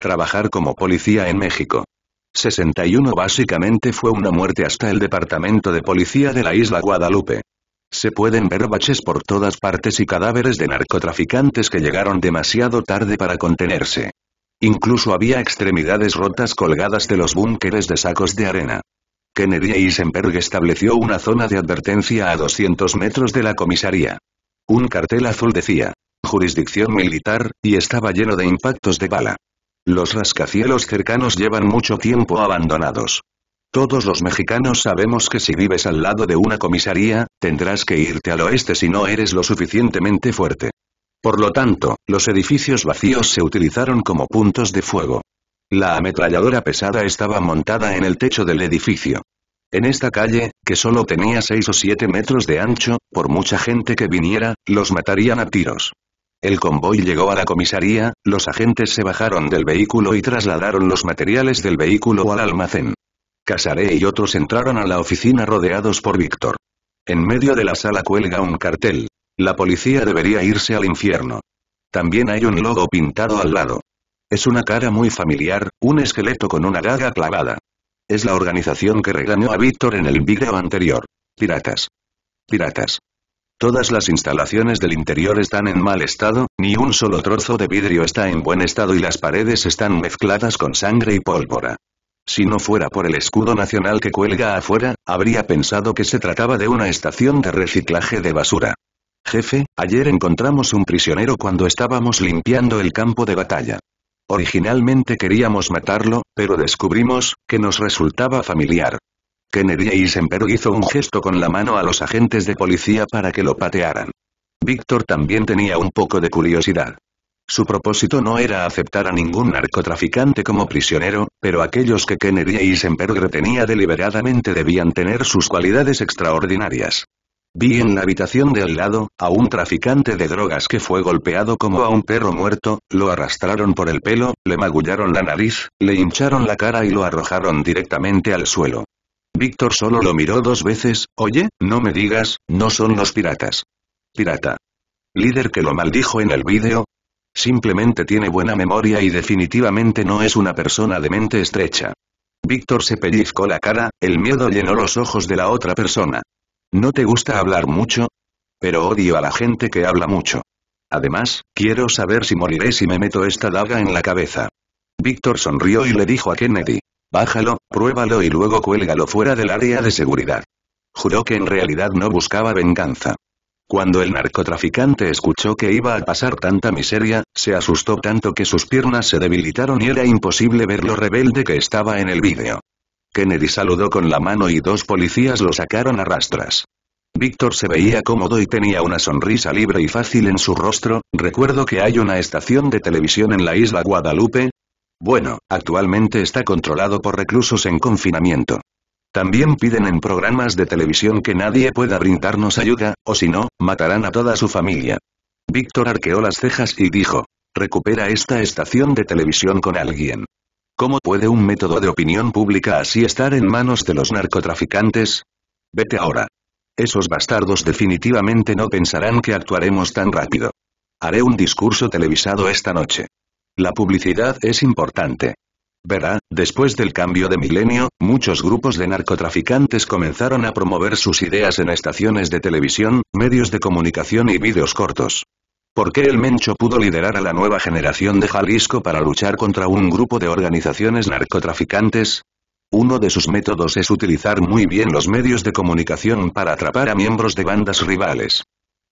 Trabajar como policía en México. 61 Básicamente fue una muerte hasta el departamento de policía de la isla Guadalupe. Se pueden ver baches por todas partes y cadáveres de narcotraficantes que llegaron demasiado tarde para contenerse. Incluso había extremidades rotas colgadas de los búnkeres de sacos de arena. Kennedy Eisenberg estableció una zona de advertencia a 200 metros de la comisaría. Un cartel azul decía, jurisdicción militar, y estaba lleno de impactos de bala. Los rascacielos cercanos llevan mucho tiempo abandonados. Todos los mexicanos sabemos que si vives al lado de una comisaría, tendrás que irte al oeste si no eres lo suficientemente fuerte. Por lo tanto, los edificios vacíos se utilizaron como puntos de fuego. La ametralladora pesada estaba montada en el techo del edificio. En esta calle, que solo tenía 6 o 7 metros de ancho, por mucha gente que viniera, los matarían a tiros. El convoy llegó a la comisaría, los agentes se bajaron del vehículo y trasladaron los materiales del vehículo al almacén. Casaré y otros entraron a la oficina rodeados por Víctor. En medio de la sala cuelga un cartel. La policía debería irse al infierno. También hay un logo pintado al lado. Es una cara muy familiar, un esqueleto con una daga clavada. Es la organización que regañó a Víctor en el vídeo anterior. Piratas. Piratas. Todas las instalaciones del interior están en mal estado, ni un solo trozo de vidrio está en buen estado y las paredes están mezcladas con sangre y pólvora. Si no fuera por el escudo nacional que cuelga afuera, habría pensado que se trataba de una estación de reciclaje de basura. Jefe, ayer encontramos un prisionero cuando estábamos limpiando el campo de batalla. Originalmente queríamos matarlo, pero descubrimos que nos resultaba familiar. Kennedy e Eisenberg hizo un gesto con la mano a los agentes de policía para que lo patearan. Víctor también tenía un poco de curiosidad. Su propósito no era aceptar a ningún narcotraficante como prisionero, pero aquellos que Kennedy e Eisenberg retenía deliberadamente debían tener sus cualidades extraordinarias. Vi en la habitación de al lado, a un traficante de drogas que fue golpeado como a un perro muerto, lo arrastraron por el pelo, le magullaron la nariz, le hincharon la cara y lo arrojaron directamente al suelo. Víctor solo lo miró dos veces, oye, no me digas, no son los piratas. Pirata. Líder que lo maldijo en el vídeo. Simplemente tiene buena memoria y definitivamente no es una persona de mente estrecha. Víctor se pellizcó la cara, el miedo llenó los ojos de la otra persona. ¿No te gusta hablar mucho? Pero odio a la gente que habla mucho. Además, quiero saber si moriré si me meto esta daga en la cabeza. Víctor sonrió y le dijo a Kennedy. Bájalo, pruébalo y luego cuélgalo fuera del área de seguridad. Juró que en realidad no buscaba venganza. Cuando el narcotraficante escuchó que iba a pasar tanta miseria, se asustó tanto que sus piernas se debilitaron y era imposible ver lo rebelde que estaba en el vídeo. Kennedy saludó con la mano y dos policías lo sacaron a rastras. Víctor se veía cómodo y tenía una sonrisa libre y fácil en su rostro, recuerdo que hay una estación de televisión en la isla Guadalupe, bueno, actualmente está controlado por reclusos en confinamiento. También piden en programas de televisión que nadie pueda brindarnos ayuda, o si no, matarán a toda su familia. Víctor arqueó las cejas y dijo, recupera esta estación de televisión con alguien. ¿Cómo puede un método de opinión pública así estar en manos de los narcotraficantes? Vete ahora. Esos bastardos definitivamente no pensarán que actuaremos tan rápido. Haré un discurso televisado esta noche. La publicidad es importante. Verá, después del cambio de milenio, muchos grupos de narcotraficantes comenzaron a promover sus ideas en estaciones de televisión, medios de comunicación y vídeos cortos. ¿Por qué el Mencho pudo liderar a la nueva generación de Jalisco para luchar contra un grupo de organizaciones narcotraficantes? Uno de sus métodos es utilizar muy bien los medios de comunicación para atrapar a miembros de bandas rivales.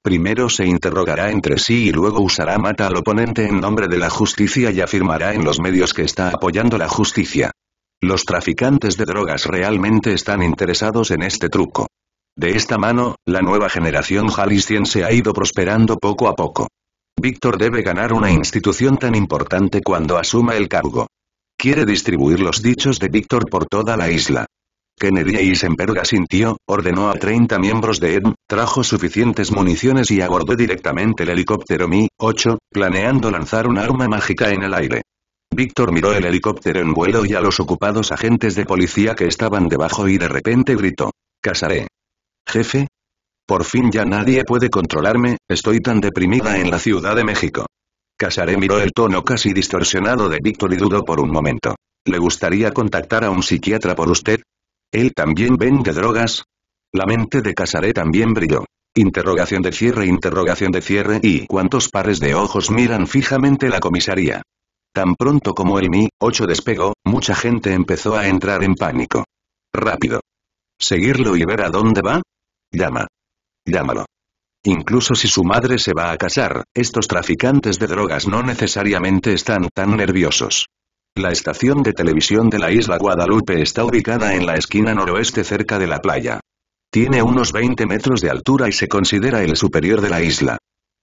Primero se interrogará entre sí y luego usará mata al oponente en nombre de la justicia y afirmará en los medios que está apoyando la justicia. Los traficantes de drogas realmente están interesados en este truco. De esta mano, la nueva generación jalisciense ha ido prosperando poco a poco. Víctor debe ganar una institución tan importante cuando asuma el cargo. Quiere distribuir los dichos de Víctor por toda la isla. Kennedy e Eisenberg asintió, ordenó a 30 miembros de EDM, trajo suficientes municiones y abordó directamente el helicóptero Mi-8, planeando lanzar un arma mágica en el aire. Víctor miró el helicóptero en vuelo y a los ocupados agentes de policía que estaban debajo y de repente gritó. Casaré. Jefe. Por fin ya nadie puede controlarme, estoy tan deprimida en la Ciudad de México. Casaré miró el tono casi distorsionado de Víctor y dudó por un momento. ¿Le gustaría contactar a un psiquiatra por usted? ¿Él también vende drogas? La mente de Casaré también brilló. Interrogación de cierre, interrogación de cierre y cuántos pares de ojos miran fijamente la comisaría. Tan pronto como el Mi-8 despegó, mucha gente empezó a entrar en pánico. Rápido. Seguirlo y ver a dónde va? Llama. Llámalo. Incluso si su madre se va a casar, estos traficantes de drogas no necesariamente están tan nerviosos. La estación de televisión de la isla Guadalupe está ubicada en la esquina noroeste cerca de la playa. Tiene unos 20 metros de altura y se considera el superior de la isla.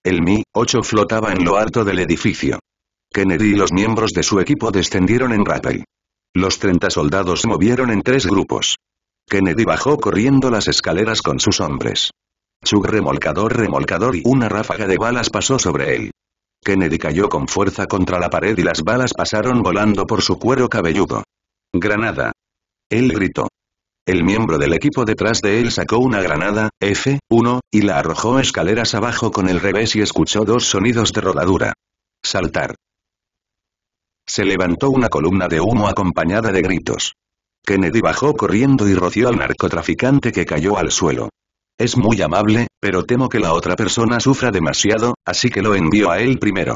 El Mi-8 flotaba en lo alto del edificio. Kennedy y los miembros de su equipo descendieron en rappel. Los 30 soldados se movieron en tres grupos. Kennedy bajó corriendo las escaleras con sus hombres. Su remolcador remolcador y una ráfaga de balas pasó sobre él. Kennedy cayó con fuerza contra la pared y las balas pasaron volando por su cuero cabelludo. Granada. Él gritó. El miembro del equipo detrás de él sacó una granada, F-1, y la arrojó escaleras abajo con el revés y escuchó dos sonidos de rodadura. Saltar. Se levantó una columna de humo acompañada de gritos. Kennedy bajó corriendo y roció al narcotraficante que cayó al suelo. Es muy amable, pero temo que la otra persona sufra demasiado, así que lo envío a él primero.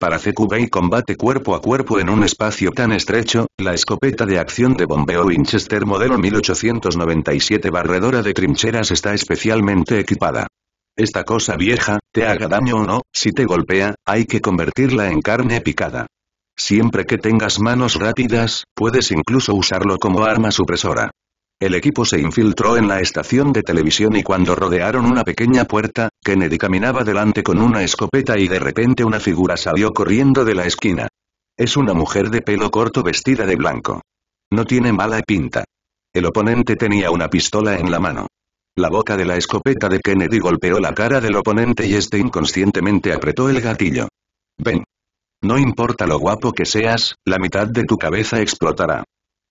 Para CQB combate cuerpo a cuerpo en un espacio tan estrecho, la escopeta de acción de bombeo Winchester modelo 1897 barredora de trincheras está especialmente equipada. Esta cosa vieja, te haga daño o no, si te golpea, hay que convertirla en carne picada. Siempre que tengas manos rápidas, puedes incluso usarlo como arma supresora. El equipo se infiltró en la estación de televisión y cuando rodearon una pequeña puerta, Kennedy caminaba delante con una escopeta y de repente una figura salió corriendo de la esquina. Es una mujer de pelo corto vestida de blanco. No tiene mala pinta. El oponente tenía una pistola en la mano. La boca de la escopeta de Kennedy golpeó la cara del oponente y este inconscientemente apretó el gatillo. Ven. No importa lo guapo que seas, la mitad de tu cabeza explotará.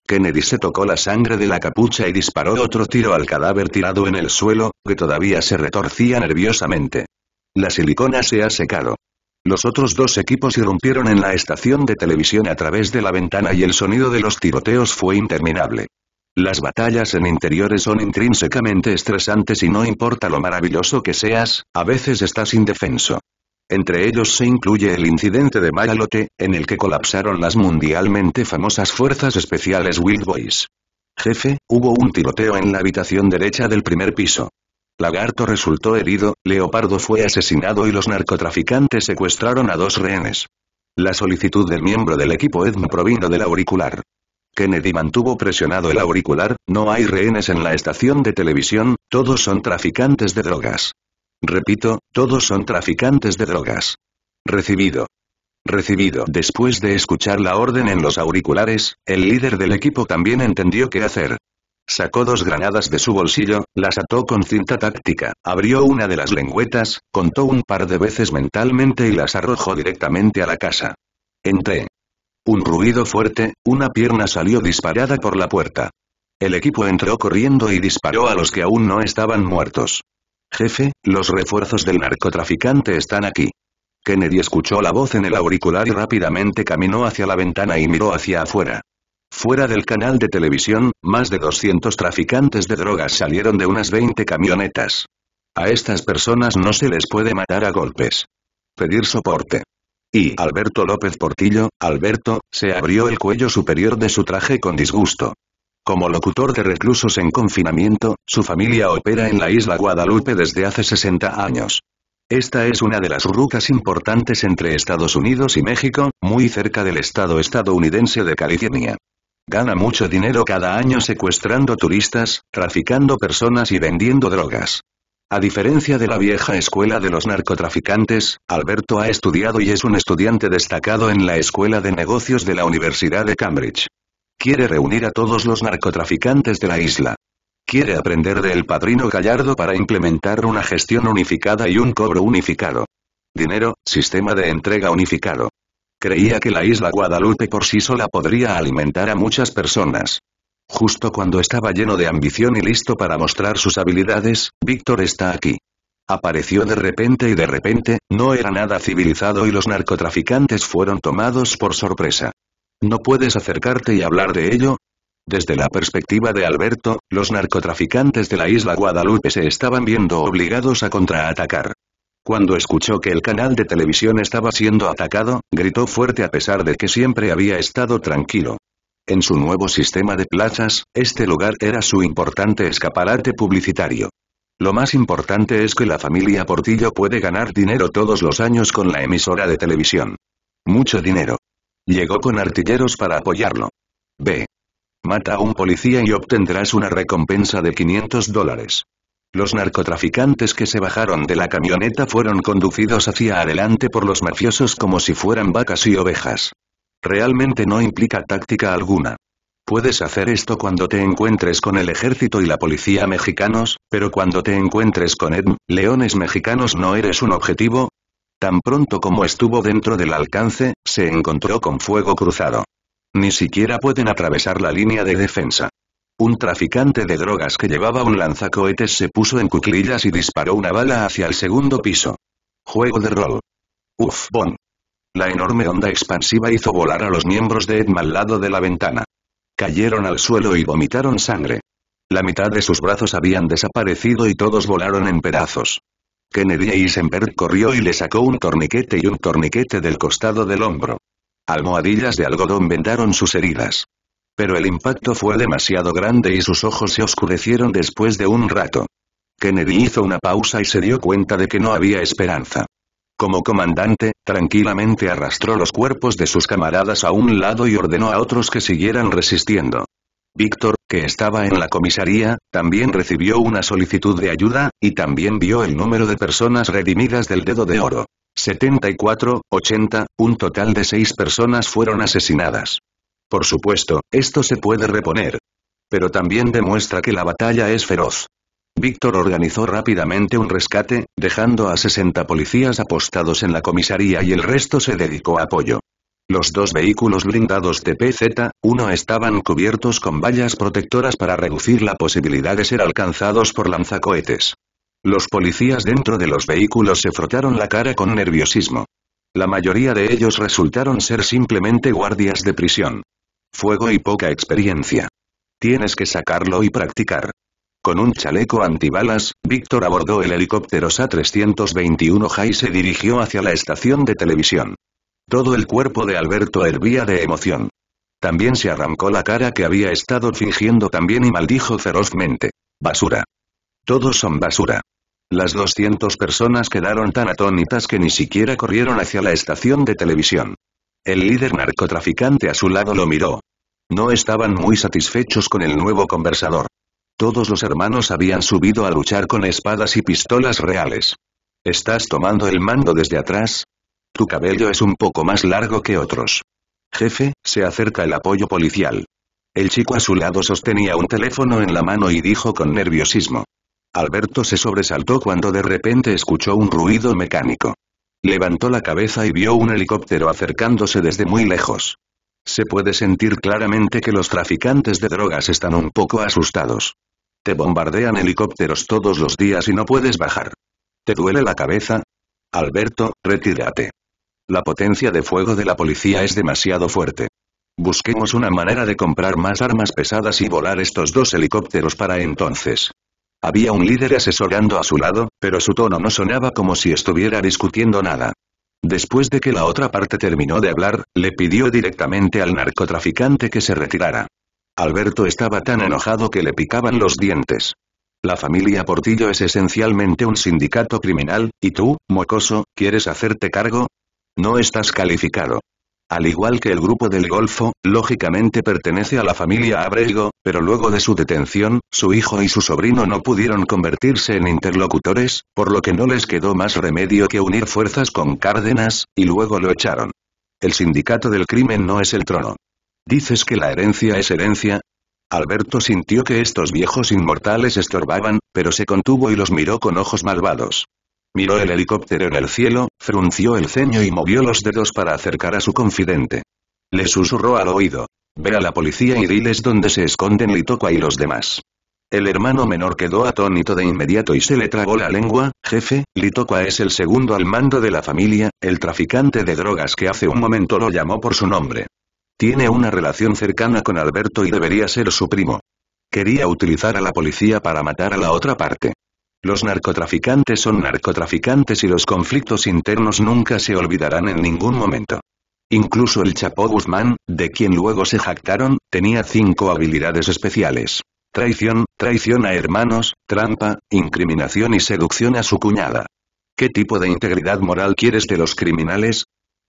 Kennedy se tocó la sangre de la capucha y disparó otro tiro al cadáver tirado en el suelo, que todavía se retorcía nerviosamente. La silicona se ha secado. Los otros dos equipos irrumpieron en la estación de televisión a través de la ventana y el sonido de los tiroteos fue interminable. Las batallas en interiores son intrínsecamente estresantes y no importa lo maravilloso que seas, a veces estás indefenso. Entre ellos se incluye el incidente de Mayalote, en el que colapsaron las mundialmente famosas fuerzas especiales Wild Boys. Jefe, hubo un tiroteo en la habitación derecha del primer piso. Lagarto resultó herido, Leopardo fue asesinado y los narcotraficantes secuestraron a dos rehenes. La solicitud del miembro del equipo EDM provino del auricular. Kennedy mantuvo presionado el auricular, no hay rehenes en la estación de televisión, todos son traficantes de drogas. Repito, todos son traficantes de drogas. Recibido. Recibido. Después de escuchar la orden en los auriculares, el líder del equipo también entendió qué hacer. Sacó dos granadas de su bolsillo, las ató con cinta táctica, abrió una de las lengüetas, contó un par de veces mentalmente y las arrojó directamente a la casa. Entré. Un ruido fuerte, una pierna salió disparada por la puerta. El equipo entró corriendo y disparó a los que aún no estaban muertos. Jefe, los refuerzos del narcotraficante están aquí. Kennedy escuchó la voz en el auricular y rápidamente caminó hacia la ventana y miró hacia afuera. Fuera del canal de televisión, más de 200 traficantes de drogas salieron de unas 20 camionetas. A estas personas no se les puede matar a golpes. Pedir soporte. Y Alberto López Portillo, Alberto, se abrió el cuello superior de su traje con disgusto. Como locutor de reclusos en confinamiento, su familia opera en la isla Guadalupe desde hace 60 años. Esta es una de las rucas importantes entre Estados Unidos y México, muy cerca del estado estadounidense de California. Gana mucho dinero cada año secuestrando turistas, traficando personas y vendiendo drogas. A diferencia de la vieja escuela de los narcotraficantes, Alberto ha estudiado y es un estudiante destacado en la Escuela de Negocios de la Universidad de Cambridge. Quiere reunir a todos los narcotraficantes de la isla. Quiere aprender del padrino Gallardo para implementar una gestión unificada y un cobro unificado. Dinero, sistema de entrega unificado. Creía que la isla Guadalupe por sí sola podría alimentar a muchas personas. Justo cuando estaba lleno de ambición y listo para mostrar sus habilidades, Víctor está aquí. Apareció de repente y de repente, no era nada civilizado y los narcotraficantes fueron tomados por sorpresa. ¿No puedes acercarte y hablar de ello? Desde la perspectiva de Alberto, los narcotraficantes de la isla Guadalupe se estaban viendo obligados a contraatacar. Cuando escuchó que el canal de televisión estaba siendo atacado, gritó fuerte a pesar de que siempre había estado tranquilo. En su nuevo sistema de plazas, este lugar era su importante escaparate publicitario. Lo más importante es que la familia Portillo puede ganar dinero todos los años con la emisora de televisión. Mucho dinero. Llegó con artilleros para apoyarlo. B. Mata a un policía y obtendrás una recompensa de 500 dólares. Los narcotraficantes que se bajaron de la camioneta fueron conducidos hacia adelante por los mafiosos como si fueran vacas y ovejas. Realmente no implica táctica alguna. Puedes hacer esto cuando te encuentres con el ejército y la policía mexicanos, pero cuando te encuentres con EDM, leones mexicanos no eres un objetivo, Tan pronto como estuvo dentro del alcance, se encontró con fuego cruzado. Ni siquiera pueden atravesar la línea de defensa. Un traficante de drogas que llevaba un lanzacohetes se puso en cuclillas y disparó una bala hacia el segundo piso. Juego de rol. Uf, bon. La enorme onda expansiva hizo volar a los miembros de Edma al lado de la ventana. Cayeron al suelo y vomitaron sangre. La mitad de sus brazos habían desaparecido y todos volaron en pedazos. Kennedy e Eisenberg corrió y le sacó un torniquete y un torniquete del costado del hombro. Almohadillas de algodón vendaron sus heridas. Pero el impacto fue demasiado grande y sus ojos se oscurecieron después de un rato. Kennedy hizo una pausa y se dio cuenta de que no había esperanza. Como comandante, tranquilamente arrastró los cuerpos de sus camaradas a un lado y ordenó a otros que siguieran resistiendo. Víctor, que estaba en la comisaría, también recibió una solicitud de ayuda, y también vio el número de personas redimidas del dedo de oro. 74, 80, un total de 6 personas fueron asesinadas. Por supuesto, esto se puede reponer. Pero también demuestra que la batalla es feroz. Víctor organizó rápidamente un rescate, dejando a 60 policías apostados en la comisaría y el resto se dedicó a apoyo. Los dos vehículos blindados TPZ-1 estaban cubiertos con vallas protectoras para reducir la posibilidad de ser alcanzados por lanzacohetes. Los policías dentro de los vehículos se frotaron la cara con nerviosismo. La mayoría de ellos resultaron ser simplemente guardias de prisión. Fuego y poca experiencia. Tienes que sacarlo y practicar. Con un chaleco antibalas, Víctor abordó el helicóptero SA-321 J y se dirigió hacia la estación de televisión. Todo el cuerpo de Alberto hervía de emoción. También se arrancó la cara que había estado fingiendo también y maldijo ferozmente. Basura. Todos son basura. Las 200 personas quedaron tan atónitas que ni siquiera corrieron hacia la estación de televisión. El líder narcotraficante a su lado lo miró. No estaban muy satisfechos con el nuevo conversador. Todos los hermanos habían subido a luchar con espadas y pistolas reales. ¿Estás tomando el mando desde atrás? Tu cabello es un poco más largo que otros. Jefe, se acerca el apoyo policial. El chico a su lado sostenía un teléfono en la mano y dijo con nerviosismo. Alberto se sobresaltó cuando de repente escuchó un ruido mecánico. Levantó la cabeza y vio un helicóptero acercándose desde muy lejos. Se puede sentir claramente que los traficantes de drogas están un poco asustados. Te bombardean helicópteros todos los días y no puedes bajar. ¿Te duele la cabeza? Alberto, retírate. La potencia de fuego de la policía es demasiado fuerte. Busquemos una manera de comprar más armas pesadas y volar estos dos helicópteros para entonces. Había un líder asesorando a su lado, pero su tono no sonaba como si estuviera discutiendo nada. Después de que la otra parte terminó de hablar, le pidió directamente al narcotraficante que se retirara. Alberto estaba tan enojado que le picaban los dientes. La familia Portillo es esencialmente un sindicato criminal, y tú, mocoso, ¿quieres hacerte cargo? No estás calificado. Al igual que el grupo del Golfo, lógicamente pertenece a la familia Abrego, pero luego de su detención, su hijo y su sobrino no pudieron convertirse en interlocutores, por lo que no les quedó más remedio que unir fuerzas con Cárdenas, y luego lo echaron. El sindicato del crimen no es el trono. ¿Dices que la herencia es herencia? Alberto sintió que estos viejos inmortales estorbaban, pero se contuvo y los miró con ojos malvados. Miró el helicóptero en el cielo, frunció el ceño y movió los dedos para acercar a su confidente. Le susurró al oído. Ve a la policía y diles dónde se esconden Litoqua y los demás. El hermano menor quedó atónito de inmediato y se le tragó la lengua, jefe, Litoqua es el segundo al mando de la familia, el traficante de drogas que hace un momento lo llamó por su nombre. Tiene una relación cercana con Alberto y debería ser su primo. Quería utilizar a la policía para matar a la otra parte. Los narcotraficantes son narcotraficantes y los conflictos internos nunca se olvidarán en ningún momento. Incluso el Chapo Guzmán, de quien luego se jactaron, tenía cinco habilidades especiales. Traición, traición a hermanos, trampa, incriminación y seducción a su cuñada. ¿Qué tipo de integridad moral quieres de los criminales?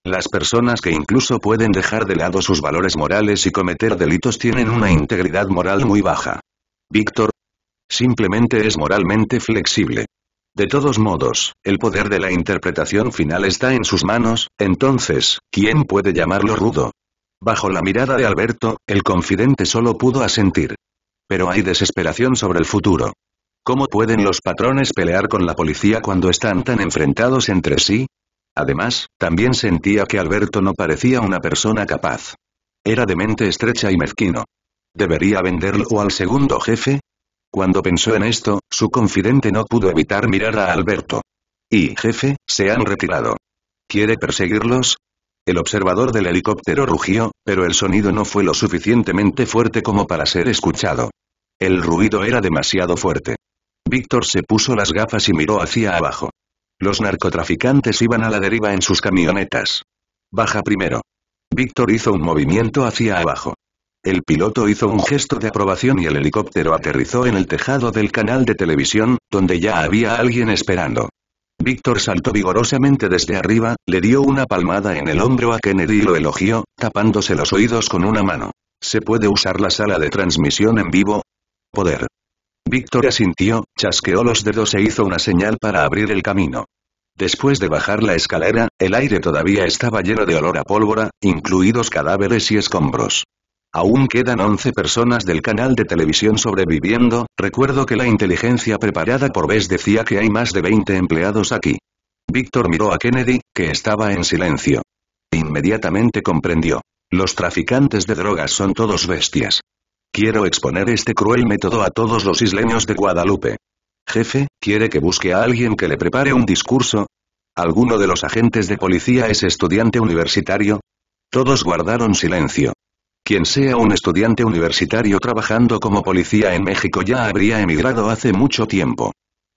Las personas que incluso pueden dejar de lado sus valores morales y cometer delitos tienen una integridad moral muy baja. Víctor, Simplemente es moralmente flexible. De todos modos, el poder de la interpretación final está en sus manos, entonces, ¿quién puede llamarlo rudo? Bajo la mirada de Alberto, el confidente solo pudo asentir. Pero hay desesperación sobre el futuro. ¿Cómo pueden los patrones pelear con la policía cuando están tan enfrentados entre sí? Además, también sentía que Alberto no parecía una persona capaz. Era de mente estrecha y mezquino. ¿Debería venderlo al segundo jefe? Cuando pensó en esto, su confidente no pudo evitar mirar a Alberto. Y, jefe, se han retirado. ¿Quiere perseguirlos? El observador del helicóptero rugió, pero el sonido no fue lo suficientemente fuerte como para ser escuchado. El ruido era demasiado fuerte. Víctor se puso las gafas y miró hacia abajo. Los narcotraficantes iban a la deriva en sus camionetas. Baja primero. Víctor hizo un movimiento hacia abajo. El piloto hizo un gesto de aprobación y el helicóptero aterrizó en el tejado del canal de televisión, donde ya había alguien esperando. Víctor saltó vigorosamente desde arriba, le dio una palmada en el hombro a Kennedy y lo elogió, tapándose los oídos con una mano. ¿Se puede usar la sala de transmisión en vivo? Poder. Víctor asintió, chasqueó los dedos e hizo una señal para abrir el camino. Después de bajar la escalera, el aire todavía estaba lleno de olor a pólvora, incluidos cadáveres y escombros. Aún quedan 11 personas del canal de televisión sobreviviendo, recuerdo que la inteligencia preparada por Bess decía que hay más de 20 empleados aquí. Víctor miró a Kennedy, que estaba en silencio. Inmediatamente comprendió. Los traficantes de drogas son todos bestias. Quiero exponer este cruel método a todos los isleños de Guadalupe. Jefe, ¿quiere que busque a alguien que le prepare un discurso? ¿Alguno de los agentes de policía es estudiante universitario? Todos guardaron silencio. Quien sea un estudiante universitario trabajando como policía en México ya habría emigrado hace mucho tiempo.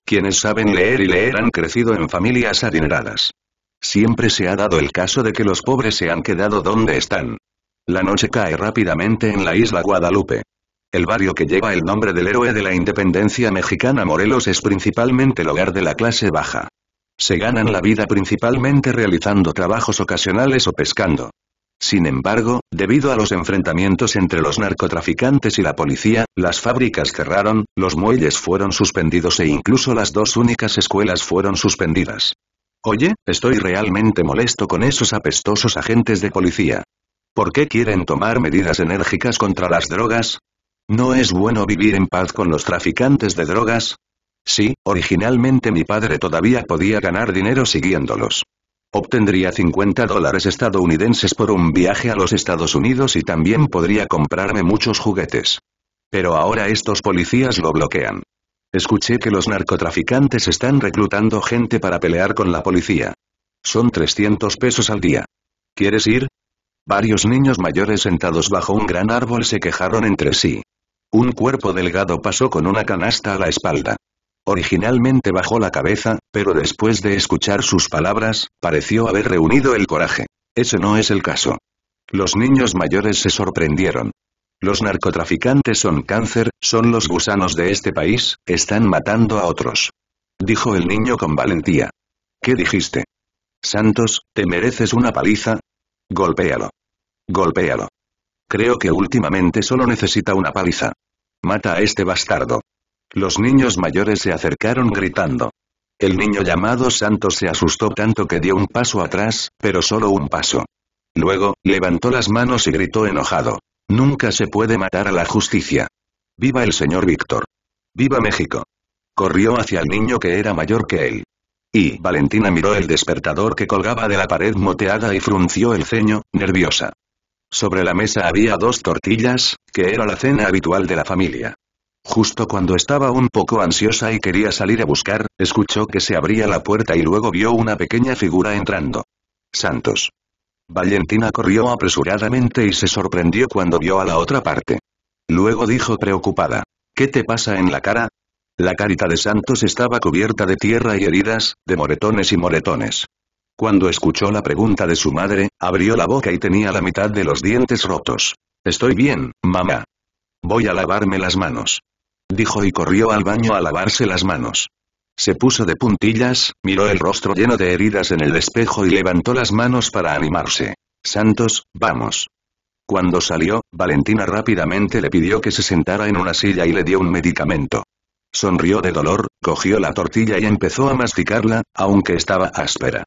Quienes saben leer y leer han crecido en familias adineradas. Siempre se ha dado el caso de que los pobres se han quedado donde están. La noche cae rápidamente en la isla Guadalupe. El barrio que lleva el nombre del héroe de la independencia mexicana Morelos es principalmente el hogar de la clase baja. Se ganan la vida principalmente realizando trabajos ocasionales o pescando. Sin embargo, debido a los enfrentamientos entre los narcotraficantes y la policía, las fábricas cerraron, los muelles fueron suspendidos e incluso las dos únicas escuelas fueron suspendidas. Oye, estoy realmente molesto con esos apestosos agentes de policía. ¿Por qué quieren tomar medidas enérgicas contra las drogas? ¿No es bueno vivir en paz con los traficantes de drogas? Sí, originalmente mi padre todavía podía ganar dinero siguiéndolos. Obtendría 50 dólares estadounidenses por un viaje a los Estados Unidos y también podría comprarme muchos juguetes. Pero ahora estos policías lo bloquean. Escuché que los narcotraficantes están reclutando gente para pelear con la policía. Son 300 pesos al día. ¿Quieres ir? Varios niños mayores sentados bajo un gran árbol se quejaron entre sí. Un cuerpo delgado pasó con una canasta a la espalda. Originalmente bajó la cabeza, pero después de escuchar sus palabras, pareció haber reunido el coraje. Ese no es el caso. Los niños mayores se sorprendieron. Los narcotraficantes son cáncer, son los gusanos de este país, están matando a otros. Dijo el niño con valentía. ¿Qué dijiste? Santos, ¿te mereces una paliza? Golpéalo. Golpéalo. Creo que últimamente solo necesita una paliza. Mata a este bastardo. Los niños mayores se acercaron gritando. El niño llamado Santos se asustó tanto que dio un paso atrás, pero solo un paso. Luego, levantó las manos y gritó enojado. Nunca se puede matar a la justicia. Viva el señor Víctor. Viva México. Corrió hacia el niño que era mayor que él. Y Valentina miró el despertador que colgaba de la pared moteada y frunció el ceño, nerviosa. Sobre la mesa había dos tortillas, que era la cena habitual de la familia. Justo cuando estaba un poco ansiosa y quería salir a buscar, escuchó que se abría la puerta y luego vio una pequeña figura entrando. Santos. Valentina corrió apresuradamente y se sorprendió cuando vio a la otra parte. Luego dijo preocupada. ¿Qué te pasa en la cara? La carita de Santos estaba cubierta de tierra y heridas, de moretones y moretones. Cuando escuchó la pregunta de su madre, abrió la boca y tenía la mitad de los dientes rotos. Estoy bien, mamá. Voy a lavarme las manos dijo y corrió al baño a lavarse las manos. Se puso de puntillas, miró el rostro lleno de heridas en el espejo y levantó las manos para animarse. Santos, vamos. Cuando salió, Valentina rápidamente le pidió que se sentara en una silla y le dio un medicamento. Sonrió de dolor, cogió la tortilla y empezó a masticarla, aunque estaba áspera.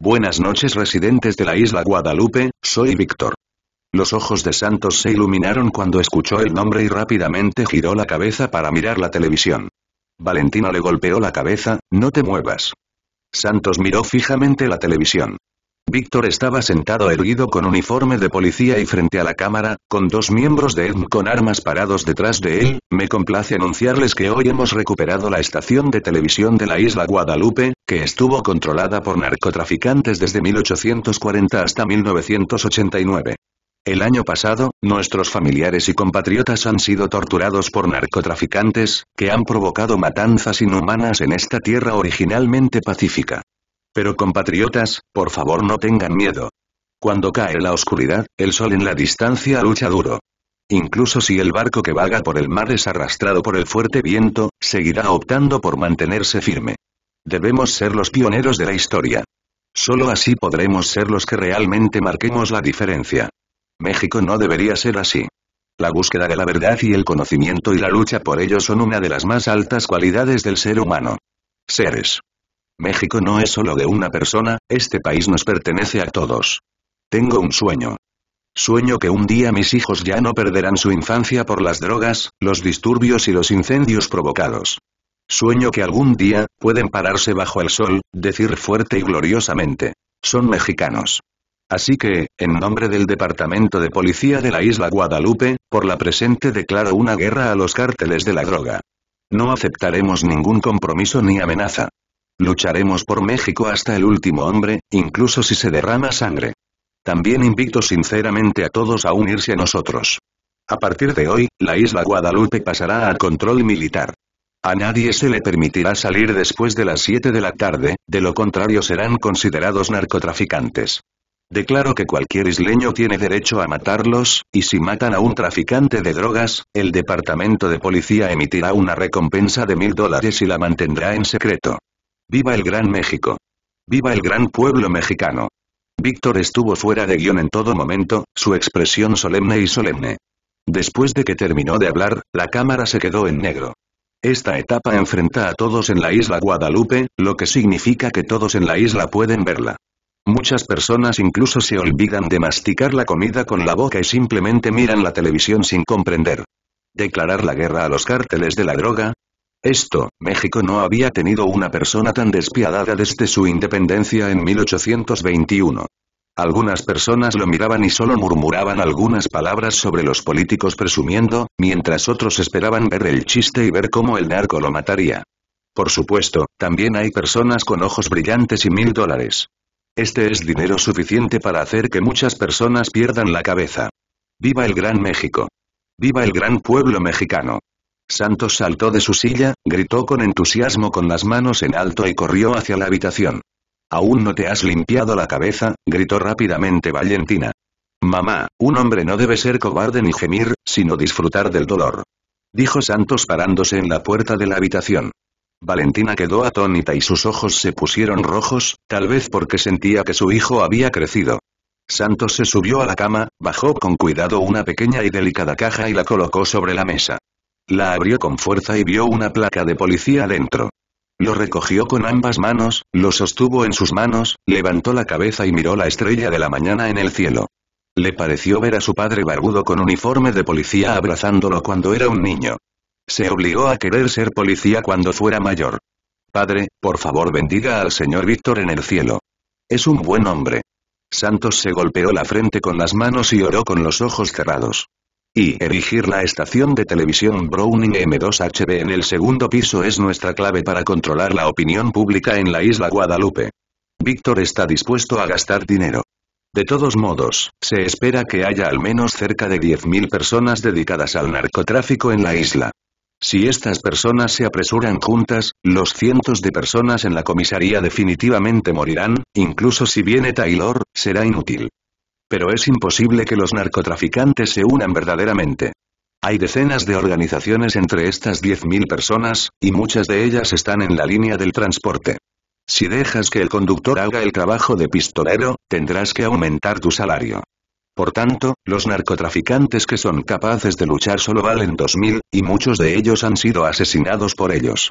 Buenas noches residentes de la isla Guadalupe, soy Víctor. Los ojos de Santos se iluminaron cuando escuchó el nombre y rápidamente giró la cabeza para mirar la televisión. Valentina le golpeó la cabeza, no te muevas. Santos miró fijamente la televisión. Víctor estaba sentado erguido con uniforme de policía y frente a la cámara, con dos miembros de EDM con armas parados detrás de él, me complace anunciarles que hoy hemos recuperado la estación de televisión de la isla Guadalupe, que estuvo controlada por narcotraficantes desde 1840 hasta 1989. El año pasado, nuestros familiares y compatriotas han sido torturados por narcotraficantes, que han provocado matanzas inhumanas en esta tierra originalmente pacífica. Pero compatriotas, por favor no tengan miedo. Cuando cae la oscuridad, el sol en la distancia lucha duro. Incluso si el barco que vaga por el mar es arrastrado por el fuerte viento, seguirá optando por mantenerse firme. Debemos ser los pioneros de la historia. Solo así podremos ser los que realmente marquemos la diferencia. México no debería ser así. La búsqueda de la verdad y el conocimiento y la lucha por ello son una de las más altas cualidades del ser humano. Seres. México no es solo de una persona, este país nos pertenece a todos. Tengo un sueño. Sueño que un día mis hijos ya no perderán su infancia por las drogas, los disturbios y los incendios provocados. Sueño que algún día, pueden pararse bajo el sol, decir fuerte y gloriosamente. Son mexicanos. Así que, en nombre del Departamento de Policía de la Isla Guadalupe, por la presente declaro una guerra a los cárteles de la droga. No aceptaremos ningún compromiso ni amenaza. Lucharemos por México hasta el último hombre, incluso si se derrama sangre. También invito sinceramente a todos a unirse a nosotros. A partir de hoy, la isla Guadalupe pasará a control militar. A nadie se le permitirá salir después de las 7 de la tarde, de lo contrario serán considerados narcotraficantes. Declaro que cualquier isleño tiene derecho a matarlos, y si matan a un traficante de drogas, el departamento de policía emitirá una recompensa de mil dólares y la mantendrá en secreto. ¡Viva el Gran México! ¡Viva el gran pueblo mexicano! Víctor estuvo fuera de guión en todo momento, su expresión solemne y solemne. Después de que terminó de hablar, la cámara se quedó en negro. Esta etapa enfrenta a todos en la isla Guadalupe, lo que significa que todos en la isla pueden verla. Muchas personas incluso se olvidan de masticar la comida con la boca y simplemente miran la televisión sin comprender. Declarar la guerra a los cárteles de la droga. Esto, México no había tenido una persona tan despiadada desde su independencia en 1821. Algunas personas lo miraban y solo murmuraban algunas palabras sobre los políticos presumiendo, mientras otros esperaban ver el chiste y ver cómo el narco lo mataría. Por supuesto, también hay personas con ojos brillantes y mil dólares. Este es dinero suficiente para hacer que muchas personas pierdan la cabeza. ¡Viva el Gran México! ¡Viva el gran pueblo mexicano! Santos saltó de su silla, gritó con entusiasmo con las manos en alto y corrió hacia la habitación. Aún no te has limpiado la cabeza, gritó rápidamente Valentina. Mamá, un hombre no debe ser cobarde ni gemir, sino disfrutar del dolor. Dijo Santos parándose en la puerta de la habitación. Valentina quedó atónita y sus ojos se pusieron rojos, tal vez porque sentía que su hijo había crecido. Santos se subió a la cama, bajó con cuidado una pequeña y delicada caja y la colocó sobre la mesa. La abrió con fuerza y vio una placa de policía dentro. Lo recogió con ambas manos, lo sostuvo en sus manos, levantó la cabeza y miró la estrella de la mañana en el cielo. Le pareció ver a su padre barbudo con uniforme de policía abrazándolo cuando era un niño. Se obligó a querer ser policía cuando fuera mayor. Padre, por favor bendiga al señor Víctor en el cielo. Es un buen hombre. Santos se golpeó la frente con las manos y oró con los ojos cerrados. Y erigir la estación de televisión Browning M2HB en el segundo piso es nuestra clave para controlar la opinión pública en la isla Guadalupe. Víctor está dispuesto a gastar dinero. De todos modos, se espera que haya al menos cerca de 10.000 personas dedicadas al narcotráfico en la isla. Si estas personas se apresuran juntas, los cientos de personas en la comisaría definitivamente morirán, incluso si viene Taylor, será inútil. Pero es imposible que los narcotraficantes se unan verdaderamente. Hay decenas de organizaciones entre estas 10.000 personas, y muchas de ellas están en la línea del transporte. Si dejas que el conductor haga el trabajo de pistolero, tendrás que aumentar tu salario. Por tanto, los narcotraficantes que son capaces de luchar solo valen 2.000, y muchos de ellos han sido asesinados por ellos.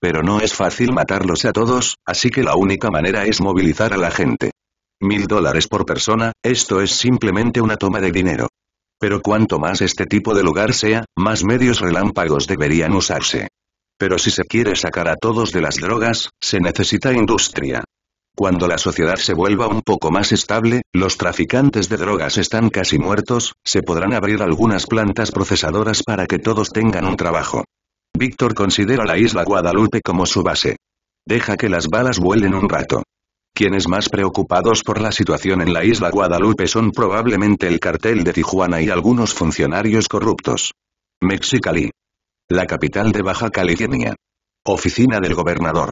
Pero no es fácil matarlos a todos, así que la única manera es movilizar a la gente. Mil dólares por persona, esto es simplemente una toma de dinero. Pero cuanto más este tipo de lugar sea, más medios relámpagos deberían usarse. Pero si se quiere sacar a todos de las drogas, se necesita industria. Cuando la sociedad se vuelva un poco más estable, los traficantes de drogas están casi muertos, se podrán abrir algunas plantas procesadoras para que todos tengan un trabajo. Víctor considera la isla Guadalupe como su base. Deja que las balas vuelen un rato. Quienes más preocupados por la situación en la isla Guadalupe son probablemente el cartel de Tijuana y algunos funcionarios corruptos. Mexicali. La capital de Baja California. Oficina del gobernador.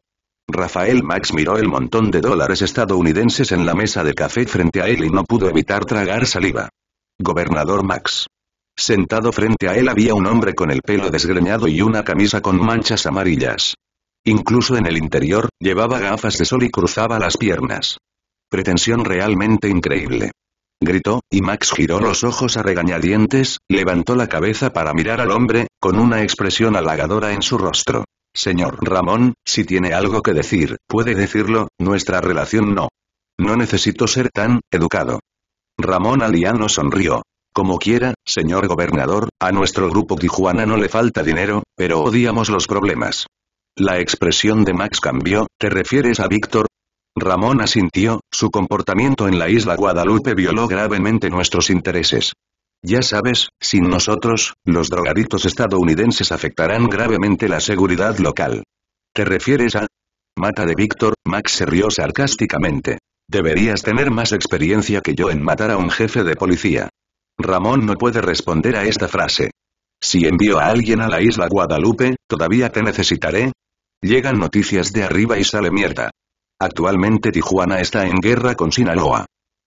Rafael Max miró el montón de dólares estadounidenses en la mesa de café frente a él y no pudo evitar tragar saliva. Gobernador Max. Sentado frente a él había un hombre con el pelo desgreñado y una camisa con manchas amarillas. Incluso en el interior, llevaba gafas de sol y cruzaba las piernas. Pretensión realmente increíble. Gritó, y Max giró los ojos a regañadientes, levantó la cabeza para mirar al hombre, con una expresión halagadora en su rostro. Señor Ramón, si tiene algo que decir, puede decirlo, nuestra relación no. No necesito ser tan educado. Ramón Aliano sonrió. Como quiera, señor gobernador, a nuestro grupo Tijuana no le falta dinero, pero odiamos los problemas. La expresión de Max cambió, ¿te refieres a Víctor? Ramón asintió, su comportamiento en la isla Guadalupe violó gravemente nuestros intereses. Ya sabes, sin nosotros, los drogadictos estadounidenses afectarán gravemente la seguridad local. ¿Te refieres a...? Mata de Víctor, Max se rió sarcásticamente. Deberías tener más experiencia que yo en matar a un jefe de policía. Ramón no puede responder a esta frase. Si envío a alguien a la isla Guadalupe, ¿todavía te necesitaré? Llegan noticias de arriba y sale mierda. Actualmente Tijuana está en guerra con Sinaloa.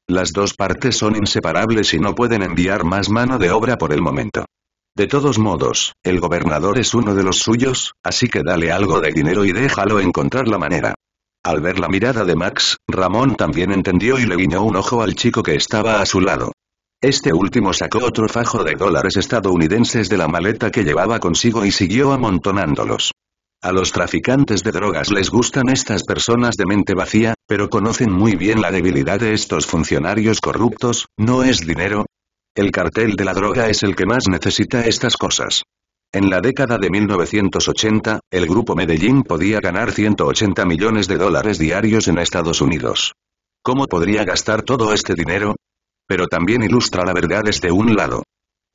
Las dos partes son inseparables y no pueden enviar más mano de obra por el momento. De todos modos, el gobernador es uno de los suyos, así que dale algo de dinero y déjalo encontrar la manera. Al ver la mirada de Max, Ramón también entendió y le guiñó un ojo al chico que estaba a su lado. Este último sacó otro fajo de dólares estadounidenses de la maleta que llevaba consigo y siguió amontonándolos. A los traficantes de drogas les gustan estas personas de mente vacía, pero conocen muy bien la debilidad de estos funcionarios corruptos, ¿no es dinero? El cartel de la droga es el que más necesita estas cosas. En la década de 1980, el grupo Medellín podía ganar 180 millones de dólares diarios en Estados Unidos. ¿Cómo podría gastar todo este dinero? Pero también ilustra la verdad desde un lado.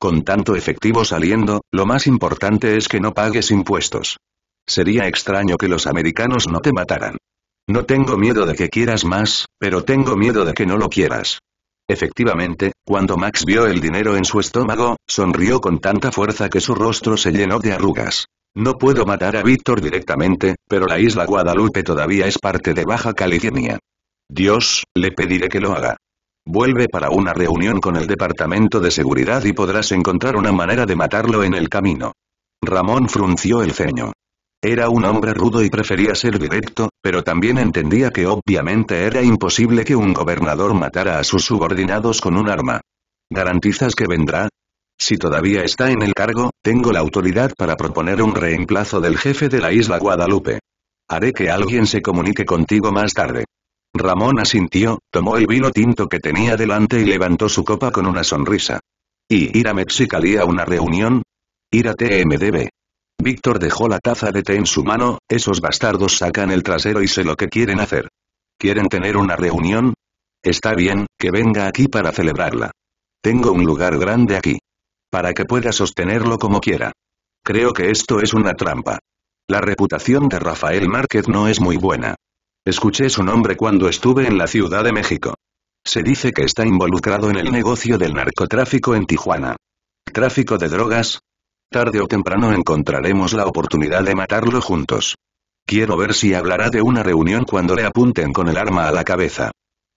Con tanto efectivo saliendo, lo más importante es que no pagues impuestos. Sería extraño que los americanos no te mataran. No tengo miedo de que quieras más, pero tengo miedo de que no lo quieras. Efectivamente, cuando Max vio el dinero en su estómago, sonrió con tanta fuerza que su rostro se llenó de arrugas. No puedo matar a Víctor directamente, pero la isla Guadalupe todavía es parte de Baja California. Dios, le pediré que lo haga. Vuelve para una reunión con el Departamento de Seguridad y podrás encontrar una manera de matarlo en el camino. Ramón frunció el ceño. Era un hombre rudo y prefería ser directo, pero también entendía que obviamente era imposible que un gobernador matara a sus subordinados con un arma. ¿Garantizas que vendrá? Si todavía está en el cargo, tengo la autoridad para proponer un reemplazo del jefe de la isla Guadalupe. Haré que alguien se comunique contigo más tarde. Ramón asintió, tomó el vino tinto que tenía delante y levantó su copa con una sonrisa. ¿Y ir a Mexicali a una reunión? Ir a TMDB. Víctor dejó la taza de té en su mano, esos bastardos sacan el trasero y sé lo que quieren hacer. ¿Quieren tener una reunión? Está bien, que venga aquí para celebrarla. Tengo un lugar grande aquí. Para que pueda sostenerlo como quiera. Creo que esto es una trampa. La reputación de Rafael Márquez no es muy buena. Escuché su nombre cuando estuve en la Ciudad de México. Se dice que está involucrado en el negocio del narcotráfico en Tijuana. Tráfico de drogas, Tarde o temprano encontraremos la oportunidad de matarlo juntos. Quiero ver si hablará de una reunión cuando le apunten con el arma a la cabeza.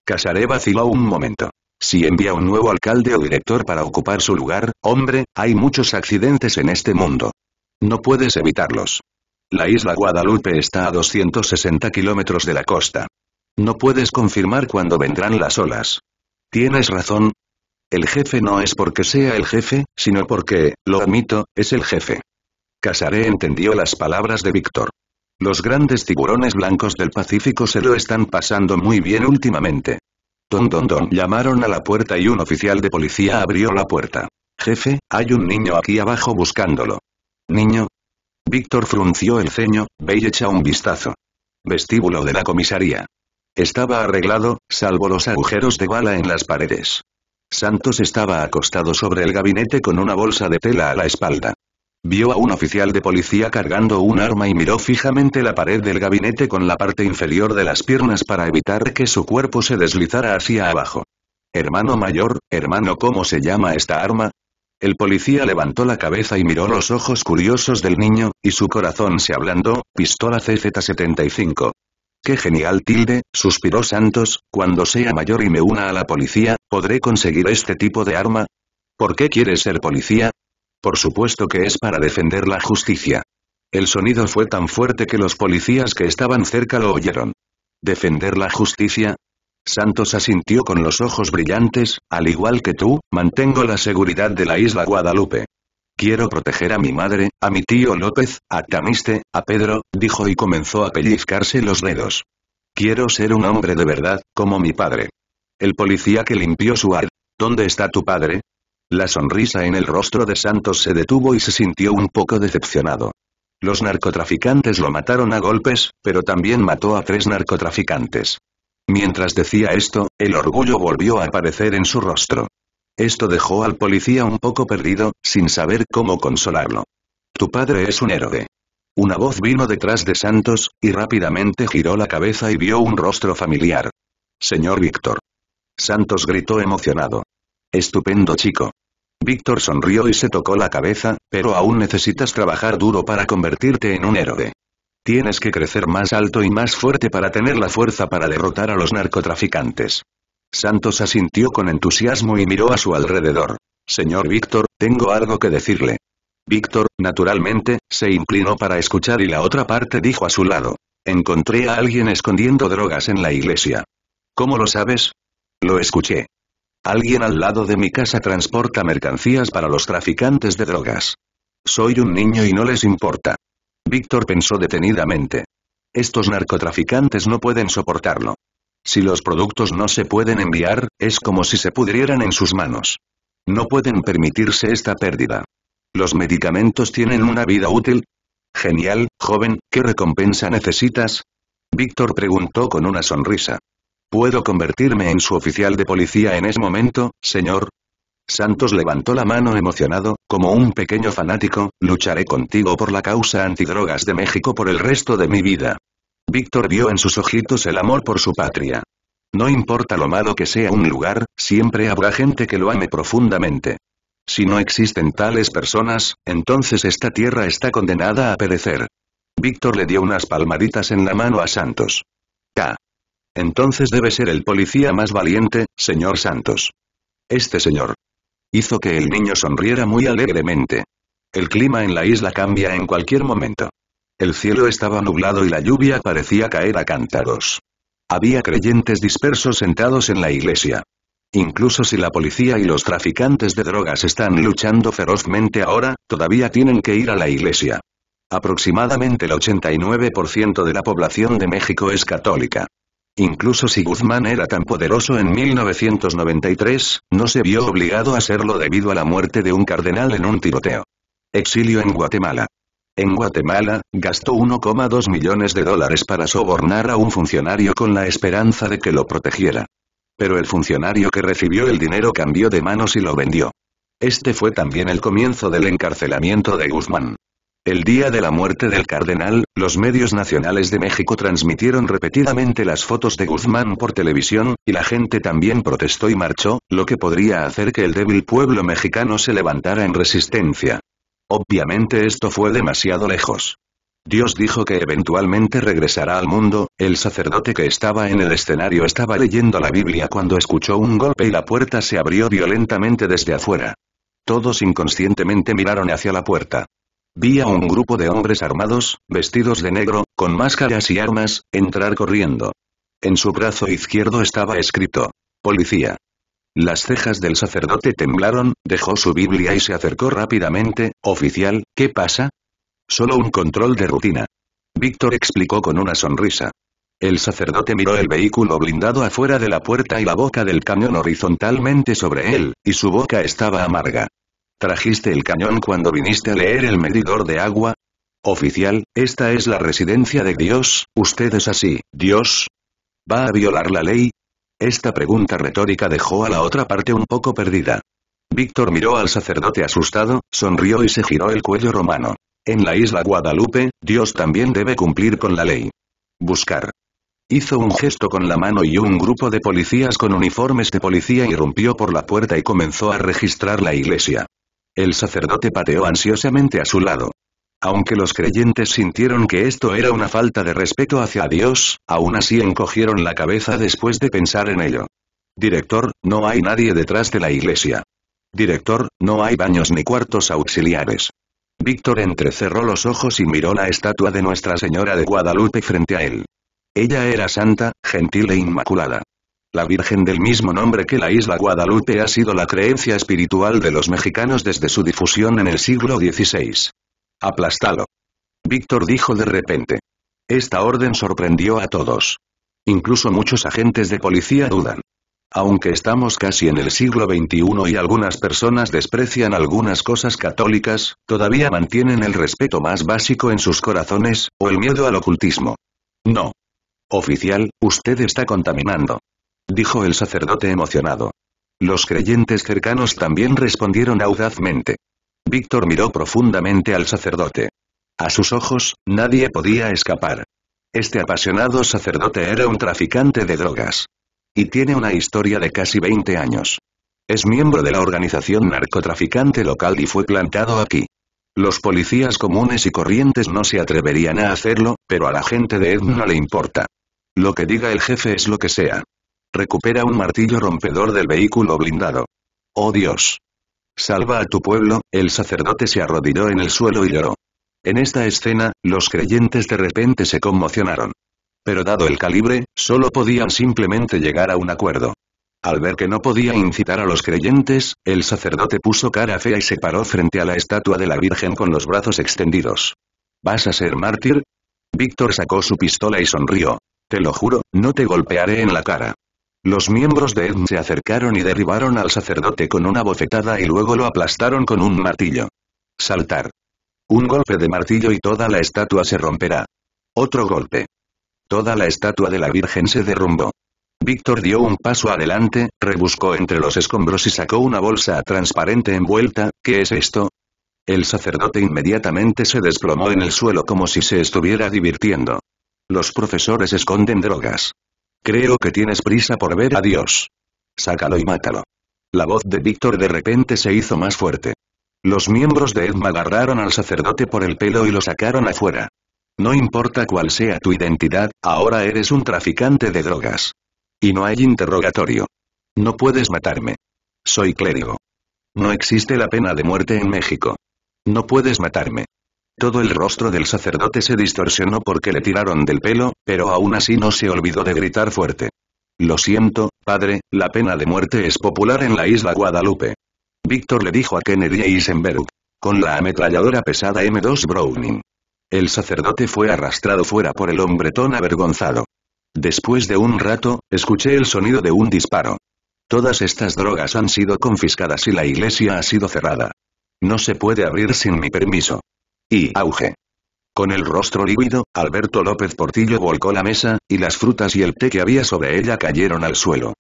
Casaré vaciló un momento. Si envía un nuevo alcalde o director para ocupar su lugar, hombre, hay muchos accidentes en este mundo. No puedes evitarlos. La isla Guadalupe está a 260 kilómetros de la costa. No puedes confirmar cuándo vendrán las olas. Tienes razón, el jefe no es porque sea el jefe, sino porque, lo admito, es el jefe. Casaré entendió las palabras de Víctor. Los grandes tiburones blancos del Pacífico se lo están pasando muy bien últimamente. Don don don llamaron a la puerta y un oficial de policía abrió la puerta. Jefe, hay un niño aquí abajo buscándolo. ¿Niño? Víctor frunció el ceño, ve y echa un vistazo. Vestíbulo de la comisaría. Estaba arreglado, salvo los agujeros de bala en las paredes. Santos estaba acostado sobre el gabinete con una bolsa de tela a la espalda. Vio a un oficial de policía cargando un arma y miró fijamente la pared del gabinete con la parte inferior de las piernas para evitar que su cuerpo se deslizara hacia abajo. Hermano mayor, hermano, ¿cómo se llama esta arma? El policía levantó la cabeza y miró los ojos curiosos del niño, y su corazón se ablandó, pistola CZ-75. ¡Qué genial tilde! suspiró Santos, cuando sea mayor y me una a la policía, ¿podré conseguir este tipo de arma? ¿Por qué quieres ser policía? Por supuesto que es para defender la justicia. El sonido fue tan fuerte que los policías que estaban cerca lo oyeron. ¿Defender la justicia? Santos asintió con los ojos brillantes, al igual que tú, mantengo la seguridad de la isla Guadalupe. Quiero proteger a mi madre, a mi tío López, a Tamiste, a Pedro, dijo y comenzó a pellizcarse los dedos. Quiero ser un hombre de verdad, como mi padre. El policía que limpió su ar. ¿Dónde está tu padre? La sonrisa en el rostro de Santos se detuvo y se sintió un poco decepcionado. Los narcotraficantes lo mataron a golpes, pero también mató a tres narcotraficantes. Mientras decía esto, el orgullo volvió a aparecer en su rostro. Esto dejó al policía un poco perdido, sin saber cómo consolarlo. Tu padre es un héroe. Una voz vino detrás de Santos, y rápidamente giró la cabeza y vio un rostro familiar. Señor Víctor. Santos gritó emocionado. Estupendo chico. Víctor sonrió y se tocó la cabeza, pero aún necesitas trabajar duro para convertirte en un héroe. Tienes que crecer más alto y más fuerte para tener la fuerza para derrotar a los narcotraficantes. Santos asintió con entusiasmo y miró a su alrededor. Señor Víctor, tengo algo que decirle. Víctor, naturalmente, se inclinó para escuchar y la otra parte dijo a su lado. Encontré a alguien escondiendo drogas en la iglesia. ¿Cómo lo sabes? Lo escuché. Alguien al lado de mi casa transporta mercancías para los traficantes de drogas. Soy un niño y no les importa. Víctor pensó detenidamente. Estos narcotraficantes no pueden soportarlo. Si los productos no se pueden enviar, es como si se pudrieran en sus manos. No pueden permitirse esta pérdida. Los medicamentos tienen una vida útil. Genial, joven, ¿qué recompensa necesitas? Víctor preguntó con una sonrisa. ¿Puedo convertirme en su oficial de policía en ese momento, señor? Santos levantó la mano emocionado, como un pequeño fanático, lucharé contigo por la causa antidrogas de México por el resto de mi vida. Víctor vio en sus ojitos el amor por su patria. No importa lo malo que sea un lugar, siempre habrá gente que lo ame profundamente. Si no existen tales personas, entonces esta tierra está condenada a perecer. Víctor le dio unas palmaditas en la mano a Santos. K. Entonces debe ser el policía más valiente, señor Santos. Este señor. Hizo que el niño sonriera muy alegremente. El clima en la isla cambia en cualquier momento. El cielo estaba nublado y la lluvia parecía caer a cántaros. Había creyentes dispersos sentados en la iglesia. Incluso si la policía y los traficantes de drogas están luchando ferozmente ahora, todavía tienen que ir a la iglesia. Aproximadamente el 89% de la población de México es católica. Incluso si Guzmán era tan poderoso en 1993, no se vio obligado a serlo debido a la muerte de un cardenal en un tiroteo. Exilio en Guatemala. En Guatemala, gastó 1,2 millones de dólares para sobornar a un funcionario con la esperanza de que lo protegiera. Pero el funcionario que recibió el dinero cambió de manos y lo vendió. Este fue también el comienzo del encarcelamiento de Guzmán. El día de la muerte del cardenal, los medios nacionales de México transmitieron repetidamente las fotos de Guzmán por televisión, y la gente también protestó y marchó, lo que podría hacer que el débil pueblo mexicano se levantara en resistencia. Obviamente esto fue demasiado lejos. Dios dijo que eventualmente regresará al mundo, el sacerdote que estaba en el escenario estaba leyendo la Biblia cuando escuchó un golpe y la puerta se abrió violentamente desde afuera. Todos inconscientemente miraron hacia la puerta. Vi a un grupo de hombres armados, vestidos de negro, con máscaras y armas, entrar corriendo. En su brazo izquierdo estaba escrito, Policía. Las cejas del sacerdote temblaron, dejó su Biblia y se acercó rápidamente, oficial, ¿qué pasa? Solo un control de rutina. Víctor explicó con una sonrisa. El sacerdote miró el vehículo blindado afuera de la puerta y la boca del cañón horizontalmente sobre él, y su boca estaba amarga. ¿Trajiste el cañón cuando viniste a leer el medidor de agua? Oficial, esta es la residencia de Dios, usted es así, Dios. ¿Va a violar la ley? Esta pregunta retórica dejó a la otra parte un poco perdida. Víctor miró al sacerdote asustado, sonrió y se giró el cuello romano. En la isla Guadalupe, Dios también debe cumplir con la ley. Buscar. Hizo un gesto con la mano y un grupo de policías con uniformes de policía irrumpió por la puerta y comenzó a registrar la iglesia. El sacerdote pateó ansiosamente a su lado. Aunque los creyentes sintieron que esto era una falta de respeto hacia Dios, aún así encogieron la cabeza después de pensar en ello. Director, no hay nadie detrás de la iglesia. Director, no hay baños ni cuartos auxiliares. Víctor entrecerró los ojos y miró la estatua de Nuestra Señora de Guadalupe frente a él. Ella era santa, gentil e inmaculada. La Virgen del mismo nombre que la isla Guadalupe ha sido la creencia espiritual de los mexicanos desde su difusión en el siglo XVI. Aplastalo. Víctor dijo de repente. Esta orden sorprendió a todos. Incluso muchos agentes de policía dudan. Aunque estamos casi en el siglo XXI y algunas personas desprecian algunas cosas católicas, todavía mantienen el respeto más básico en sus corazones, o el miedo al ocultismo. No. Oficial, usted está contaminando. Dijo el sacerdote emocionado. Los creyentes cercanos también respondieron audazmente. Víctor miró profundamente al sacerdote. A sus ojos, nadie podía escapar. Este apasionado sacerdote era un traficante de drogas. Y tiene una historia de casi 20 años. Es miembro de la organización narcotraficante local y fue plantado aquí. Los policías comunes y corrientes no se atreverían a hacerlo, pero a la gente de Ed no le importa. Lo que diga el jefe es lo que sea. Recupera un martillo rompedor del vehículo blindado. Oh Dios, Salva a tu pueblo, el sacerdote se arrodilló en el suelo y lloró. En esta escena, los creyentes de repente se conmocionaron. Pero dado el calibre, solo podían simplemente llegar a un acuerdo. Al ver que no podía incitar a los creyentes, el sacerdote puso cara fea y se paró frente a la estatua de la Virgen con los brazos extendidos. ¿Vas a ser mártir? Víctor sacó su pistola y sonrió. Te lo juro, no te golpearé en la cara. Los miembros de Edm se acercaron y derribaron al sacerdote con una bofetada y luego lo aplastaron con un martillo. Saltar. Un golpe de martillo y toda la estatua se romperá. Otro golpe. Toda la estatua de la Virgen se derrumbó. Víctor dio un paso adelante, rebuscó entre los escombros y sacó una bolsa transparente envuelta, ¿qué es esto? El sacerdote inmediatamente se desplomó en el suelo como si se estuviera divirtiendo. Los profesores esconden drogas. Creo que tienes prisa por ver a Dios. Sácalo y mátalo. La voz de Víctor de repente se hizo más fuerte. Los miembros de Edma agarraron al sacerdote por el pelo y lo sacaron afuera. No importa cuál sea tu identidad, ahora eres un traficante de drogas. Y no hay interrogatorio. No puedes matarme. Soy clérigo. No existe la pena de muerte en México. No puedes matarme. Todo el rostro del sacerdote se distorsionó porque le tiraron del pelo, pero aún así no se olvidó de gritar fuerte. Lo siento, padre, la pena de muerte es popular en la isla Guadalupe. Víctor le dijo a Kennedy e Eisenberg. Con la ametralladora pesada M2 Browning. El sacerdote fue arrastrado fuera por el hombretón avergonzado. Después de un rato, escuché el sonido de un disparo. Todas estas drogas han sido confiscadas y la iglesia ha sido cerrada. No se puede abrir sin mi permiso. Y auge. Con el rostro lívido, Alberto López Portillo volcó la mesa, y las frutas y el té que había sobre ella cayeron al suelo.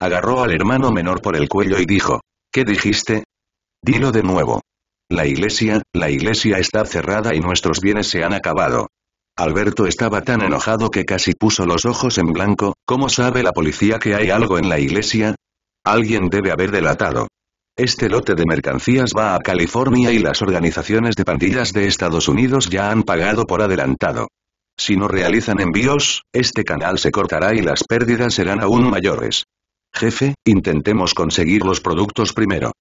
Agarró al hermano menor por el cuello y dijo, ¿qué dijiste? Dilo de nuevo. La iglesia, la iglesia está cerrada y nuestros bienes se han acabado. Alberto estaba tan enojado que casi puso los ojos en blanco, ¿cómo sabe la policía que hay algo en la iglesia? Alguien debe haber delatado. Este lote de mercancías va a California y las organizaciones de pandillas de Estados Unidos ya han pagado por adelantado. Si no realizan envíos, este canal se cortará y las pérdidas serán aún mayores. Jefe, intentemos conseguir los productos primero.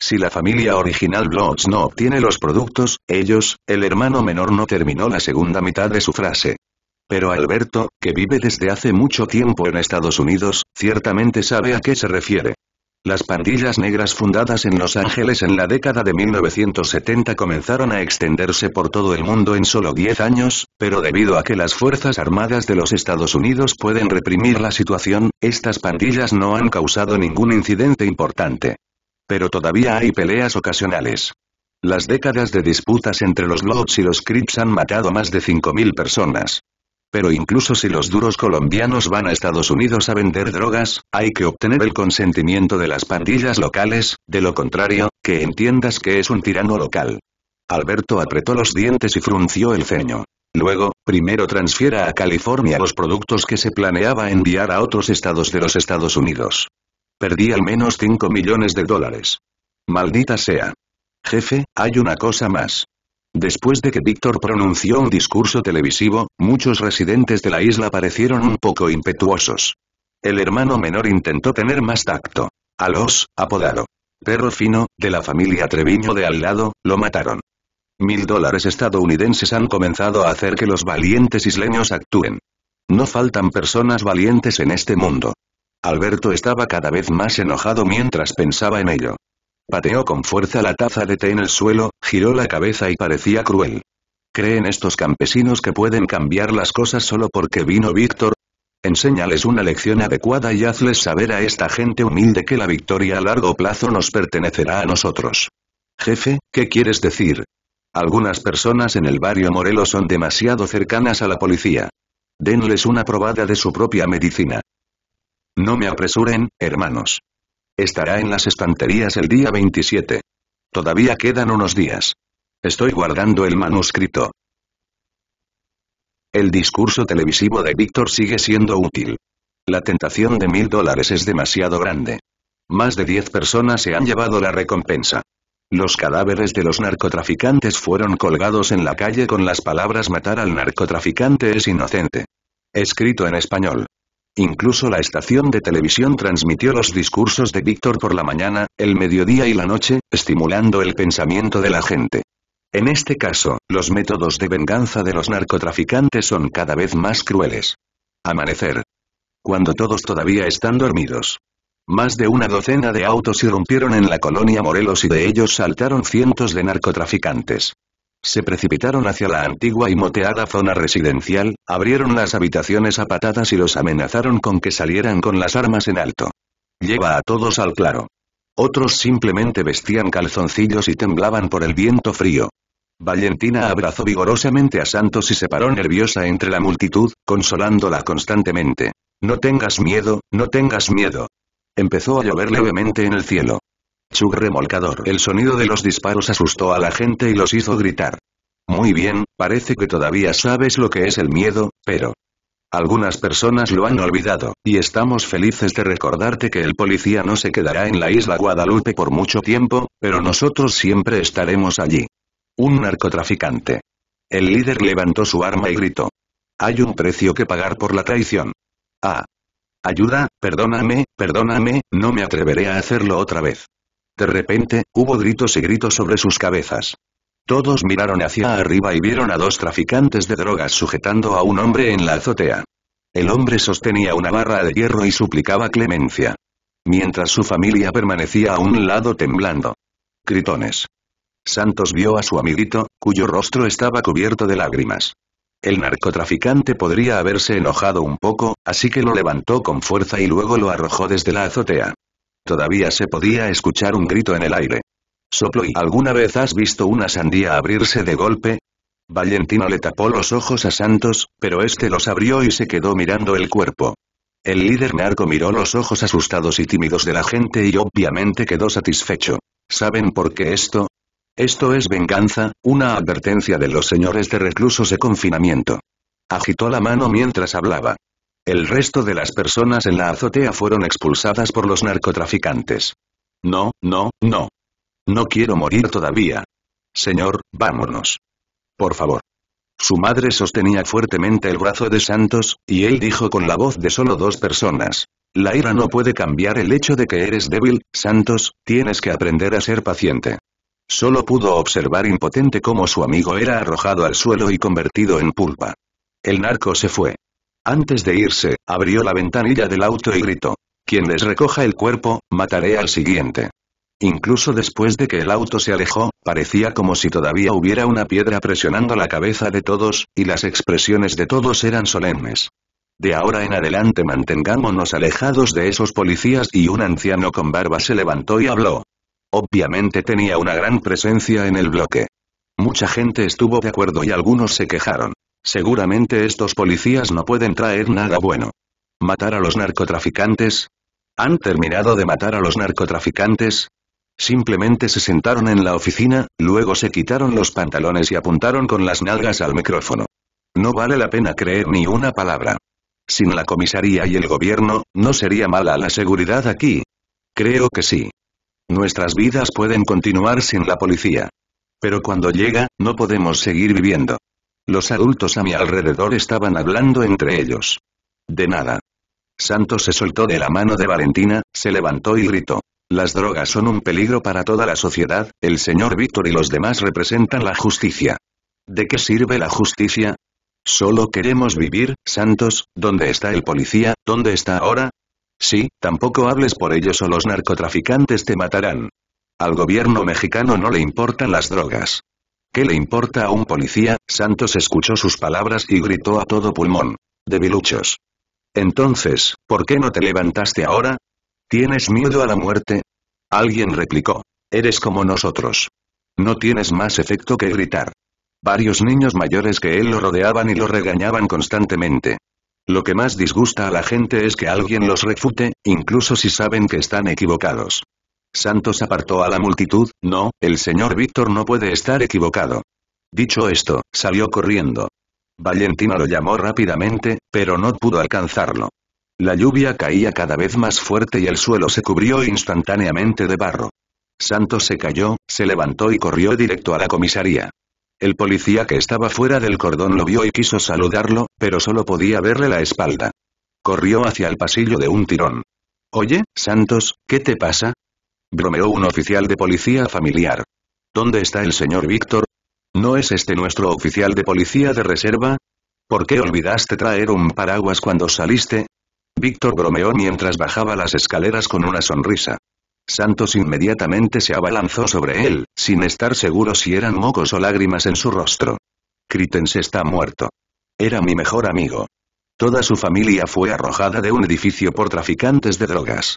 Si la familia original Bloods no obtiene los productos, ellos, el hermano menor no terminó la segunda mitad de su frase. Pero Alberto, que vive desde hace mucho tiempo en Estados Unidos, ciertamente sabe a qué se refiere. Las pandillas negras fundadas en Los Ángeles en la década de 1970 comenzaron a extenderse por todo el mundo en solo 10 años, pero debido a que las Fuerzas Armadas de los Estados Unidos pueden reprimir la situación, estas pandillas no han causado ningún incidente importante. Pero todavía hay peleas ocasionales. Las décadas de disputas entre los Bloods y los Crips han matado más de 5.000 personas pero incluso si los duros colombianos van a Estados Unidos a vender drogas, hay que obtener el consentimiento de las pandillas locales, de lo contrario, que entiendas que es un tirano local. Alberto apretó los dientes y frunció el ceño. Luego, primero transfiera a California los productos que se planeaba enviar a otros estados de los Estados Unidos. Perdí al menos 5 millones de dólares. Maldita sea. Jefe, hay una cosa más. Después de que Víctor pronunció un discurso televisivo, muchos residentes de la isla parecieron un poco impetuosos. El hermano menor intentó tener más tacto. A los, apodado. Perro fino, de la familia Treviño de al lado, lo mataron. Mil dólares estadounidenses han comenzado a hacer que los valientes isleños actúen. No faltan personas valientes en este mundo. Alberto estaba cada vez más enojado mientras pensaba en ello. Pateó con fuerza la taza de té en el suelo, giró la cabeza y parecía cruel. ¿Creen estos campesinos que pueden cambiar las cosas solo porque vino Víctor? Enséñales una lección adecuada y hazles saber a esta gente humilde que la victoria a largo plazo nos pertenecerá a nosotros. Jefe, ¿qué quieres decir? Algunas personas en el barrio Morelos son demasiado cercanas a la policía. Denles una probada de su propia medicina. No me apresuren, hermanos. Estará en las estanterías el día 27. Todavía quedan unos días. Estoy guardando el manuscrito. El discurso televisivo de Víctor sigue siendo útil. La tentación de mil dólares es demasiado grande. Más de diez personas se han llevado la recompensa. Los cadáveres de los narcotraficantes fueron colgados en la calle con las palabras matar al narcotraficante es inocente. Escrito en español. Incluso la estación de televisión transmitió los discursos de Víctor por la mañana, el mediodía y la noche, estimulando el pensamiento de la gente. En este caso, los métodos de venganza de los narcotraficantes son cada vez más crueles. Amanecer. Cuando todos todavía están dormidos. Más de una docena de autos irrumpieron en la colonia Morelos y de ellos saltaron cientos de narcotraficantes. Se precipitaron hacia la antigua y moteada zona residencial, abrieron las habitaciones a patadas y los amenazaron con que salieran con las armas en alto. Lleva a todos al claro. Otros simplemente vestían calzoncillos y temblaban por el viento frío. Valentina abrazó vigorosamente a Santos y se paró nerviosa entre la multitud, consolándola constantemente. No tengas miedo, no tengas miedo. Empezó a llover levemente en el cielo su remolcador. El sonido de los disparos asustó a la gente y los hizo gritar. Muy bien, parece que todavía sabes lo que es el miedo, pero... Algunas personas lo han olvidado, y estamos felices de recordarte que el policía no se quedará en la isla Guadalupe por mucho tiempo, pero nosotros siempre estaremos allí. Un narcotraficante. El líder levantó su arma y gritó. Hay un precio que pagar por la traición. Ah. Ayuda, perdóname, perdóname, no me atreveré a hacerlo otra vez. De repente, hubo gritos y gritos sobre sus cabezas. Todos miraron hacia arriba y vieron a dos traficantes de drogas sujetando a un hombre en la azotea. El hombre sostenía una barra de hierro y suplicaba clemencia. Mientras su familia permanecía a un lado temblando. Gritones. Santos vio a su amiguito, cuyo rostro estaba cubierto de lágrimas. El narcotraficante podría haberse enojado un poco, así que lo levantó con fuerza y luego lo arrojó desde la azotea. Todavía se podía escuchar un grito en el aire. Soplo y ¿alguna vez has visto una sandía abrirse de golpe? Valentino le tapó los ojos a Santos, pero este los abrió y se quedó mirando el cuerpo. El líder narco miró los ojos asustados y tímidos de la gente y obviamente quedó satisfecho. ¿Saben por qué esto? Esto es venganza, una advertencia de los señores de reclusos de confinamiento. Agitó la mano mientras hablaba. El resto de las personas en la azotea fueron expulsadas por los narcotraficantes. No, no, no. No quiero morir todavía. Señor, vámonos. Por favor. Su madre sostenía fuertemente el brazo de Santos, y él dijo con la voz de solo dos personas. La ira no puede cambiar el hecho de que eres débil, Santos, tienes que aprender a ser paciente. Solo pudo observar impotente cómo su amigo era arrojado al suelo y convertido en pulpa. El narco se fue. Antes de irse, abrió la ventanilla del auto y gritó. Quien les recoja el cuerpo, mataré al siguiente. Incluso después de que el auto se alejó, parecía como si todavía hubiera una piedra presionando la cabeza de todos, y las expresiones de todos eran solemnes. De ahora en adelante mantengámonos alejados de esos policías y un anciano con barba se levantó y habló. Obviamente tenía una gran presencia en el bloque. Mucha gente estuvo de acuerdo y algunos se quejaron. Seguramente estos policías no pueden traer nada bueno. ¿Matar a los narcotraficantes? ¿Han terminado de matar a los narcotraficantes? Simplemente se sentaron en la oficina, luego se quitaron los pantalones y apuntaron con las nalgas al micrófono. No vale la pena creer ni una palabra. Sin la comisaría y el gobierno, ¿no sería mala la seguridad aquí? Creo que sí. Nuestras vidas pueden continuar sin la policía. Pero cuando llega, no podemos seguir viviendo. Los adultos a mi alrededor estaban hablando entre ellos. De nada. Santos se soltó de la mano de Valentina, se levantó y gritó. Las drogas son un peligro para toda la sociedad, el señor Víctor y los demás representan la justicia. ¿De qué sirve la justicia? Solo queremos vivir, Santos, ¿dónde está el policía, dónde está ahora? Sí, tampoco hables por ellos o los narcotraficantes te matarán. Al gobierno mexicano no le importan las drogas. ¿Qué le importa a un policía? Santos escuchó sus palabras y gritó a todo pulmón. Debiluchos. Entonces, ¿por qué no te levantaste ahora? ¿Tienes miedo a la muerte? Alguien replicó. Eres como nosotros. No tienes más efecto que gritar. Varios niños mayores que él lo rodeaban y lo regañaban constantemente. Lo que más disgusta a la gente es que alguien los refute, incluso si saben que están equivocados. Santos apartó a la multitud, no, el señor Víctor no puede estar equivocado. Dicho esto, salió corriendo. Valentina lo llamó rápidamente, pero no pudo alcanzarlo. La lluvia caía cada vez más fuerte y el suelo se cubrió instantáneamente de barro. Santos se cayó, se levantó y corrió directo a la comisaría. El policía que estaba fuera del cordón lo vio y quiso saludarlo, pero solo podía verle la espalda. Corrió hacia el pasillo de un tirón. Oye, Santos, ¿qué te pasa? bromeó un oficial de policía familiar. ¿Dónde está el señor Víctor? ¿No es este nuestro oficial de policía de reserva? ¿Por qué olvidaste traer un paraguas cuando saliste? Víctor bromeó mientras bajaba las escaleras con una sonrisa. Santos inmediatamente se abalanzó sobre él, sin estar seguro si eran mocos o lágrimas en su rostro. Crittens está muerto. Era mi mejor amigo. Toda su familia fue arrojada de un edificio por traficantes de drogas.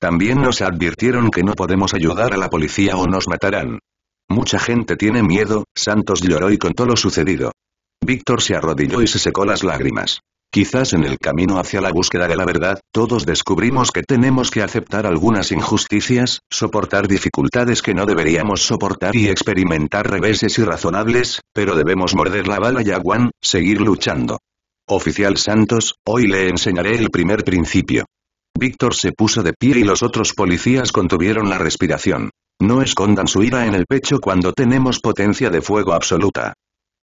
También nos advirtieron que no podemos ayudar a la policía o nos matarán. Mucha gente tiene miedo, Santos lloró y contó lo sucedido. Víctor se arrodilló y se secó las lágrimas. Quizás en el camino hacia la búsqueda de la verdad, todos descubrimos que tenemos que aceptar algunas injusticias, soportar dificultades que no deberíamos soportar y experimentar reveses irrazonables, pero debemos morder la bala y aguán, seguir luchando. Oficial Santos, hoy le enseñaré el primer principio. Víctor se puso de pie y los otros policías contuvieron la respiración. No escondan su ira en el pecho cuando tenemos potencia de fuego absoluta.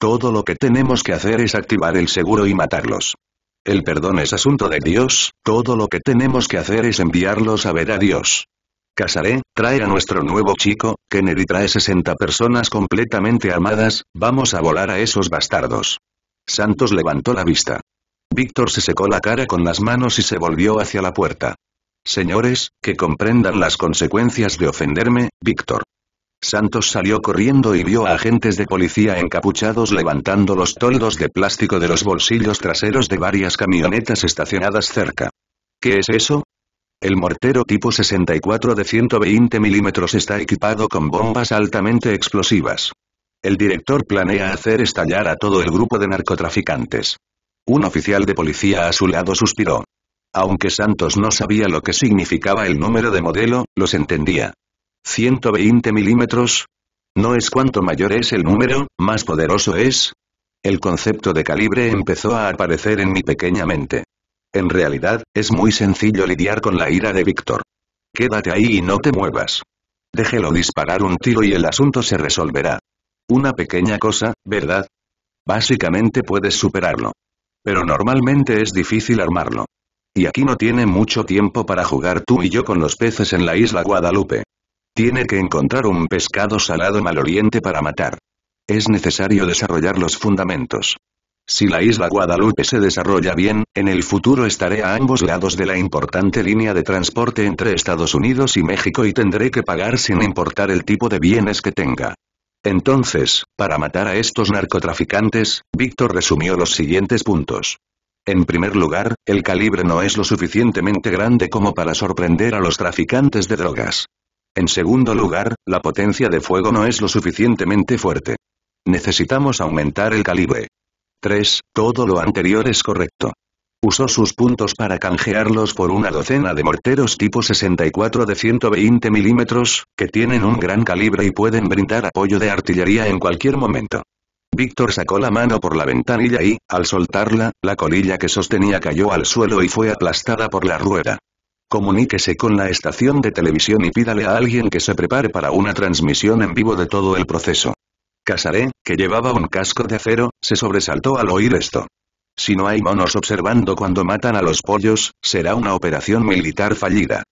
Todo lo que tenemos que hacer es activar el seguro y matarlos. El perdón es asunto de Dios, todo lo que tenemos que hacer es enviarlos a ver a Dios. Casaré, trae a nuestro nuevo chico, Kennedy trae 60 personas completamente armadas, vamos a volar a esos bastardos. Santos levantó la vista. Víctor se secó la cara con las manos y se volvió hacia la puerta. Señores, que comprendan las consecuencias de ofenderme, Víctor. Santos salió corriendo y vio a agentes de policía encapuchados levantando los toldos de plástico de los bolsillos traseros de varias camionetas estacionadas cerca. ¿Qué es eso? El mortero tipo 64 de 120 milímetros está equipado con bombas altamente explosivas. El director planea hacer estallar a todo el grupo de narcotraficantes. Un oficial de policía a su lado suspiró. Aunque Santos no sabía lo que significaba el número de modelo, los entendía. 120 milímetros. No es cuanto mayor es el número, más poderoso es. El concepto de calibre empezó a aparecer en mi pequeña mente. En realidad, es muy sencillo lidiar con la ira de Víctor. Quédate ahí y no te muevas. Déjelo disparar un tiro y el asunto se resolverá. Una pequeña cosa, ¿verdad? Básicamente puedes superarlo. Pero normalmente es difícil armarlo. Y aquí no tiene mucho tiempo para jugar tú y yo con los peces en la isla Guadalupe. Tiene que encontrar un pescado salado maloliente para matar. Es necesario desarrollar los fundamentos. Si la isla Guadalupe se desarrolla bien, en el futuro estaré a ambos lados de la importante línea de transporte entre Estados Unidos y México y tendré que pagar sin importar el tipo de bienes que tenga. Entonces, para matar a estos narcotraficantes, Víctor resumió los siguientes puntos. En primer lugar, el calibre no es lo suficientemente grande como para sorprender a los traficantes de drogas. En segundo lugar, la potencia de fuego no es lo suficientemente fuerte. Necesitamos aumentar el calibre. 3. Todo lo anterior es correcto. Usó sus puntos para canjearlos por una docena de morteros tipo 64 de 120 milímetros, que tienen un gran calibre y pueden brindar apoyo de artillería en cualquier momento. Víctor sacó la mano por la ventanilla y, al soltarla, la colilla que sostenía cayó al suelo y fue aplastada por la rueda. Comuníquese con la estación de televisión y pídale a alguien que se prepare para una transmisión en vivo de todo el proceso. Casaré, que llevaba un casco de acero, se sobresaltó al oír esto. Si no hay monos observando cuando matan a los pollos, será una operación militar fallida.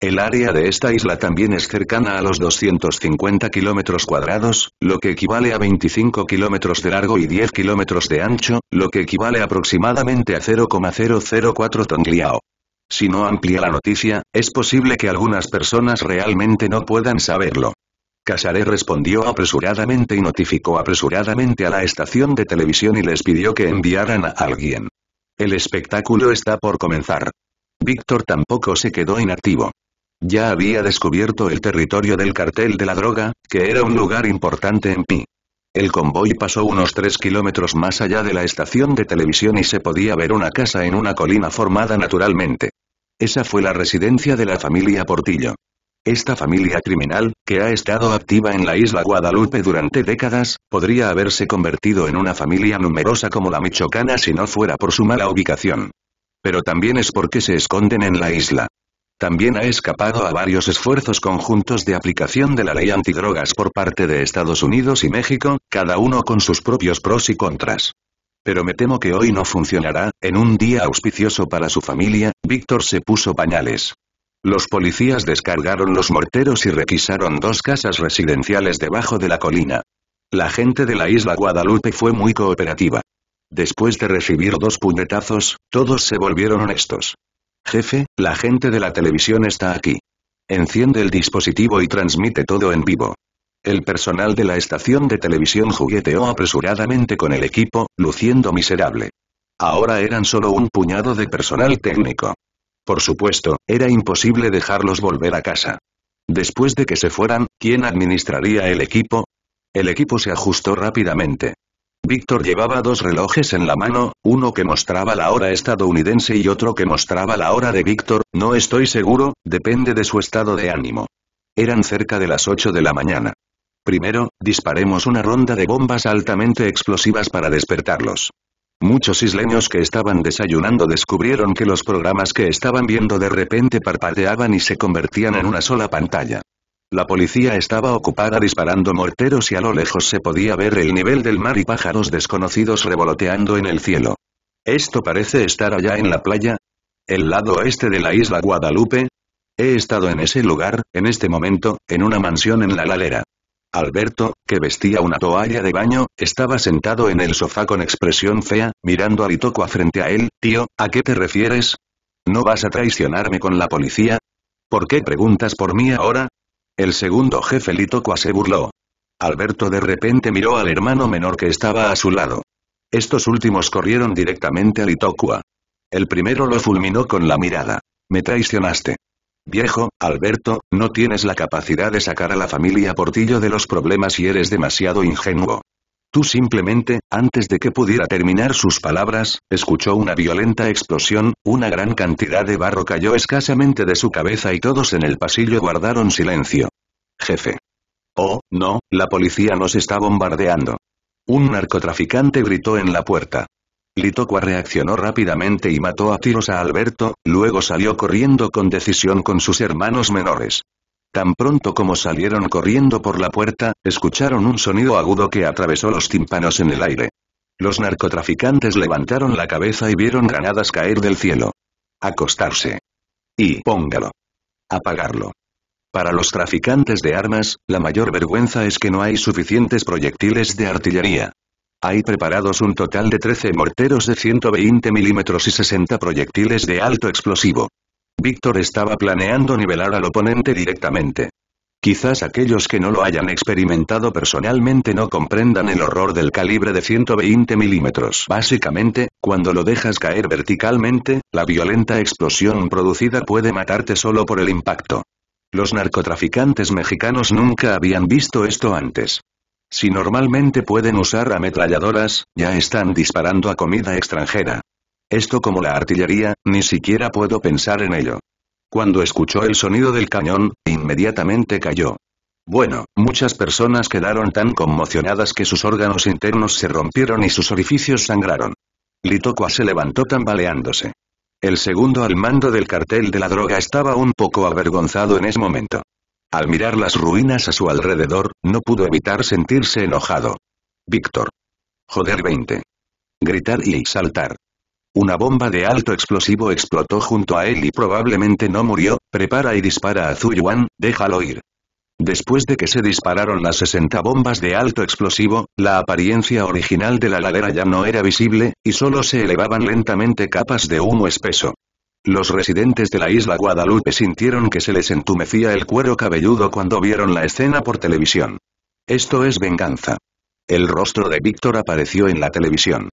El área de esta isla también es cercana a los 250 kilómetros cuadrados, lo que equivale a 25 kilómetros de largo y 10 kilómetros de ancho, lo que equivale aproximadamente a 0,004 tongliao. Si no amplía la noticia, es posible que algunas personas realmente no puedan saberlo casaré respondió apresuradamente y notificó apresuradamente a la estación de televisión y les pidió que enviaran a alguien. El espectáculo está por comenzar. Víctor tampoco se quedó inactivo. Ya había descubierto el territorio del cartel de la droga, que era un lugar importante en Pi. El convoy pasó unos tres kilómetros más allá de la estación de televisión y se podía ver una casa en una colina formada naturalmente. Esa fue la residencia de la familia Portillo. Esta familia criminal, que ha estado activa en la isla Guadalupe durante décadas, podría haberse convertido en una familia numerosa como la michoacana si no fuera por su mala ubicación. Pero también es porque se esconden en la isla. También ha escapado a varios esfuerzos conjuntos de aplicación de la ley antidrogas por parte de Estados Unidos y México, cada uno con sus propios pros y contras. Pero me temo que hoy no funcionará, en un día auspicioso para su familia, Víctor se puso pañales. Los policías descargaron los morteros y requisaron dos casas residenciales debajo de la colina. La gente de la isla Guadalupe fue muy cooperativa. Después de recibir dos puñetazos, todos se volvieron honestos. Jefe, la gente de la televisión está aquí. Enciende el dispositivo y transmite todo en vivo. El personal de la estación de televisión jugueteó apresuradamente con el equipo, luciendo miserable. Ahora eran solo un puñado de personal técnico. Por supuesto, era imposible dejarlos volver a casa. Después de que se fueran, ¿quién administraría el equipo? El equipo se ajustó rápidamente. Víctor llevaba dos relojes en la mano, uno que mostraba la hora estadounidense y otro que mostraba la hora de Víctor, no estoy seguro, depende de su estado de ánimo. Eran cerca de las 8 de la mañana. Primero, disparemos una ronda de bombas altamente explosivas para despertarlos. Muchos isleños que estaban desayunando descubrieron que los programas que estaban viendo de repente parpadeaban y se convertían en una sola pantalla. La policía estaba ocupada disparando morteros y a lo lejos se podía ver el nivel del mar y pájaros desconocidos revoloteando en el cielo. ¿Esto parece estar allá en la playa? ¿El lado oeste de la isla Guadalupe? He estado en ese lugar, en este momento, en una mansión en la Galera. Alberto, que vestía una toalla de baño, estaba sentado en el sofá con expresión fea, mirando a Litocua frente a él, tío, ¿a qué te refieres? ¿No vas a traicionarme con la policía? ¿Por qué preguntas por mí ahora? El segundo jefe Litocua se burló. Alberto de repente miró al hermano menor que estaba a su lado. Estos últimos corrieron directamente a Litocua. El primero lo fulminó con la mirada. Me traicionaste. Viejo, Alberto, no tienes la capacidad de sacar a la familia Portillo de los problemas y eres demasiado ingenuo. Tú simplemente, antes de que pudiera terminar sus palabras, escuchó una violenta explosión, una gran cantidad de barro cayó escasamente de su cabeza y todos en el pasillo guardaron silencio. Jefe. Oh, no, la policía nos está bombardeando. Un narcotraficante gritó en la puerta. Litocua reaccionó rápidamente y mató a tiros a Alberto, luego salió corriendo con decisión con sus hermanos menores. Tan pronto como salieron corriendo por la puerta, escucharon un sonido agudo que atravesó los tímpanos en el aire. Los narcotraficantes levantaron la cabeza y vieron granadas caer del cielo. Acostarse. Y póngalo. Apagarlo. Para los traficantes de armas, la mayor vergüenza es que no hay suficientes proyectiles de artillería. Hay preparados un total de 13 morteros de 120 milímetros y 60 proyectiles de alto explosivo. Víctor estaba planeando nivelar al oponente directamente. Quizás aquellos que no lo hayan experimentado personalmente no comprendan el horror del calibre de 120 milímetros. Básicamente, cuando lo dejas caer verticalmente, la violenta explosión producida puede matarte solo por el impacto. Los narcotraficantes mexicanos nunca habían visto esto antes. Si normalmente pueden usar ametralladoras, ya están disparando a comida extranjera. Esto como la artillería, ni siquiera puedo pensar en ello. Cuando escuchó el sonido del cañón, inmediatamente cayó. Bueno, muchas personas quedaron tan conmocionadas que sus órganos internos se rompieron y sus orificios sangraron. Litokwa se levantó tambaleándose. El segundo al mando del cartel de la droga estaba un poco avergonzado en ese momento. Al mirar las ruinas a su alrededor, no pudo evitar sentirse enojado. Víctor. Joder 20. Gritar y saltar. Una bomba de alto explosivo explotó junto a él y probablemente no murió, prepara y dispara a Zuyuan, déjalo ir. Después de que se dispararon las 60 bombas de alto explosivo, la apariencia original de la ladera ya no era visible, y solo se elevaban lentamente capas de humo espeso. Los residentes de la isla Guadalupe sintieron que se les entumecía el cuero cabelludo cuando vieron la escena por televisión. Esto es venganza. El rostro de Víctor apareció en la televisión.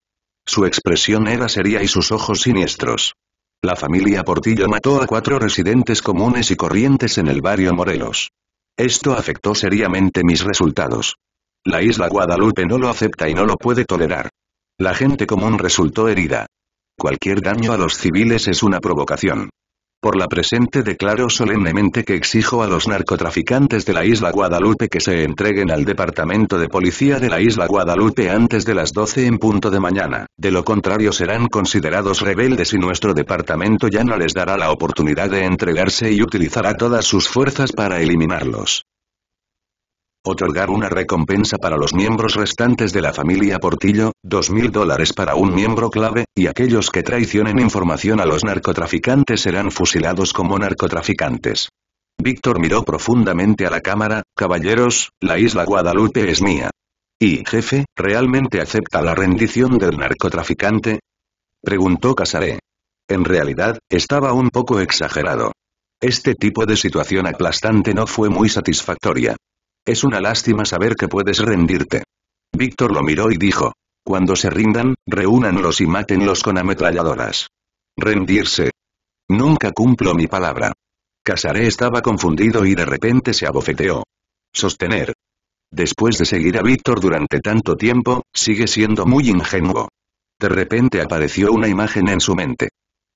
Su expresión era seria y sus ojos siniestros. La familia Portillo mató a cuatro residentes comunes y corrientes en el barrio Morelos. Esto afectó seriamente mis resultados. La isla Guadalupe no lo acepta y no lo puede tolerar. La gente común resultó herida. Cualquier daño a los civiles es una provocación. Por la presente declaro solemnemente que exijo a los narcotraficantes de la isla Guadalupe que se entreguen al Departamento de Policía de la isla Guadalupe antes de las 12 en punto de mañana, de lo contrario serán considerados rebeldes y nuestro departamento ya no les dará la oportunidad de entregarse y utilizará todas sus fuerzas para eliminarlos. Otorgar una recompensa para los miembros restantes de la familia Portillo, 2.000 dólares para un miembro clave, y aquellos que traicionen información a los narcotraficantes serán fusilados como narcotraficantes. Víctor miró profundamente a la cámara, caballeros, la isla Guadalupe es mía. ¿Y jefe, realmente acepta la rendición del narcotraficante? Preguntó Casaré. En realidad, estaba un poco exagerado. Este tipo de situación aplastante no fue muy satisfactoria. Es una lástima saber que puedes rendirte. Víctor lo miró y dijo. Cuando se rindan, reúnanlos y mátenlos con ametralladoras. Rendirse. Nunca cumplo mi palabra. Casaré estaba confundido y de repente se abofeteó. Sostener. Después de seguir a Víctor durante tanto tiempo, sigue siendo muy ingenuo. De repente apareció una imagen en su mente.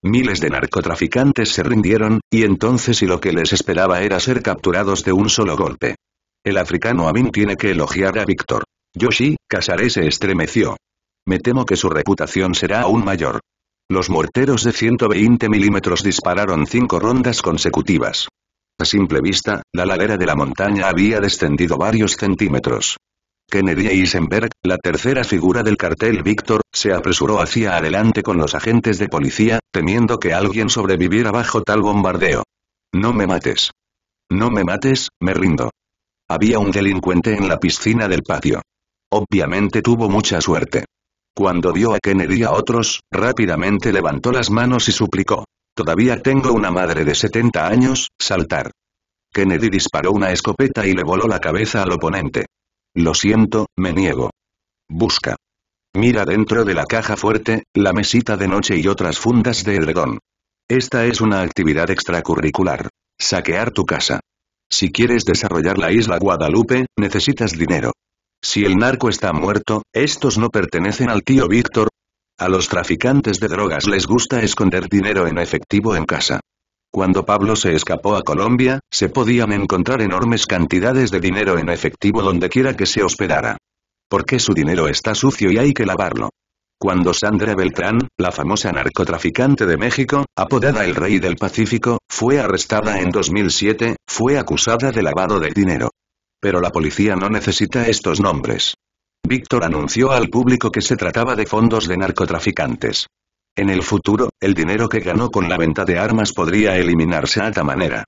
Miles de narcotraficantes se rindieron, y entonces y lo que les esperaba era ser capturados de un solo golpe. El africano Amin tiene que elogiar a Víctor. Yoshi, Casaré se estremeció. Me temo que su reputación será aún mayor. Los morteros de 120 milímetros dispararon cinco rondas consecutivas. A simple vista, la ladera de la montaña había descendido varios centímetros. Kennedy e Eisenberg, la tercera figura del cartel Víctor, se apresuró hacia adelante con los agentes de policía, temiendo que alguien sobreviviera bajo tal bombardeo. No me mates. No me mates, me rindo. Había un delincuente en la piscina del patio. Obviamente tuvo mucha suerte. Cuando vio a Kennedy a otros, rápidamente levantó las manos y suplicó. Todavía tengo una madre de 70 años, saltar. Kennedy disparó una escopeta y le voló la cabeza al oponente. Lo siento, me niego. Busca. Mira dentro de la caja fuerte, la mesita de noche y otras fundas de edredón. Esta es una actividad extracurricular. Saquear tu casa. Si quieres desarrollar la isla Guadalupe, necesitas dinero. Si el narco está muerto, estos no pertenecen al tío Víctor. A los traficantes de drogas les gusta esconder dinero en efectivo en casa. Cuando Pablo se escapó a Colombia, se podían encontrar enormes cantidades de dinero en efectivo donde quiera que se hospedara. Porque su dinero está sucio y hay que lavarlo cuando Sandra Beltrán, la famosa narcotraficante de México, apodada el Rey del Pacífico, fue arrestada en 2007, fue acusada de lavado de dinero. Pero la policía no necesita estos nombres. Víctor anunció al público que se trataba de fondos de narcotraficantes. En el futuro, el dinero que ganó con la venta de armas podría eliminarse a tal manera.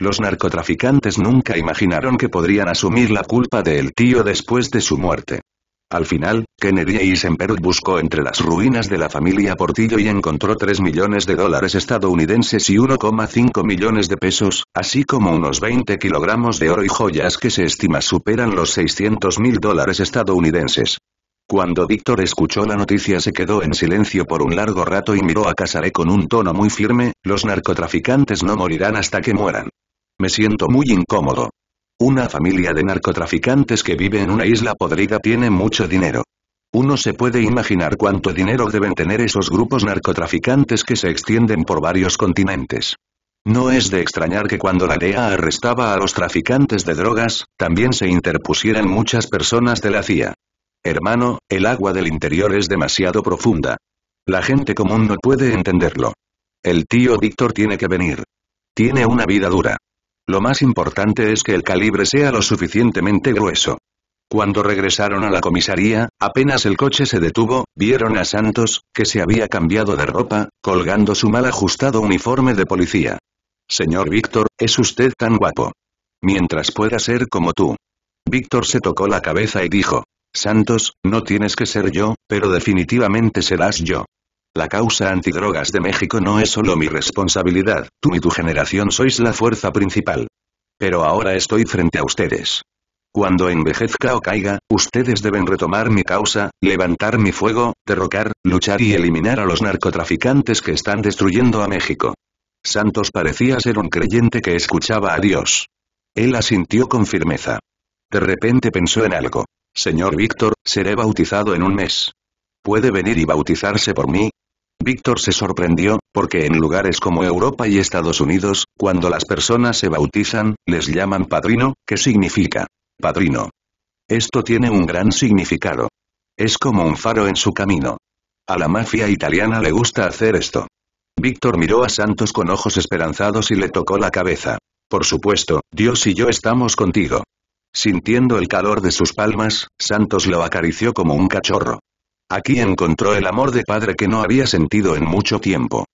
Los narcotraficantes nunca imaginaron que podrían asumir la culpa del tío después de su muerte. Al final, Kennedy e Eisenberg buscó entre las ruinas de la familia Portillo y encontró 3 millones de dólares estadounidenses y 1,5 millones de pesos, así como unos 20 kilogramos de oro y joyas que se estima superan los 600 mil dólares estadounidenses. Cuando Víctor escuchó la noticia se quedó en silencio por un largo rato y miró a Casaré con un tono muy firme, los narcotraficantes no morirán hasta que mueran. Me siento muy incómodo. Una familia de narcotraficantes que vive en una isla podrida tiene mucho dinero. Uno se puede imaginar cuánto dinero deben tener esos grupos narcotraficantes que se extienden por varios continentes. No es de extrañar que cuando la DEA arrestaba a los traficantes de drogas, también se interpusieran muchas personas de la CIA. Hermano, el agua del interior es demasiado profunda. La gente común no puede entenderlo. El tío Víctor tiene que venir. Tiene una vida dura. Lo más importante es que el calibre sea lo suficientemente grueso. Cuando regresaron a la comisaría, apenas el coche se detuvo, vieron a Santos, que se había cambiado de ropa, colgando su mal ajustado uniforme de policía. Señor Víctor, es usted tan guapo. Mientras pueda ser como tú. Víctor se tocó la cabeza y dijo, Santos, no tienes que ser yo, pero definitivamente serás yo. La causa antidrogas de México no es solo mi responsabilidad, tú y tu generación sois la fuerza principal. Pero ahora estoy frente a ustedes. Cuando envejezca o caiga, ustedes deben retomar mi causa, levantar mi fuego, derrocar, luchar y eliminar a los narcotraficantes que están destruyendo a México. Santos parecía ser un creyente que escuchaba a Dios. Él asintió con firmeza. De repente pensó en algo. Señor Víctor, seré bautizado en un mes. ¿Puede venir y bautizarse por mí? Víctor se sorprendió, porque en lugares como Europa y Estados Unidos, cuando las personas se bautizan, les llaman padrino, ¿Qué significa Padrino. Esto tiene un gran significado. Es como un faro en su camino. A la mafia italiana le gusta hacer esto. Víctor miró a Santos con ojos esperanzados y le tocó la cabeza. Por supuesto, Dios y yo estamos contigo. Sintiendo el calor de sus palmas, Santos lo acarició como un cachorro. Aquí encontró el amor de padre que no había sentido en mucho tiempo.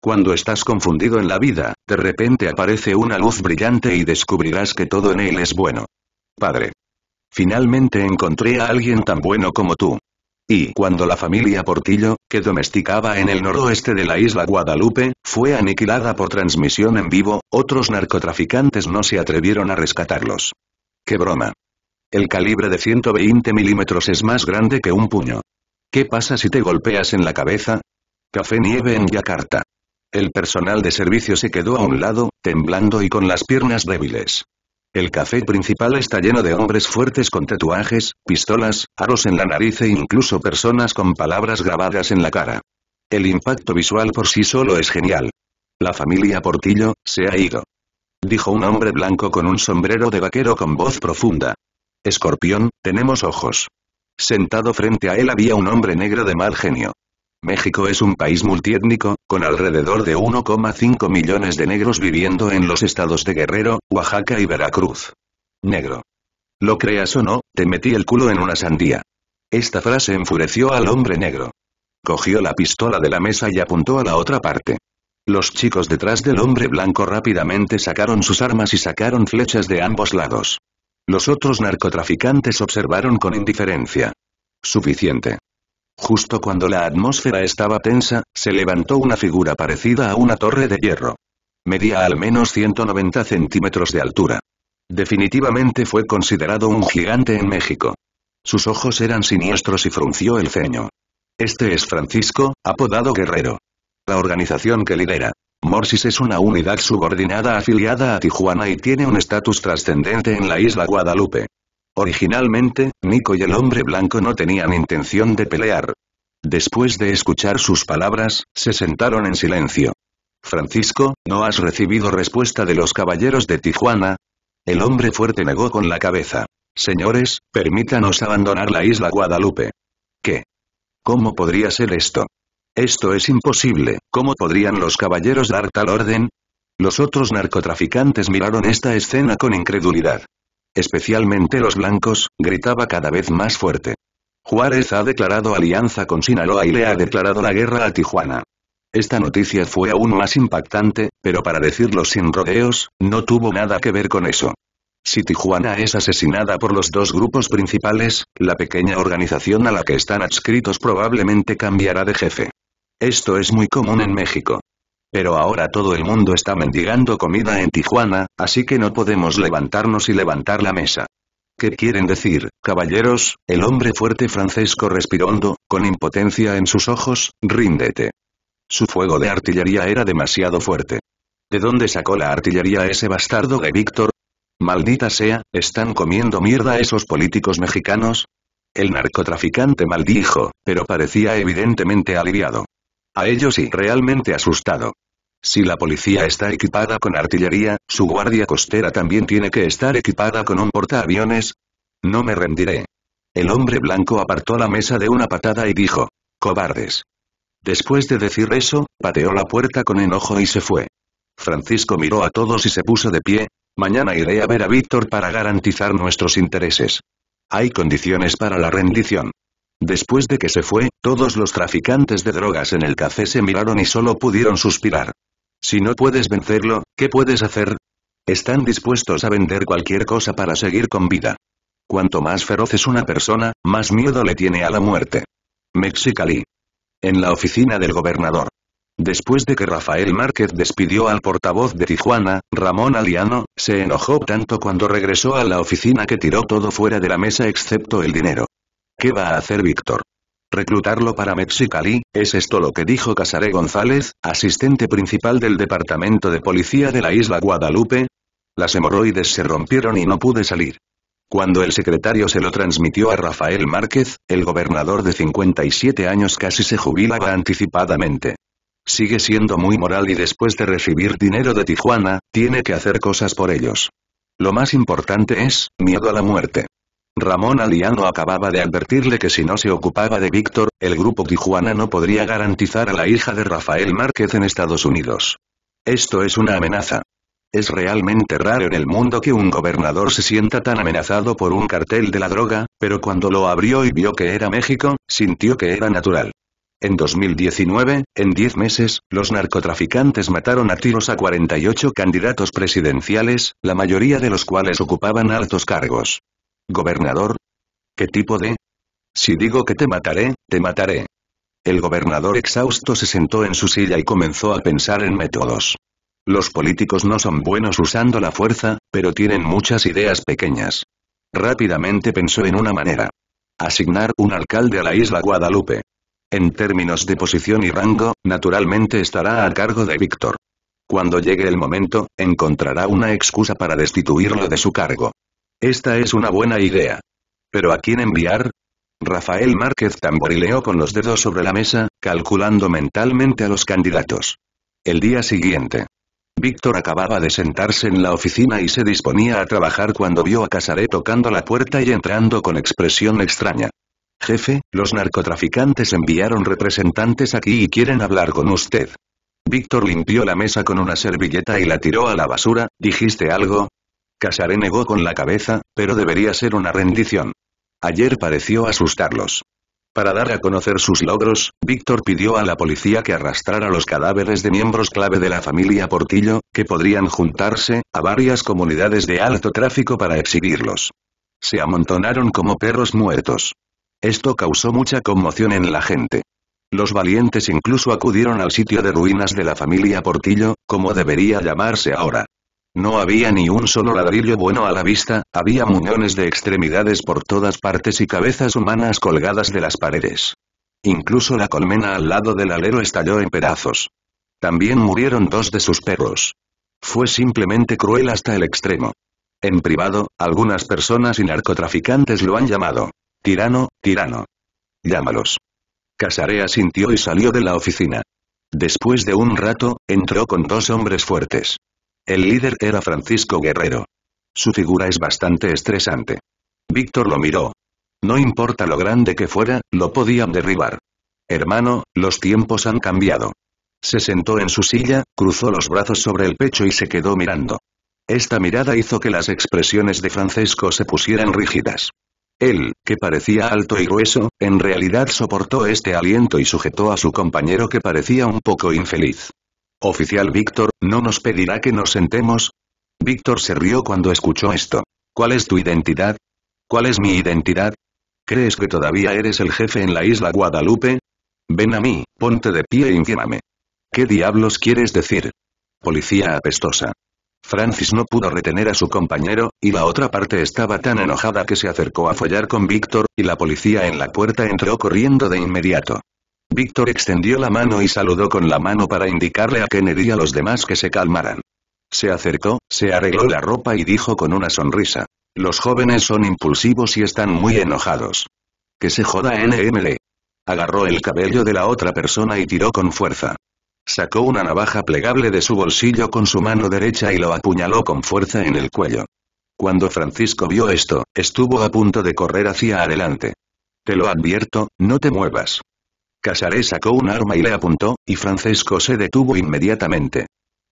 Cuando estás confundido en la vida, de repente aparece una luz brillante y descubrirás que todo en él es bueno padre. Finalmente encontré a alguien tan bueno como tú. Y cuando la familia Portillo, que domesticaba en el noroeste de la isla Guadalupe, fue aniquilada por transmisión en vivo, otros narcotraficantes no se atrevieron a rescatarlos. ¡Qué broma! El calibre de 120 milímetros es más grande que un puño. ¿Qué pasa si te golpeas en la cabeza? Café Nieve en Yakarta. El personal de servicio se quedó a un lado, temblando y con las piernas débiles. El café principal está lleno de hombres fuertes con tatuajes, pistolas, aros en la nariz e incluso personas con palabras grabadas en la cara. El impacto visual por sí solo es genial. La familia Portillo, se ha ido. Dijo un hombre blanco con un sombrero de vaquero con voz profunda. Escorpión, tenemos ojos. Sentado frente a él había un hombre negro de mal genio. México es un país multiétnico, con alrededor de 1,5 millones de negros viviendo en los estados de Guerrero, Oaxaca y Veracruz. Negro. Lo creas o no, te metí el culo en una sandía. Esta frase enfureció al hombre negro. Cogió la pistola de la mesa y apuntó a la otra parte. Los chicos detrás del hombre blanco rápidamente sacaron sus armas y sacaron flechas de ambos lados. Los otros narcotraficantes observaron con indiferencia. Suficiente. Justo cuando la atmósfera estaba tensa, se levantó una figura parecida a una torre de hierro. Medía al menos 190 centímetros de altura. Definitivamente fue considerado un gigante en México. Sus ojos eran siniestros y frunció el ceño. Este es Francisco, apodado Guerrero. La organización que lidera. Morsis es una unidad subordinada afiliada a Tijuana y tiene un estatus trascendente en la isla Guadalupe. Originalmente, Nico y el hombre blanco no tenían intención de pelear. Después de escuchar sus palabras, se sentaron en silencio. Francisco, ¿no has recibido respuesta de los caballeros de Tijuana? El hombre fuerte negó con la cabeza. Señores, permítanos abandonar la isla Guadalupe. ¿Qué? ¿Cómo podría ser esto? Esto es imposible, ¿cómo podrían los caballeros dar tal orden? Los otros narcotraficantes miraron esta escena con incredulidad especialmente los blancos, gritaba cada vez más fuerte. Juárez ha declarado alianza con Sinaloa y le ha declarado la guerra a Tijuana. Esta noticia fue aún más impactante, pero para decirlo sin rodeos, no tuvo nada que ver con eso. Si Tijuana es asesinada por los dos grupos principales, la pequeña organización a la que están adscritos probablemente cambiará de jefe. Esto es muy común en México. Pero ahora todo el mundo está mendigando comida en Tijuana, así que no podemos levantarnos y levantar la mesa. ¿Qué quieren decir, caballeros? El hombre fuerte francesco respirando, con impotencia en sus ojos, ríndete. Su fuego de artillería era demasiado fuerte. ¿De dónde sacó la artillería ese bastardo de Víctor? Maldita sea, ¿están comiendo mierda esos políticos mexicanos? El narcotraficante maldijo, pero parecía evidentemente aliviado. A ellos y realmente asustado. Si la policía está equipada con artillería, su guardia costera también tiene que estar equipada con un portaaviones. No me rendiré. El hombre blanco apartó la mesa de una patada y dijo, cobardes. Después de decir eso, pateó la puerta con enojo y se fue. Francisco miró a todos y se puso de pie, mañana iré a ver a Víctor para garantizar nuestros intereses. Hay condiciones para la rendición. Después de que se fue, todos los traficantes de drogas en el café se miraron y solo pudieron suspirar. Si no puedes vencerlo, ¿qué puedes hacer? Están dispuestos a vender cualquier cosa para seguir con vida. Cuanto más feroz es una persona, más miedo le tiene a la muerte. Mexicali. En la oficina del gobernador. Después de que Rafael Márquez despidió al portavoz de Tijuana, Ramón Aliano, se enojó tanto cuando regresó a la oficina que tiró todo fuera de la mesa excepto el dinero. ¿Qué va a hacer Víctor? reclutarlo para Mexicali, ¿es esto lo que dijo Casaré González, asistente principal del Departamento de Policía de la Isla Guadalupe? Las hemorroides se rompieron y no pude salir. Cuando el secretario se lo transmitió a Rafael Márquez, el gobernador de 57 años casi se jubilaba anticipadamente. Sigue siendo muy moral y después de recibir dinero de Tijuana, tiene que hacer cosas por ellos. Lo más importante es, miedo a la muerte. Ramón Aliano acababa de advertirle que si no se ocupaba de Víctor, el grupo Tijuana no podría garantizar a la hija de Rafael Márquez en Estados Unidos. Esto es una amenaza. Es realmente raro en el mundo que un gobernador se sienta tan amenazado por un cartel de la droga, pero cuando lo abrió y vio que era México, sintió que era natural. En 2019, en 10 meses, los narcotraficantes mataron a tiros a 48 candidatos presidenciales, la mayoría de los cuales ocupaban altos cargos. ¿Gobernador? ¿Qué tipo de...? Si digo que te mataré, te mataré. El gobernador exhausto se sentó en su silla y comenzó a pensar en métodos. Los políticos no son buenos usando la fuerza, pero tienen muchas ideas pequeñas. Rápidamente pensó en una manera. Asignar un alcalde a la isla Guadalupe. En términos de posición y rango, naturalmente estará a cargo de Víctor. Cuando llegue el momento, encontrará una excusa para destituirlo de su cargo. Esta es una buena idea. ¿Pero a quién enviar? Rafael Márquez tamborileó con los dedos sobre la mesa, calculando mentalmente a los candidatos. El día siguiente. Víctor acababa de sentarse en la oficina y se disponía a trabajar cuando vio a Casaré tocando la puerta y entrando con expresión extraña. Jefe, los narcotraficantes enviaron representantes aquí y quieren hablar con usted. Víctor limpió la mesa con una servilleta y la tiró a la basura, ¿dijiste algo? Casare negó con la cabeza, pero debería ser una rendición. Ayer pareció asustarlos. Para dar a conocer sus logros, Víctor pidió a la policía que arrastrara los cadáveres de miembros clave de la familia Portillo, que podrían juntarse, a varias comunidades de alto tráfico para exhibirlos. Se amontonaron como perros muertos. Esto causó mucha conmoción en la gente. Los valientes incluso acudieron al sitio de ruinas de la familia Portillo, como debería llamarse ahora. No había ni un solo ladrillo bueno a la vista, había muñones de extremidades por todas partes y cabezas humanas colgadas de las paredes. Incluso la colmena al lado del alero estalló en pedazos. También murieron dos de sus perros. Fue simplemente cruel hasta el extremo. En privado, algunas personas y narcotraficantes lo han llamado. Tirano, tirano. Llámalos. Casarea sintió y salió de la oficina. Después de un rato, entró con dos hombres fuertes. El líder era Francisco Guerrero. Su figura es bastante estresante. Víctor lo miró. No importa lo grande que fuera, lo podían derribar. Hermano, los tiempos han cambiado. Se sentó en su silla, cruzó los brazos sobre el pecho y se quedó mirando. Esta mirada hizo que las expresiones de Francisco se pusieran rígidas. Él, que parecía alto y grueso, en realidad soportó este aliento y sujetó a su compañero que parecía un poco infeliz. Oficial Víctor, ¿no nos pedirá que nos sentemos? Víctor se rió cuando escuchó esto. ¿Cuál es tu identidad? ¿Cuál es mi identidad? ¿Crees que todavía eres el jefe en la isla Guadalupe? Ven a mí, ponte de pie e ¿Qué diablos quieres decir? Policía apestosa. Francis no pudo retener a su compañero, y la otra parte estaba tan enojada que se acercó a follar con Víctor, y la policía en la puerta entró corriendo de inmediato. Víctor extendió la mano y saludó con la mano para indicarle a Kennedy y a los demás que se calmaran. Se acercó, se arregló la ropa y dijo con una sonrisa. Los jóvenes son impulsivos y están muy enojados. Que se joda NML. Agarró el cabello de la otra persona y tiró con fuerza. Sacó una navaja plegable de su bolsillo con su mano derecha y lo apuñaló con fuerza en el cuello. Cuando Francisco vio esto, estuvo a punto de correr hacia adelante. Te lo advierto, no te muevas. Casaré sacó un arma y le apuntó, y Francesco se detuvo inmediatamente.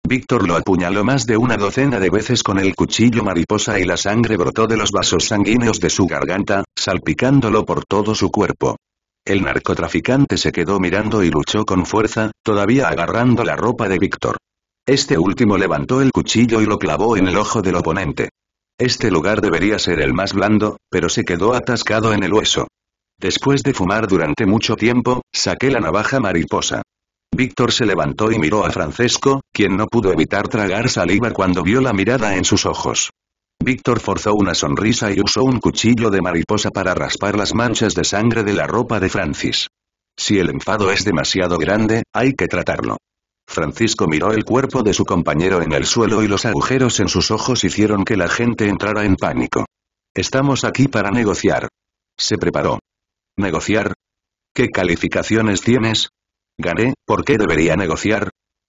Víctor lo apuñaló más de una docena de veces con el cuchillo mariposa y la sangre brotó de los vasos sanguíneos de su garganta, salpicándolo por todo su cuerpo. El narcotraficante se quedó mirando y luchó con fuerza, todavía agarrando la ropa de Víctor. Este último levantó el cuchillo y lo clavó en el ojo del oponente. Este lugar debería ser el más blando, pero se quedó atascado en el hueso. Después de fumar durante mucho tiempo, saqué la navaja mariposa. Víctor se levantó y miró a Francisco, quien no pudo evitar tragar saliva cuando vio la mirada en sus ojos. Víctor forzó una sonrisa y usó un cuchillo de mariposa para raspar las manchas de sangre de la ropa de Francis. Si el enfado es demasiado grande, hay que tratarlo. Francisco miró el cuerpo de su compañero en el suelo y los agujeros en sus ojos hicieron que la gente entrara en pánico. Estamos aquí para negociar. Se preparó. ¿Negociar? ¿Qué calificaciones tienes? Gané, ¿por qué debería negociar?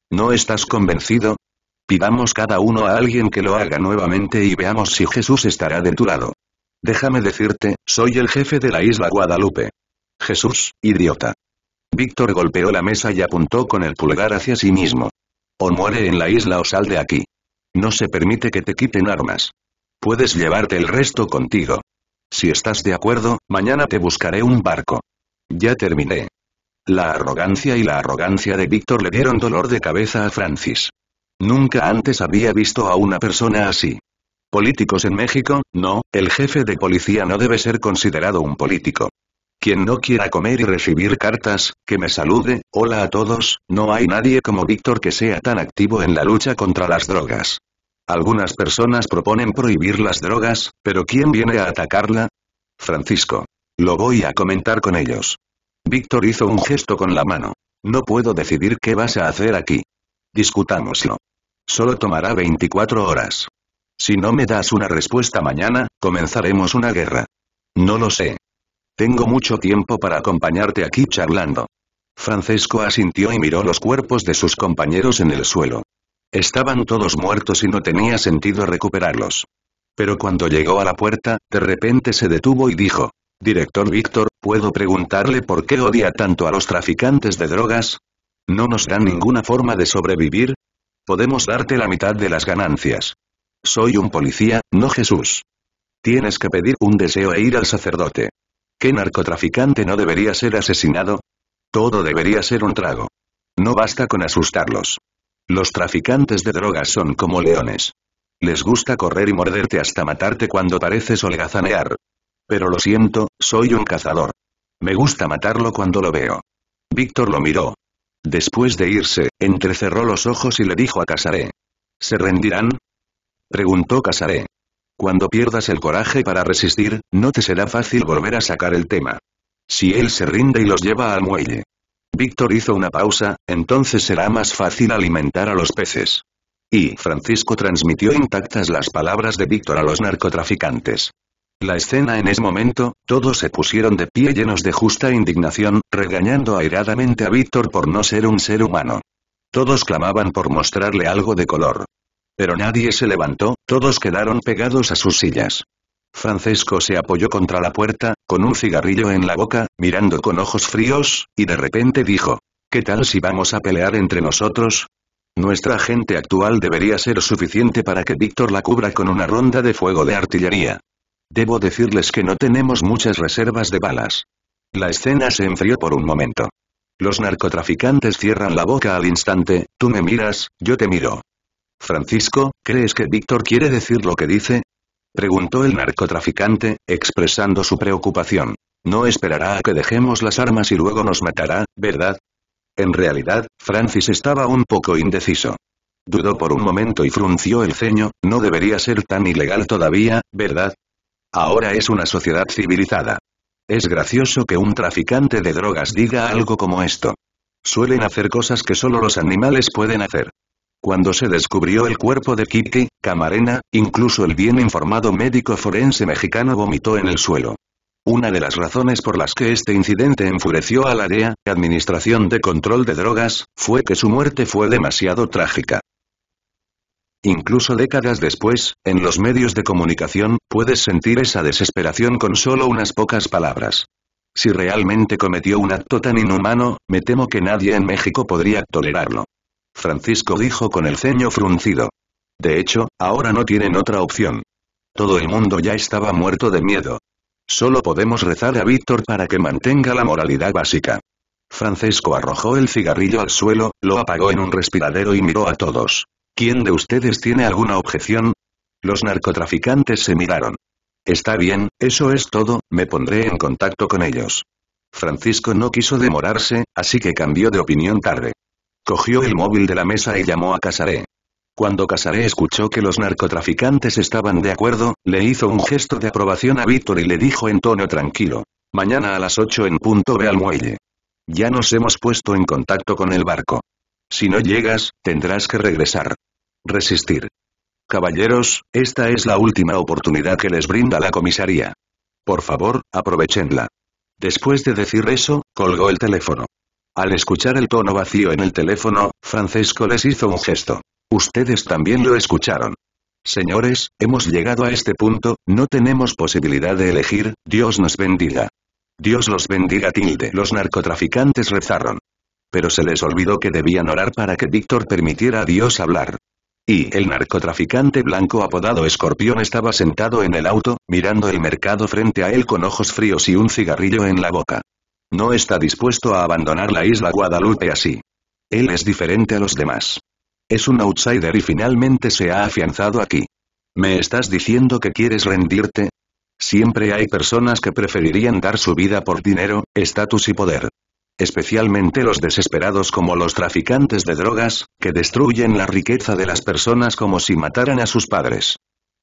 ¿No estás convencido? Pidamos cada uno a alguien que lo haga nuevamente y veamos si Jesús estará de tu lado. Déjame decirte, soy el jefe de la isla Guadalupe. Jesús, idiota. Víctor golpeó la mesa y apuntó con el pulgar hacia sí mismo. O muere en la isla o sal de aquí. No se permite que te quiten armas. Puedes llevarte el resto contigo. Si estás de acuerdo, mañana te buscaré un barco. Ya terminé. La arrogancia y la arrogancia de Víctor le dieron dolor de cabeza a Francis. Nunca antes había visto a una persona así. Políticos en México, no, el jefe de policía no debe ser considerado un político. Quien no quiera comer y recibir cartas, que me salude, hola a todos, no hay nadie como Víctor que sea tan activo en la lucha contra las drogas. Algunas personas proponen prohibir las drogas, pero ¿quién viene a atacarla? Francisco. Lo voy a comentar con ellos. Víctor hizo un gesto con la mano. No puedo decidir qué vas a hacer aquí. Discutámoslo. Solo tomará 24 horas. Si no me das una respuesta mañana, comenzaremos una guerra. No lo sé. Tengo mucho tiempo para acompañarte aquí charlando. Francisco asintió y miró los cuerpos de sus compañeros en el suelo. Estaban todos muertos y no tenía sentido recuperarlos. Pero cuando llegó a la puerta, de repente se detuvo y dijo, Director Víctor, ¿puedo preguntarle por qué odia tanto a los traficantes de drogas? ¿No nos dan ninguna forma de sobrevivir? Podemos darte la mitad de las ganancias. Soy un policía, no Jesús. Tienes que pedir un deseo e ir al sacerdote. ¿Qué narcotraficante no debería ser asesinado? Todo debería ser un trago. No basta con asustarlos. Los traficantes de drogas son como leones. Les gusta correr y morderte hasta matarte cuando pareces holgazanear. Pero lo siento, soy un cazador. Me gusta matarlo cuando lo veo. Víctor lo miró. Después de irse, entrecerró los ojos y le dijo a Casaré. ¿Se rendirán? Preguntó Casaré. Cuando pierdas el coraje para resistir, no te será fácil volver a sacar el tema. Si él se rinde y los lleva al muelle. Víctor hizo una pausa, entonces será más fácil alimentar a los peces. Y Francisco transmitió intactas las palabras de Víctor a los narcotraficantes. La escena en ese momento, todos se pusieron de pie llenos de justa indignación, regañando airadamente a Víctor por no ser un ser humano. Todos clamaban por mostrarle algo de color. Pero nadie se levantó, todos quedaron pegados a sus sillas. Francesco se apoyó contra la puerta, con un cigarrillo en la boca, mirando con ojos fríos, y de repente dijo, ¿qué tal si vamos a pelear entre nosotros? Nuestra gente actual debería ser suficiente para que Víctor la cubra con una ronda de fuego de artillería. Debo decirles que no tenemos muchas reservas de balas. La escena se enfrió por un momento. Los narcotraficantes cierran la boca al instante, tú me miras, yo te miro. Francisco, ¿crees que Víctor quiere decir lo que dice? Preguntó el narcotraficante, expresando su preocupación. No esperará a que dejemos las armas y luego nos matará, ¿verdad? En realidad, Francis estaba un poco indeciso. Dudó por un momento y frunció el ceño, no debería ser tan ilegal todavía, ¿verdad? Ahora es una sociedad civilizada. Es gracioso que un traficante de drogas diga algo como esto. Suelen hacer cosas que solo los animales pueden hacer. Cuando se descubrió el cuerpo de Kiki, Camarena, incluso el bien informado médico forense mexicano vomitó en el suelo. Una de las razones por las que este incidente enfureció a la DEA, Administración de Control de Drogas, fue que su muerte fue demasiado trágica. Incluso décadas después, en los medios de comunicación, puedes sentir esa desesperación con solo unas pocas palabras. Si realmente cometió un acto tan inhumano, me temo que nadie en México podría tolerarlo. Francisco dijo con el ceño fruncido. De hecho, ahora no tienen otra opción. Todo el mundo ya estaba muerto de miedo. Solo podemos rezar a Víctor para que mantenga la moralidad básica. Francisco arrojó el cigarrillo al suelo, lo apagó en un respiradero y miró a todos. ¿Quién de ustedes tiene alguna objeción? Los narcotraficantes se miraron. Está bien, eso es todo, me pondré en contacto con ellos. Francisco no quiso demorarse, así que cambió de opinión tarde. Cogió el móvil de la mesa y llamó a Casaré. Cuando Casaré escuchó que los narcotraficantes estaban de acuerdo, le hizo un gesto de aprobación a Víctor y le dijo en tono tranquilo. Mañana a las 8 en punto ve al muelle. Ya nos hemos puesto en contacto con el barco. Si no llegas, tendrás que regresar. Resistir. Caballeros, esta es la última oportunidad que les brinda la comisaría. Por favor, aprovechenla. Después de decir eso, colgó el teléfono. Al escuchar el tono vacío en el teléfono, Francesco les hizo un gesto. Ustedes también lo escucharon. Señores, hemos llegado a este punto, no tenemos posibilidad de elegir, Dios nos bendiga. Dios los bendiga tilde. Los narcotraficantes rezaron. Pero se les olvidó que debían orar para que Víctor permitiera a Dios hablar. Y el narcotraficante blanco apodado Escorpión estaba sentado en el auto, mirando el mercado frente a él con ojos fríos y un cigarrillo en la boca. No está dispuesto a abandonar la isla Guadalupe así. Él es diferente a los demás. Es un outsider y finalmente se ha afianzado aquí. ¿Me estás diciendo que quieres rendirte? Siempre hay personas que preferirían dar su vida por dinero, estatus y poder. Especialmente los desesperados como los traficantes de drogas, que destruyen la riqueza de las personas como si mataran a sus padres.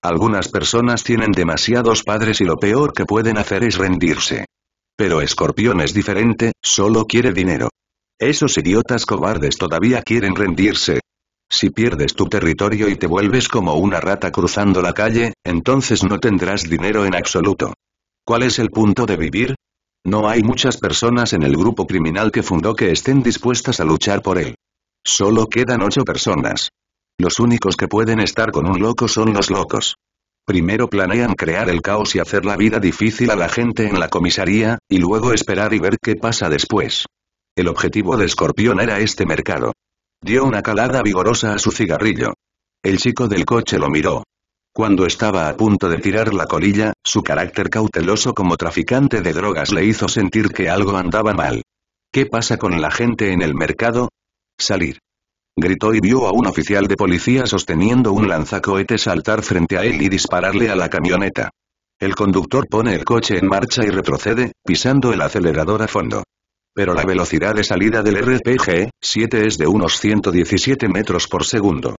Algunas personas tienen demasiados padres y lo peor que pueden hacer es rendirse. Pero Escorpión es diferente, solo quiere dinero. Esos idiotas cobardes todavía quieren rendirse. Si pierdes tu territorio y te vuelves como una rata cruzando la calle, entonces no tendrás dinero en absoluto. ¿Cuál es el punto de vivir? No hay muchas personas en el grupo criminal que fundó que estén dispuestas a luchar por él. Solo quedan ocho personas. Los únicos que pueden estar con un loco son los locos. Primero planean crear el caos y hacer la vida difícil a la gente en la comisaría, y luego esperar y ver qué pasa después. El objetivo de Escorpión era este mercado. Dio una calada vigorosa a su cigarrillo. El chico del coche lo miró. Cuando estaba a punto de tirar la colilla, su carácter cauteloso como traficante de drogas le hizo sentir que algo andaba mal. ¿Qué pasa con la gente en el mercado? Salir gritó y vio a un oficial de policía sosteniendo un lanzacohetes saltar frente a él y dispararle a la camioneta. El conductor pone el coche en marcha y retrocede, pisando el acelerador a fondo. Pero la velocidad de salida del RPG-7 es de unos 117 metros por segundo.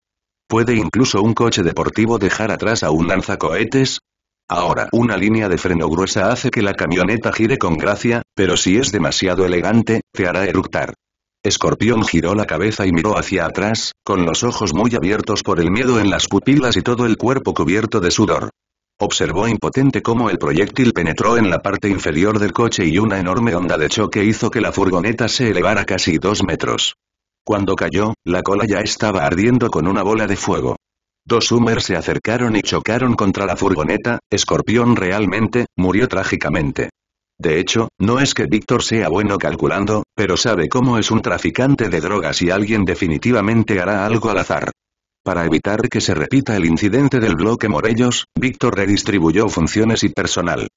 ¿Puede incluso un coche deportivo dejar atrás a un lanzacohetes? Ahora, una línea de freno gruesa hace que la camioneta gire con gracia, pero si es demasiado elegante, te hará eructar. Escorpión giró la cabeza y miró hacia atrás, con los ojos muy abiertos por el miedo en las pupilas y todo el cuerpo cubierto de sudor. Observó impotente cómo el proyectil penetró en la parte inferior del coche y una enorme onda de choque hizo que la furgoneta se elevara casi dos metros. Cuando cayó, la cola ya estaba ardiendo con una bola de fuego. Dos Hummers se acercaron y chocaron contra la furgoneta, Escorpión realmente, murió trágicamente. De hecho, no es que Víctor sea bueno calculando, pero sabe cómo es un traficante de drogas y alguien definitivamente hará algo al azar. Para evitar que se repita el incidente del bloque Morellos, Víctor redistribuyó funciones y personal.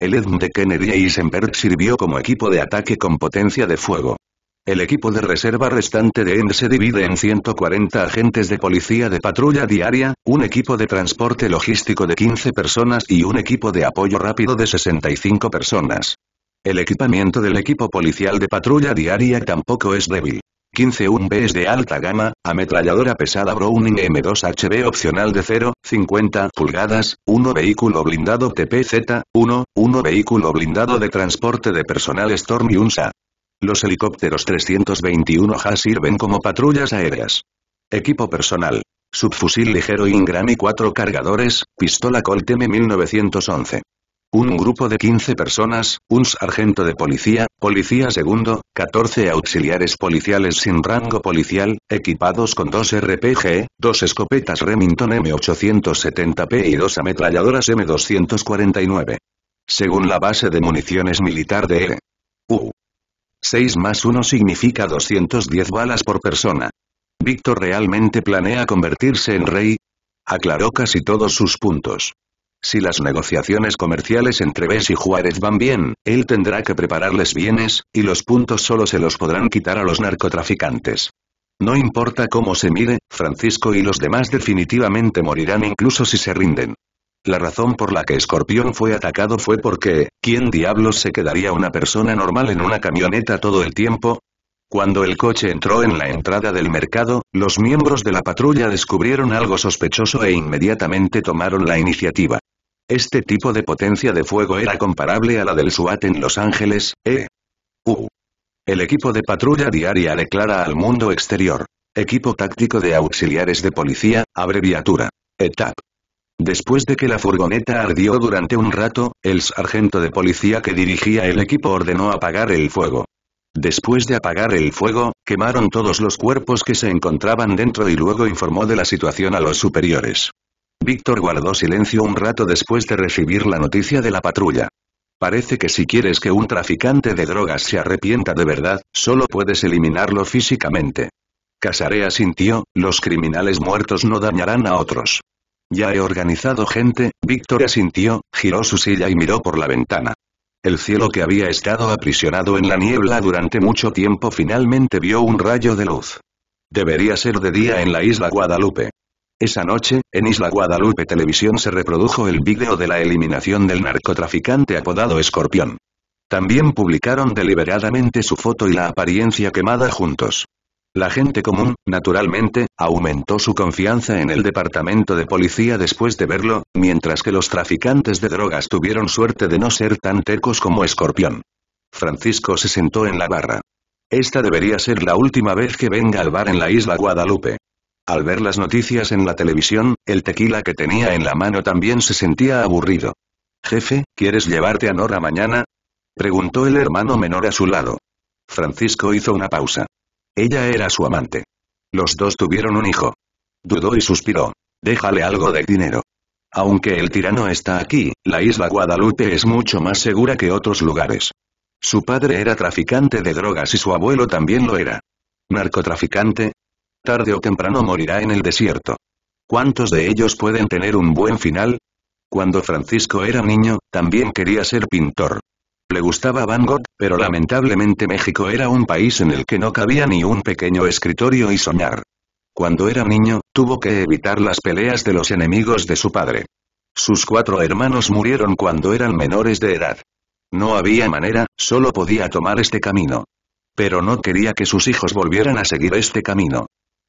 El EDM de Kennedy e Eisenberg sirvió como equipo de ataque con potencia de fuego. El equipo de reserva restante de M se divide en 140 agentes de policía de patrulla diaria, un equipo de transporte logístico de 15 personas y un equipo de apoyo rápido de 65 personas. El equipamiento del equipo policial de patrulla diaria tampoco es débil. 15 UMBs de alta gama, ametralladora pesada Browning M2HB opcional de 0,50 pulgadas, 1 vehículo blindado TPZ-1, 1 vehículo blindado de transporte de personal Storm y UNSA. Los helicópteros 321 HA sirven como patrullas aéreas. Equipo personal. Subfusil ligero Ingram y cuatro cargadores, pistola Colt M1911. Un grupo de 15 personas, un sargento de policía, policía segundo, 14 auxiliares policiales sin rango policial, equipados con dos RPG, dos escopetas Remington M870P y dos ametralladoras M249. Según la base de municiones militar de E. 6 más 1 significa 210 balas por persona. ¿Víctor realmente planea convertirse en rey? Aclaró casi todos sus puntos. Si las negociaciones comerciales entre Bess y Juárez van bien, él tendrá que prepararles bienes, y los puntos solo se los podrán quitar a los narcotraficantes. No importa cómo se mire, Francisco y los demás definitivamente morirán incluso si se rinden. La razón por la que Escorpión fue atacado fue porque, ¿quién diablos se quedaría una persona normal en una camioneta todo el tiempo? Cuando el coche entró en la entrada del mercado, los miembros de la patrulla descubrieron algo sospechoso e inmediatamente tomaron la iniciativa. Este tipo de potencia de fuego era comparable a la del SWAT en Los Ángeles, eh? U. El equipo de patrulla diaria declara al mundo exterior. Equipo táctico de auxiliares de policía, abreviatura. ETAP. Después de que la furgoneta ardió durante un rato, el sargento de policía que dirigía el equipo ordenó apagar el fuego. Después de apagar el fuego, quemaron todos los cuerpos que se encontraban dentro y luego informó de la situación a los superiores. Víctor guardó silencio un rato después de recibir la noticia de la patrulla. Parece que si quieres que un traficante de drogas se arrepienta de verdad, solo puedes eliminarlo físicamente. Casarea sintió, los criminales muertos no dañarán a otros. Ya he organizado gente, Víctor asintió, giró su silla y miró por la ventana. El cielo que había estado aprisionado en la niebla durante mucho tiempo finalmente vio un rayo de luz. Debería ser de día en la isla Guadalupe. Esa noche, en Isla Guadalupe Televisión se reprodujo el vídeo de la eliminación del narcotraficante apodado Escorpión. También publicaron deliberadamente su foto y la apariencia quemada juntos. La gente común, naturalmente, aumentó su confianza en el departamento de policía después de verlo, mientras que los traficantes de drogas tuvieron suerte de no ser tan tercos como Escorpión. Francisco se sentó en la barra. Esta debería ser la última vez que venga al bar en la isla Guadalupe. Al ver las noticias en la televisión, el tequila que tenía en la mano también se sentía aburrido. Jefe, ¿quieres llevarte a Nora mañana? Preguntó el hermano menor a su lado. Francisco hizo una pausa. Ella era su amante. Los dos tuvieron un hijo. Dudó y suspiró. Déjale algo de dinero. Aunque el tirano está aquí, la isla Guadalupe es mucho más segura que otros lugares. Su padre era traficante de drogas y su abuelo también lo era. ¿Narcotraficante? Tarde o temprano morirá en el desierto. ¿Cuántos de ellos pueden tener un buen final? Cuando Francisco era niño, también quería ser pintor. Le gustaba Van Gogh, pero lamentablemente México era un país en el que no cabía ni un pequeño escritorio y soñar. Cuando era niño, tuvo que evitar las peleas de los enemigos de su padre. Sus cuatro hermanos murieron cuando eran menores de edad. No había manera, solo podía tomar este camino. Pero no quería que sus hijos volvieran a seguir este camino.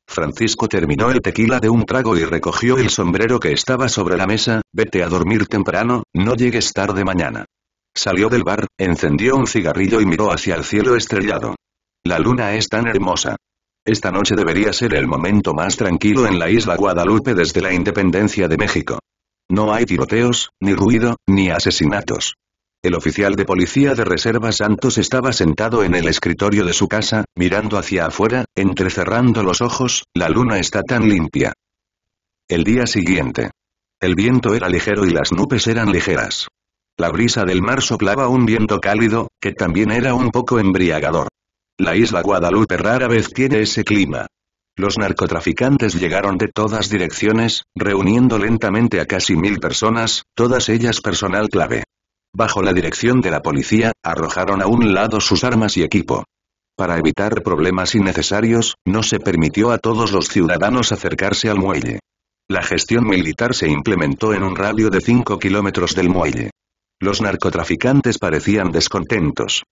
Francisco terminó el tequila de un trago y recogió el sombrero que estaba sobre la mesa, vete a dormir temprano, no llegues tarde mañana. Salió del bar, encendió un cigarrillo y miró hacia el cielo estrellado. La luna es tan hermosa. Esta noche debería ser el momento más tranquilo en la isla Guadalupe desde la independencia de México. No hay tiroteos, ni ruido, ni asesinatos. El oficial de policía de reserva Santos estaba sentado en el escritorio de su casa, mirando hacia afuera, entrecerrando los ojos, la luna está tan limpia. El día siguiente. El viento era ligero y las nubes eran ligeras. La brisa del mar soplaba un viento cálido, que también era un poco embriagador. La isla Guadalupe rara vez tiene ese clima. Los narcotraficantes llegaron de todas direcciones, reuniendo lentamente a casi mil personas, todas ellas personal clave. Bajo la dirección de la policía, arrojaron a un lado sus armas y equipo. Para evitar problemas innecesarios, no se permitió a todos los ciudadanos acercarse al muelle. La gestión militar se implementó en un radio de 5 kilómetros del muelle. Los narcotraficantes parecían descontentos.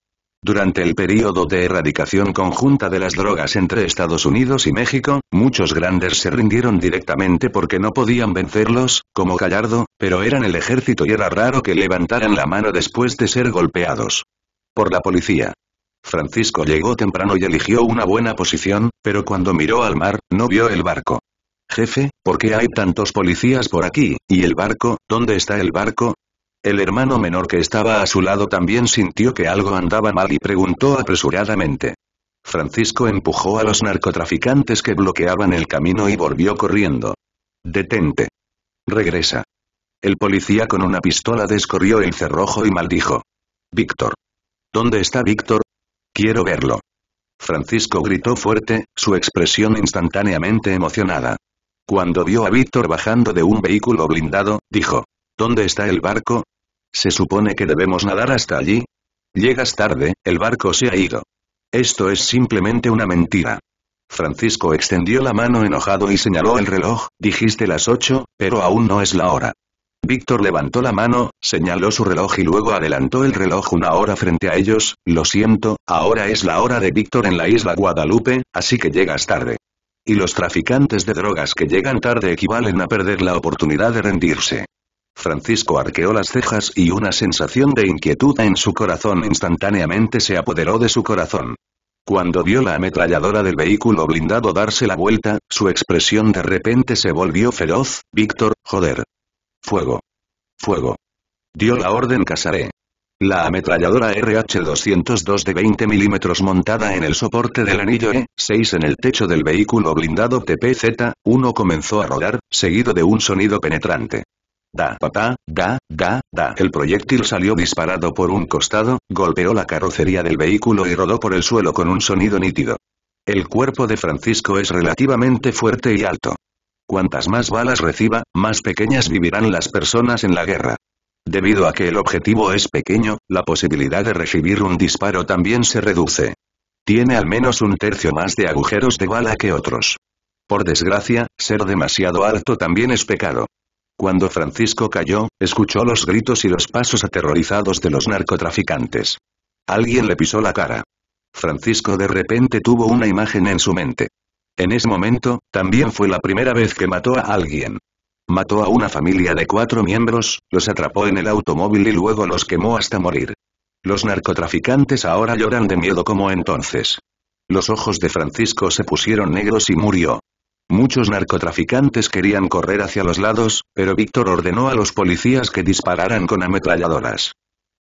Durante el período de erradicación conjunta de las drogas entre Estados Unidos y México, muchos grandes se rindieron directamente porque no podían vencerlos, como Gallardo, pero eran el ejército y era raro que levantaran la mano después de ser golpeados. Por la policía. Francisco llegó temprano y eligió una buena posición, pero cuando miró al mar, no vio el barco. Jefe, ¿por qué hay tantos policías por aquí? ¿Y el barco? ¿Dónde está el barco? El hermano menor que estaba a su lado también sintió que algo andaba mal y preguntó apresuradamente. Francisco empujó a los narcotraficantes que bloqueaban el camino y volvió corriendo. Detente. Regresa. El policía con una pistola descorrió el cerrojo y maldijo. Víctor. ¿Dónde está Víctor? Quiero verlo. Francisco gritó fuerte, su expresión instantáneamente emocionada. Cuando vio a Víctor bajando de un vehículo blindado, dijo. ¿Dónde está el barco? Se supone que debemos nadar hasta allí. Llegas tarde, el barco se ha ido. Esto es simplemente una mentira. Francisco extendió la mano enojado y señaló el reloj, dijiste las ocho, pero aún no es la hora. Víctor levantó la mano, señaló su reloj y luego adelantó el reloj una hora frente a ellos, lo siento, ahora es la hora de Víctor en la isla Guadalupe, así que llegas tarde. Y los traficantes de drogas que llegan tarde equivalen a perder la oportunidad de rendirse. Francisco arqueó las cejas y una sensación de inquietud en su corazón instantáneamente se apoderó de su corazón. Cuando vio la ametralladora del vehículo blindado darse la vuelta, su expresión de repente se volvió feroz, Víctor, joder. Fuego. Fuego. Dio la orden Casaré. La ametralladora RH-202 de 20 milímetros montada en el soporte del anillo E6 en el techo del vehículo blindado TPZ-1 comenzó a rodar, seguido de un sonido penetrante da, papá, da, da, da. El proyectil salió disparado por un costado, golpeó la carrocería del vehículo y rodó por el suelo con un sonido nítido. El cuerpo de Francisco es relativamente fuerte y alto. Cuantas más balas reciba, más pequeñas vivirán las personas en la guerra. Debido a que el objetivo es pequeño, la posibilidad de recibir un disparo también se reduce. Tiene al menos un tercio más de agujeros de bala que otros. Por desgracia, ser demasiado alto también es pecado. Cuando Francisco cayó, escuchó los gritos y los pasos aterrorizados de los narcotraficantes. Alguien le pisó la cara. Francisco de repente tuvo una imagen en su mente. En ese momento, también fue la primera vez que mató a alguien. Mató a una familia de cuatro miembros, los atrapó en el automóvil y luego los quemó hasta morir. Los narcotraficantes ahora lloran de miedo como entonces. Los ojos de Francisco se pusieron negros y murió. Muchos narcotraficantes querían correr hacia los lados, pero Víctor ordenó a los policías que dispararan con ametralladoras.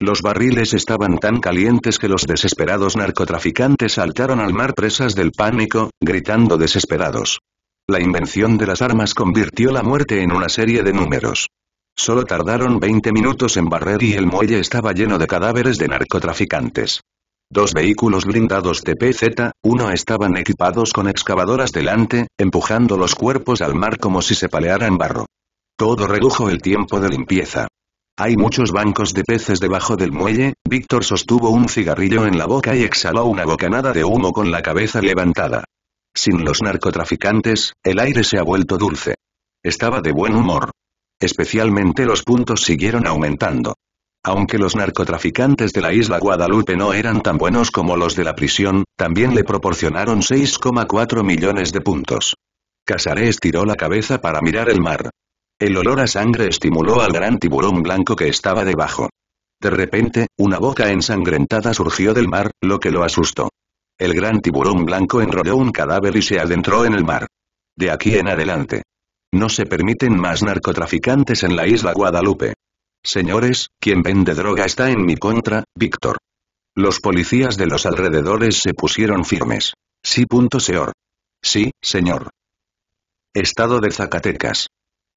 Los barriles estaban tan calientes que los desesperados narcotraficantes saltaron al mar presas del pánico, gritando desesperados. La invención de las armas convirtió la muerte en una serie de números. Solo tardaron 20 minutos en barrer y el muelle estaba lleno de cadáveres de narcotraficantes. Dos vehículos blindados de PZ, uno estaban equipados con excavadoras delante, empujando los cuerpos al mar como si se palearan barro. Todo redujo el tiempo de limpieza. Hay muchos bancos de peces debajo del muelle, Víctor sostuvo un cigarrillo en la boca y exhaló una bocanada de humo con la cabeza levantada. Sin los narcotraficantes, el aire se ha vuelto dulce. Estaba de buen humor. Especialmente los puntos siguieron aumentando. Aunque los narcotraficantes de la isla Guadalupe no eran tan buenos como los de la prisión, también le proporcionaron 6,4 millones de puntos. Casaré estiró la cabeza para mirar el mar. El olor a sangre estimuló al gran tiburón blanco que estaba debajo. De repente, una boca ensangrentada surgió del mar, lo que lo asustó. El gran tiburón blanco enrolló un cadáver y se adentró en el mar. De aquí en adelante. No se permiten más narcotraficantes en la isla Guadalupe. Señores, quien vende droga está en mi contra, Víctor. Los policías de los alrededores se pusieron firmes. Sí. Señor. Sí, señor. Estado de Zacatecas.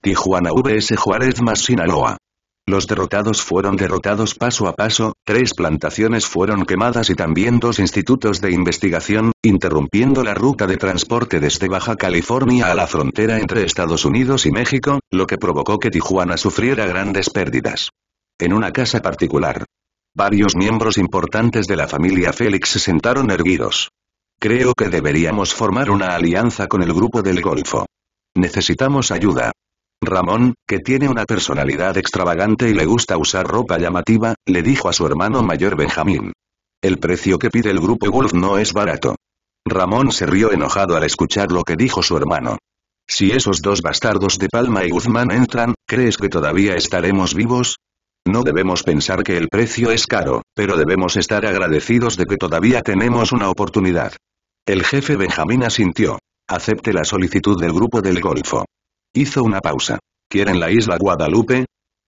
Tijuana vs Juárez más Sinaloa. Los derrotados fueron derrotados paso a paso, tres plantaciones fueron quemadas y también dos institutos de investigación, interrumpiendo la ruta de transporte desde Baja California a la frontera entre Estados Unidos y México, lo que provocó que Tijuana sufriera grandes pérdidas. En una casa particular. Varios miembros importantes de la familia Félix se sentaron erguidos. Creo que deberíamos formar una alianza con el grupo del Golfo. Necesitamos ayuda. Ramón, que tiene una personalidad extravagante y le gusta usar ropa llamativa, le dijo a su hermano mayor Benjamín. El precio que pide el grupo Wolf no es barato. Ramón se rió enojado al escuchar lo que dijo su hermano. Si esos dos bastardos de Palma y Guzmán entran, ¿crees que todavía estaremos vivos? No debemos pensar que el precio es caro, pero debemos estar agradecidos de que todavía tenemos una oportunidad. El jefe Benjamín asintió. Acepte la solicitud del grupo del Golfo. Hizo una pausa. ¿Quieren la isla Guadalupe?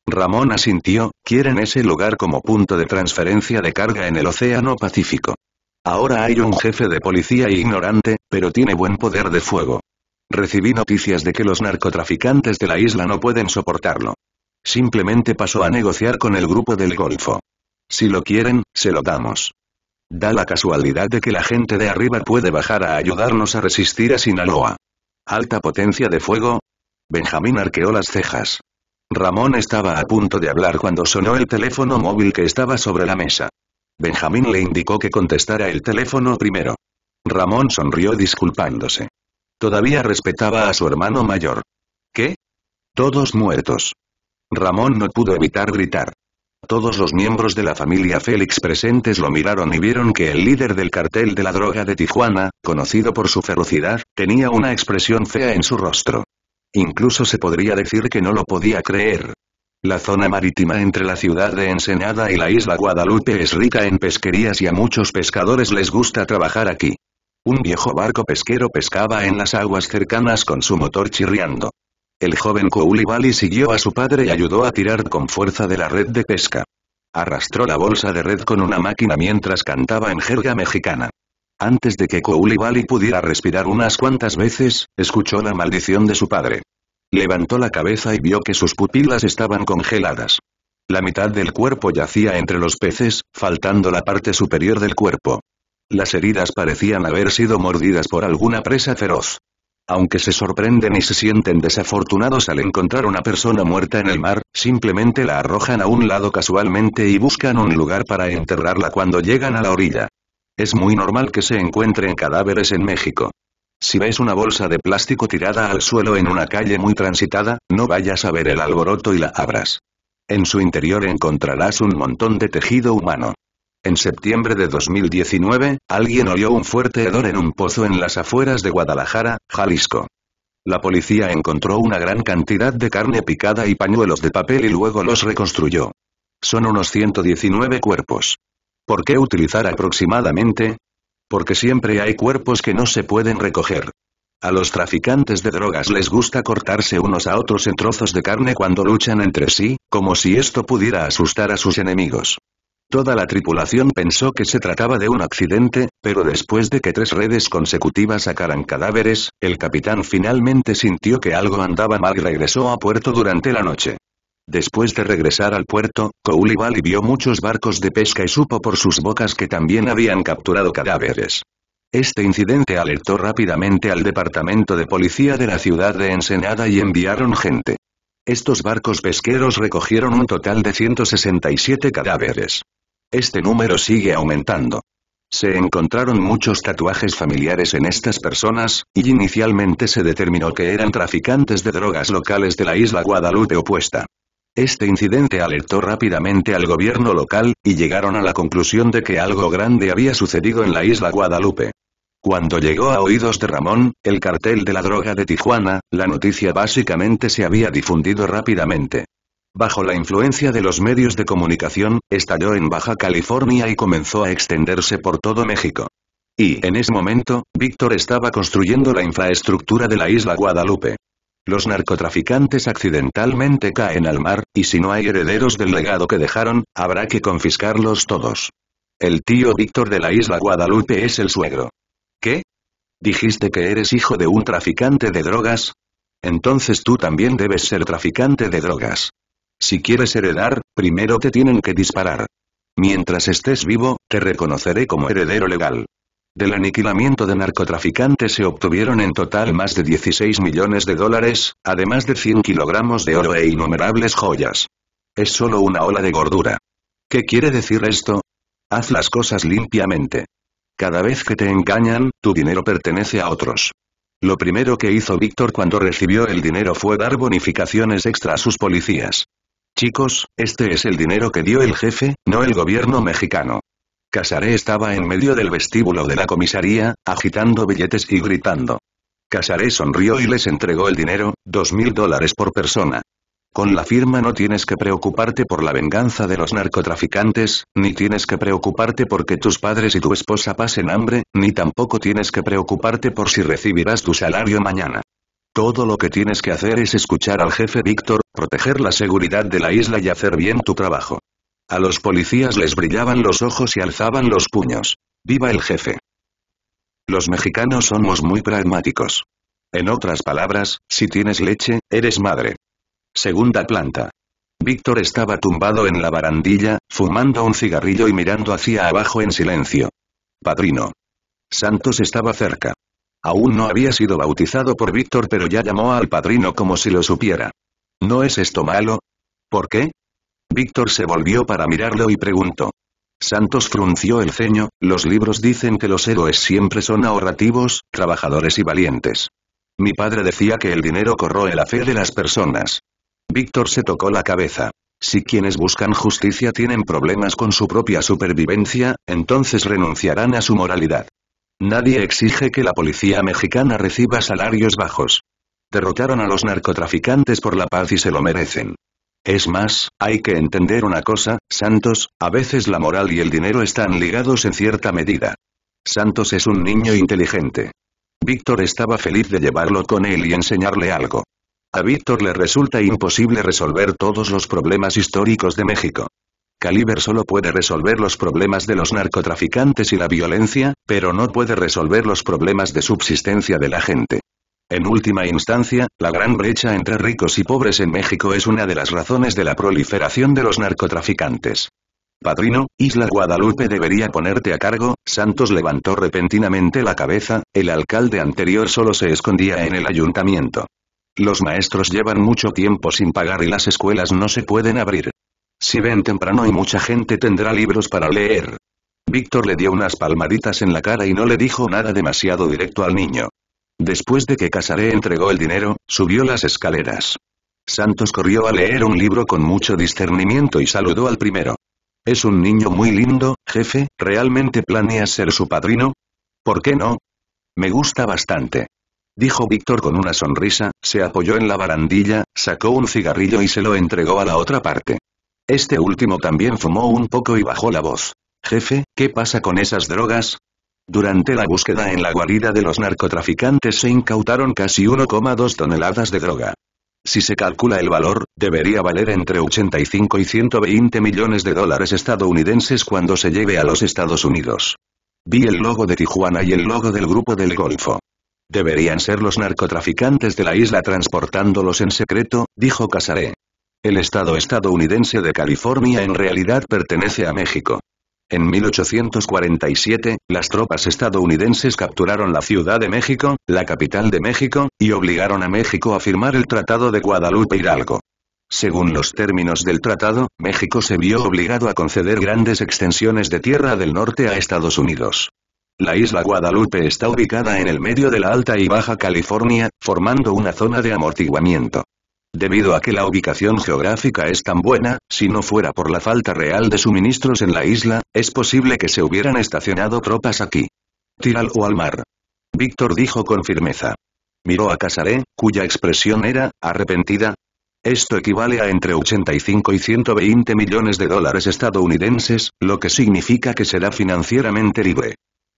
Ramón asintió, quieren ese lugar como punto de transferencia de carga en el Océano Pacífico. Ahora hay un jefe de policía ignorante, pero tiene buen poder de fuego. Recibí noticias de que los narcotraficantes de la isla no pueden soportarlo. Simplemente pasó a negociar con el grupo del Golfo. Si lo quieren, se lo damos. Da la casualidad de que la gente de arriba puede bajar a ayudarnos a resistir a Sinaloa. Alta potencia de fuego, Benjamín arqueó las cejas. Ramón estaba a punto de hablar cuando sonó el teléfono móvil que estaba sobre la mesa. Benjamín le indicó que contestara el teléfono primero. Ramón sonrió disculpándose. Todavía respetaba a su hermano mayor. ¿Qué? Todos muertos. Ramón no pudo evitar gritar. Todos los miembros de la familia Félix presentes lo miraron y vieron que el líder del cartel de la droga de Tijuana, conocido por su ferocidad, tenía una expresión fea en su rostro. Incluso se podría decir que no lo podía creer. La zona marítima entre la ciudad de Ensenada y la isla Guadalupe es rica en pesquerías y a muchos pescadores les gusta trabajar aquí. Un viejo barco pesquero pescaba en las aguas cercanas con su motor chirriando. El joven Koulibaly siguió a su padre y ayudó a tirar con fuerza de la red de pesca. Arrastró la bolsa de red con una máquina mientras cantaba en jerga mexicana. Antes de que Koulibaly pudiera respirar unas cuantas veces, escuchó la maldición de su padre. Levantó la cabeza y vio que sus pupilas estaban congeladas. La mitad del cuerpo yacía entre los peces, faltando la parte superior del cuerpo. Las heridas parecían haber sido mordidas por alguna presa feroz. Aunque se sorprenden y se sienten desafortunados al encontrar una persona muerta en el mar, simplemente la arrojan a un lado casualmente y buscan un lugar para enterrarla cuando llegan a la orilla. Es muy normal que se encuentren cadáveres en México. Si ves una bolsa de plástico tirada al suelo en una calle muy transitada, no vayas a ver el alboroto y la abras. En su interior encontrarás un montón de tejido humano. En septiembre de 2019, alguien oyó un fuerte hedor en un pozo en las afueras de Guadalajara, Jalisco. La policía encontró una gran cantidad de carne picada y pañuelos de papel y luego los reconstruyó. Son unos 119 cuerpos. ¿Por qué utilizar aproximadamente? Porque siempre hay cuerpos que no se pueden recoger. A los traficantes de drogas les gusta cortarse unos a otros en trozos de carne cuando luchan entre sí, como si esto pudiera asustar a sus enemigos. Toda la tripulación pensó que se trataba de un accidente, pero después de que tres redes consecutivas sacaran cadáveres, el capitán finalmente sintió que algo andaba mal y regresó a puerto durante la noche. Después de regresar al puerto, Koulibaly vio muchos barcos de pesca y supo por sus bocas que también habían capturado cadáveres. Este incidente alertó rápidamente al departamento de policía de la ciudad de Ensenada y enviaron gente. Estos barcos pesqueros recogieron un total de 167 cadáveres. Este número sigue aumentando. Se encontraron muchos tatuajes familiares en estas personas, y inicialmente se determinó que eran traficantes de drogas locales de la isla Guadalupe opuesta. Este incidente alertó rápidamente al gobierno local, y llegaron a la conclusión de que algo grande había sucedido en la isla Guadalupe. Cuando llegó a oídos de Ramón, el cartel de la droga de Tijuana, la noticia básicamente se había difundido rápidamente. Bajo la influencia de los medios de comunicación, estalló en Baja California y comenzó a extenderse por todo México. Y en ese momento, Víctor estaba construyendo la infraestructura de la isla Guadalupe. Los narcotraficantes accidentalmente caen al mar, y si no hay herederos del legado que dejaron, habrá que confiscarlos todos. El tío Víctor de la isla Guadalupe es el suegro. ¿Qué? ¿Dijiste que eres hijo de un traficante de drogas? Entonces tú también debes ser traficante de drogas. Si quieres heredar, primero te tienen que disparar. Mientras estés vivo, te reconoceré como heredero legal. Del aniquilamiento de narcotraficantes se obtuvieron en total más de 16 millones de dólares, además de 100 kilogramos de oro e innumerables joyas. Es solo una ola de gordura. ¿Qué quiere decir esto? Haz las cosas limpiamente. Cada vez que te engañan, tu dinero pertenece a otros. Lo primero que hizo Víctor cuando recibió el dinero fue dar bonificaciones extra a sus policías. Chicos, este es el dinero que dio el jefe, no el gobierno mexicano. Casaré estaba en medio del vestíbulo de la comisaría, agitando billetes y gritando. Casaré sonrió y les entregó el dinero, dos mil dólares por persona. Con la firma no tienes que preocuparte por la venganza de los narcotraficantes, ni tienes que preocuparte porque tus padres y tu esposa pasen hambre, ni tampoco tienes que preocuparte por si recibirás tu salario mañana. Todo lo que tienes que hacer es escuchar al jefe Víctor, proteger la seguridad de la isla y hacer bien tu trabajo. A los policías les brillaban los ojos y alzaban los puños. ¡Viva el jefe! Los mexicanos somos muy pragmáticos. En otras palabras, si tienes leche, eres madre. Segunda planta. Víctor estaba tumbado en la barandilla, fumando un cigarrillo y mirando hacia abajo en silencio. Padrino. Santos estaba cerca. Aún no había sido bautizado por Víctor pero ya llamó al padrino como si lo supiera. ¿No es esto malo? ¿Por qué? Víctor se volvió para mirarlo y preguntó. Santos frunció el ceño, los libros dicen que los héroes siempre son ahorrativos, trabajadores y valientes. Mi padre decía que el dinero corroe la fe de las personas. Víctor se tocó la cabeza. Si quienes buscan justicia tienen problemas con su propia supervivencia, entonces renunciarán a su moralidad. Nadie exige que la policía mexicana reciba salarios bajos. Derrotaron a los narcotraficantes por la paz y se lo merecen. Es más, hay que entender una cosa, Santos, a veces la moral y el dinero están ligados en cierta medida. Santos es un niño inteligente. Víctor estaba feliz de llevarlo con él y enseñarle algo. A Víctor le resulta imposible resolver todos los problemas históricos de México. Caliber solo puede resolver los problemas de los narcotraficantes y la violencia, pero no puede resolver los problemas de subsistencia de la gente. En última instancia, la gran brecha entre ricos y pobres en México es una de las razones de la proliferación de los narcotraficantes. Padrino, Isla Guadalupe debería ponerte a cargo, Santos levantó repentinamente la cabeza, el alcalde anterior solo se escondía en el ayuntamiento. Los maestros llevan mucho tiempo sin pagar y las escuelas no se pueden abrir. Si ven temprano y mucha gente tendrá libros para leer. Víctor le dio unas palmaditas en la cara y no le dijo nada demasiado directo al niño. Después de que Casaré entregó el dinero, subió las escaleras. Santos corrió a leer un libro con mucho discernimiento y saludó al primero. Es un niño muy lindo, jefe, ¿realmente planeas ser su padrino? ¿Por qué no? Me gusta bastante. Dijo Víctor con una sonrisa, se apoyó en la barandilla, sacó un cigarrillo y se lo entregó a la otra parte. Este último también fumó un poco y bajó la voz. Jefe, ¿qué pasa con esas drogas? Durante la búsqueda en la guarida de los narcotraficantes se incautaron casi 1,2 toneladas de droga. Si se calcula el valor, debería valer entre 85 y 120 millones de dólares estadounidenses cuando se lleve a los Estados Unidos. Vi el logo de Tijuana y el logo del Grupo del Golfo. Deberían ser los narcotraficantes de la isla transportándolos en secreto, dijo Casaré. El estado estadounidense de California en realidad pertenece a México. En 1847, las tropas estadounidenses capturaron la Ciudad de México, la capital de México, y obligaron a México a firmar el Tratado de Guadalupe Hidalgo. Según los términos del tratado, México se vio obligado a conceder grandes extensiones de tierra del norte a Estados Unidos. La isla Guadalupe está ubicada en el medio de la Alta y Baja California, formando una zona de amortiguamiento. Debido a que la ubicación geográfica es tan buena, si no fuera por la falta real de suministros en la isla, es posible que se hubieran estacionado tropas aquí. Tiral o al mar. Víctor dijo con firmeza. Miró a Casaré, cuya expresión era, arrepentida. Esto equivale a entre 85 y 120 millones de dólares estadounidenses, lo que significa que será financieramente libre.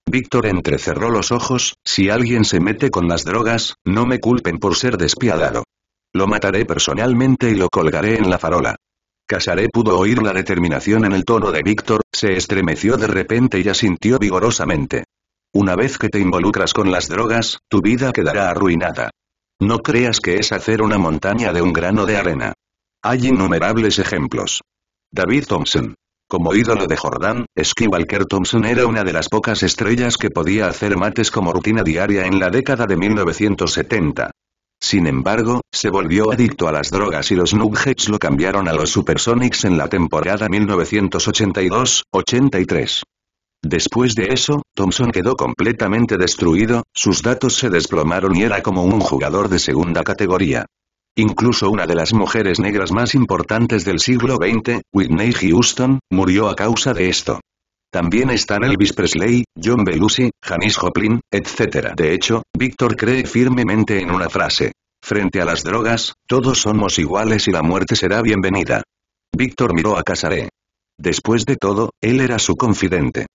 Víctor entrecerró los ojos, si alguien se mete con las drogas, no me culpen por ser despiadado. Lo mataré personalmente y lo colgaré en la farola. Casaré pudo oír la determinación en el tono de Víctor, se estremeció de repente y asintió vigorosamente. Una vez que te involucras con las drogas, tu vida quedará arruinada. No creas que es hacer una montaña de un grano de arena. Hay innumerables ejemplos. David Thompson. Como ídolo de Jordán, Skywalker Thompson era una de las pocas estrellas que podía hacer mates como rutina diaria en la década de 1970. Sin embargo, se volvió adicto a las drogas y los Nuggets lo cambiaron a los Supersonics en la temporada 1982-83. Después de eso, Thompson quedó completamente destruido, sus datos se desplomaron y era como un jugador de segunda categoría. Incluso una de las mujeres negras más importantes del siglo XX, Whitney Houston, murió a causa de esto. También están Elvis Presley, John Belushi, Janis Joplin, etc. De hecho, Víctor cree firmemente en una frase. Frente a las drogas, todos somos iguales y la muerte será bienvenida. Víctor miró a Casaré. Después de todo, él era su confidente.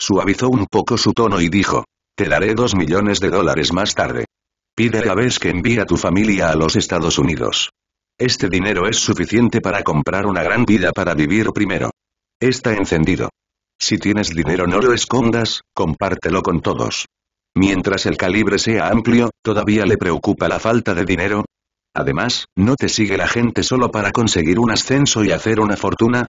Suavizó un poco su tono y dijo, te daré dos millones de dólares más tarde. Pide a vez que envíe a tu familia a los Estados Unidos. Este dinero es suficiente para comprar una gran vida para vivir primero. Está encendido. Si tienes dinero no lo escondas, compártelo con todos. Mientras el calibre sea amplio, todavía le preocupa la falta de dinero. Además, ¿no te sigue la gente solo para conseguir un ascenso y hacer una fortuna?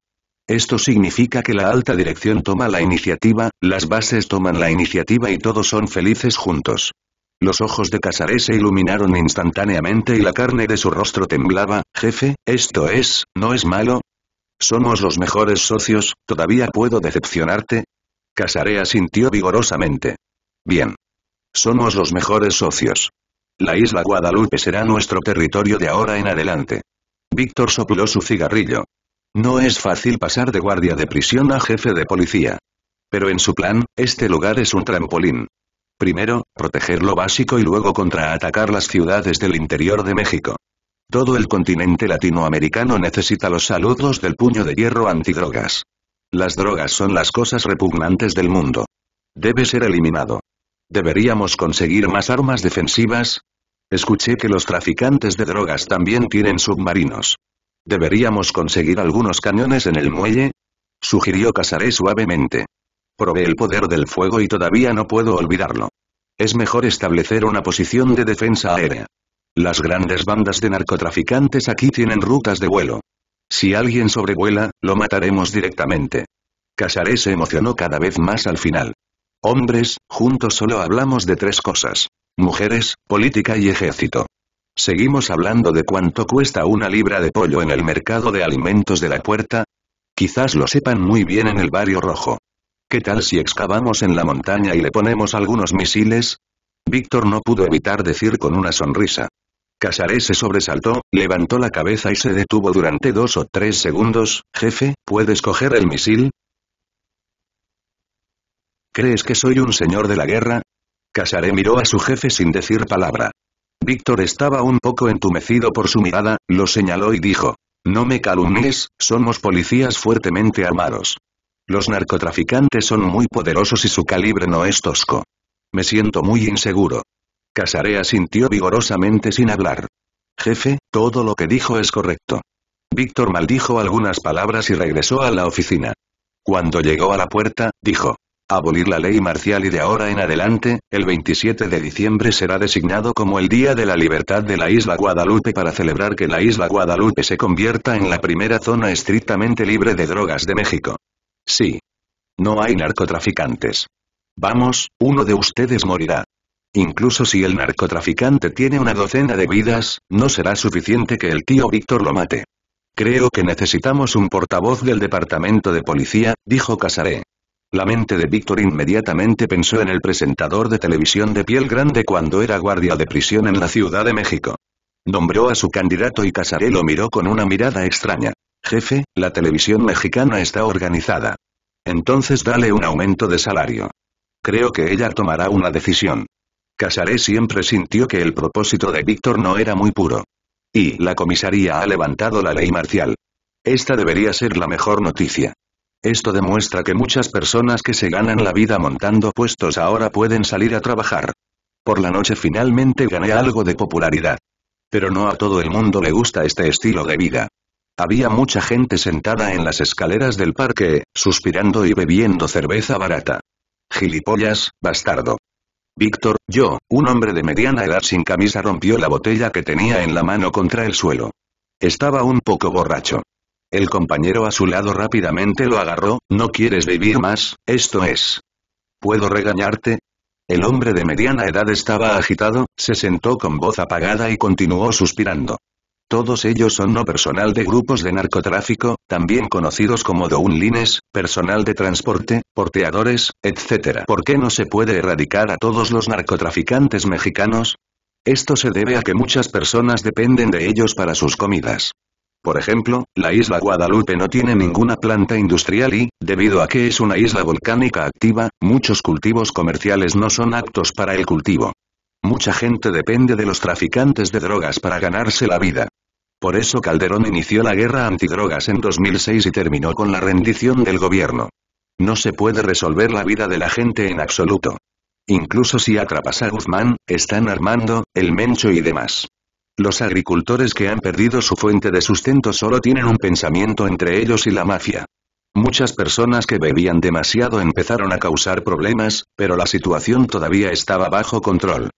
Esto significa que la alta dirección toma la iniciativa, las bases toman la iniciativa y todos son felices juntos. Los ojos de Casaré se iluminaron instantáneamente y la carne de su rostro temblaba, jefe, esto es, no es malo, somos los mejores socios, ¿todavía puedo decepcionarte? Casarea sintió vigorosamente. Bien. Somos los mejores socios. La isla Guadalupe será nuestro territorio de ahora en adelante. Víctor sopló su cigarrillo. No es fácil pasar de guardia de prisión a jefe de policía. Pero en su plan, este lugar es un trampolín. Primero, proteger lo básico y luego contraatacar las ciudades del interior de México. Todo el continente latinoamericano necesita los saludos del puño de hierro antidrogas. Las drogas son las cosas repugnantes del mundo. Debe ser eliminado. ¿Deberíamos conseguir más armas defensivas? Escuché que los traficantes de drogas también tienen submarinos. ¿Deberíamos conseguir algunos cañones en el muelle? Sugirió Casaré suavemente. Probé el poder del fuego y todavía no puedo olvidarlo. Es mejor establecer una posición de defensa aérea. Las grandes bandas de narcotraficantes aquí tienen rutas de vuelo. Si alguien sobrevuela, lo mataremos directamente. Casaré se emocionó cada vez más al final. Hombres, juntos solo hablamos de tres cosas. Mujeres, política y ejército. ¿Seguimos hablando de cuánto cuesta una libra de pollo en el mercado de alimentos de la puerta? Quizás lo sepan muy bien en el barrio rojo. ¿Qué tal si excavamos en la montaña y le ponemos algunos misiles? Víctor no pudo evitar decir con una sonrisa. Casaré se sobresaltó, levantó la cabeza y se detuvo durante dos o tres segundos, jefe, ¿puedes coger el misil? ¿Crees que soy un señor de la guerra? Casaré miró a su jefe sin decir palabra. Víctor estaba un poco entumecido por su mirada, lo señaló y dijo, no me calumnies, somos policías fuertemente armados. Los narcotraficantes son muy poderosos y su calibre no es tosco. Me siento muy inseguro casarea sintió vigorosamente sin hablar. Jefe, todo lo que dijo es correcto. Víctor maldijo algunas palabras y regresó a la oficina. Cuando llegó a la puerta, dijo. Abolir la ley marcial y de ahora en adelante, el 27 de diciembre será designado como el Día de la Libertad de la Isla Guadalupe para celebrar que la Isla Guadalupe se convierta en la primera zona estrictamente libre de drogas de México. Sí. No hay narcotraficantes. Vamos, uno de ustedes morirá. Incluso si el narcotraficante tiene una docena de vidas, no será suficiente que el tío Víctor lo mate. Creo que necesitamos un portavoz del departamento de policía, dijo Casaré. La mente de Víctor inmediatamente pensó en el presentador de televisión de piel grande cuando era guardia de prisión en la Ciudad de México. Nombró a su candidato y Casaré lo miró con una mirada extraña. Jefe, la televisión mexicana está organizada. Entonces dale un aumento de salario. Creo que ella tomará una decisión. Casaré siempre sintió que el propósito de Víctor no era muy puro. Y la comisaría ha levantado la ley marcial. Esta debería ser la mejor noticia. Esto demuestra que muchas personas que se ganan la vida montando puestos ahora pueden salir a trabajar. Por la noche finalmente gané algo de popularidad. Pero no a todo el mundo le gusta este estilo de vida. Había mucha gente sentada en las escaleras del parque, suspirando y bebiendo cerveza barata. Gilipollas, bastardo. Víctor, yo, un hombre de mediana edad sin camisa rompió la botella que tenía en la mano contra el suelo. Estaba un poco borracho. El compañero a su lado rápidamente lo agarró, ¿no quieres vivir más? Esto es. ¿Puedo regañarte? El hombre de mediana edad estaba agitado, se sentó con voz apagada y continuó suspirando. Todos ellos son no personal de grupos de narcotráfico, también conocidos como downlines, personal de transporte, porteadores, etc. ¿Por qué no se puede erradicar a todos los narcotraficantes mexicanos? Esto se debe a que muchas personas dependen de ellos para sus comidas. Por ejemplo, la isla Guadalupe no tiene ninguna planta industrial y, debido a que es una isla volcánica activa, muchos cultivos comerciales no son aptos para el cultivo. Mucha gente depende de los traficantes de drogas para ganarse la vida. Por eso Calderón inició la guerra antidrogas en 2006 y terminó con la rendición del gobierno. No se puede resolver la vida de la gente en absoluto. Incluso si atrapas a Guzmán, están armando, el Mencho y demás. Los agricultores que han perdido su fuente de sustento solo tienen un pensamiento entre ellos y la mafia. Muchas personas que bebían demasiado empezaron a causar problemas, pero la situación todavía estaba bajo control.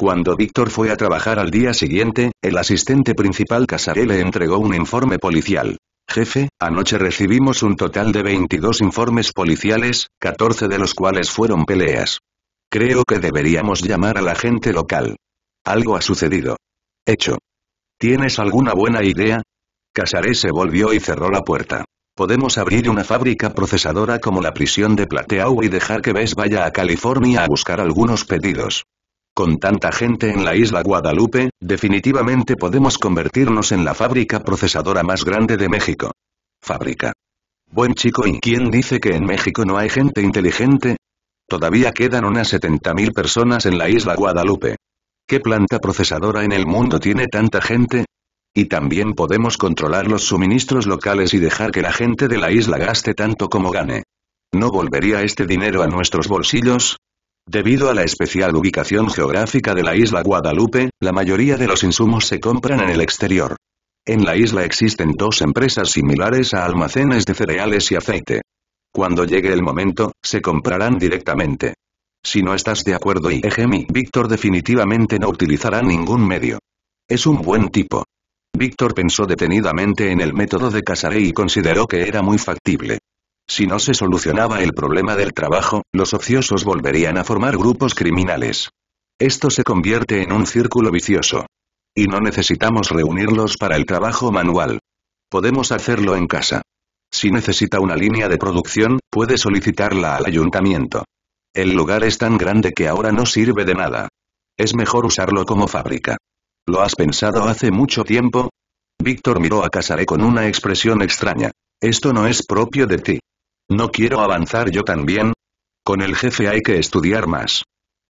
Cuando Víctor fue a trabajar al día siguiente, el asistente principal Casaré le entregó un informe policial. Jefe, anoche recibimos un total de 22 informes policiales, 14 de los cuales fueron peleas. Creo que deberíamos llamar a la gente local. Algo ha sucedido. Hecho. ¿Tienes alguna buena idea? Casaré se volvió y cerró la puerta. Podemos abrir una fábrica procesadora como la prisión de Plateau y dejar que Bess vaya a California a buscar algunos pedidos. Con tanta gente en la isla Guadalupe, definitivamente podemos convertirnos en la fábrica procesadora más grande de México. Fábrica. Buen chico, ¿y quién dice que en México no hay gente inteligente? Todavía quedan unas 70.000 personas en la isla Guadalupe. ¿Qué planta procesadora en el mundo tiene tanta gente? Y también podemos controlar los suministros locales y dejar que la gente de la isla gaste tanto como gane. ¿No volvería este dinero a nuestros bolsillos? Debido a la especial ubicación geográfica de la isla Guadalupe, la mayoría de los insumos se compran en el exterior. En la isla existen dos empresas similares a almacenes de cereales y aceite. Cuando llegue el momento, se comprarán directamente. Si no estás de acuerdo y Víctor definitivamente no utilizará ningún medio. Es un buen tipo. Víctor pensó detenidamente en el método de Casaré y consideró que era muy factible. Si no se solucionaba el problema del trabajo, los ociosos volverían a formar grupos criminales. Esto se convierte en un círculo vicioso. Y no necesitamos reunirlos para el trabajo manual. Podemos hacerlo en casa. Si necesita una línea de producción, puede solicitarla al ayuntamiento. El lugar es tan grande que ahora no sirve de nada. Es mejor usarlo como fábrica. ¿Lo has pensado hace mucho tiempo? Víctor miró a Casare con una expresión extraña. Esto no es propio de ti. ¿No quiero avanzar yo también? Con el jefe hay que estudiar más.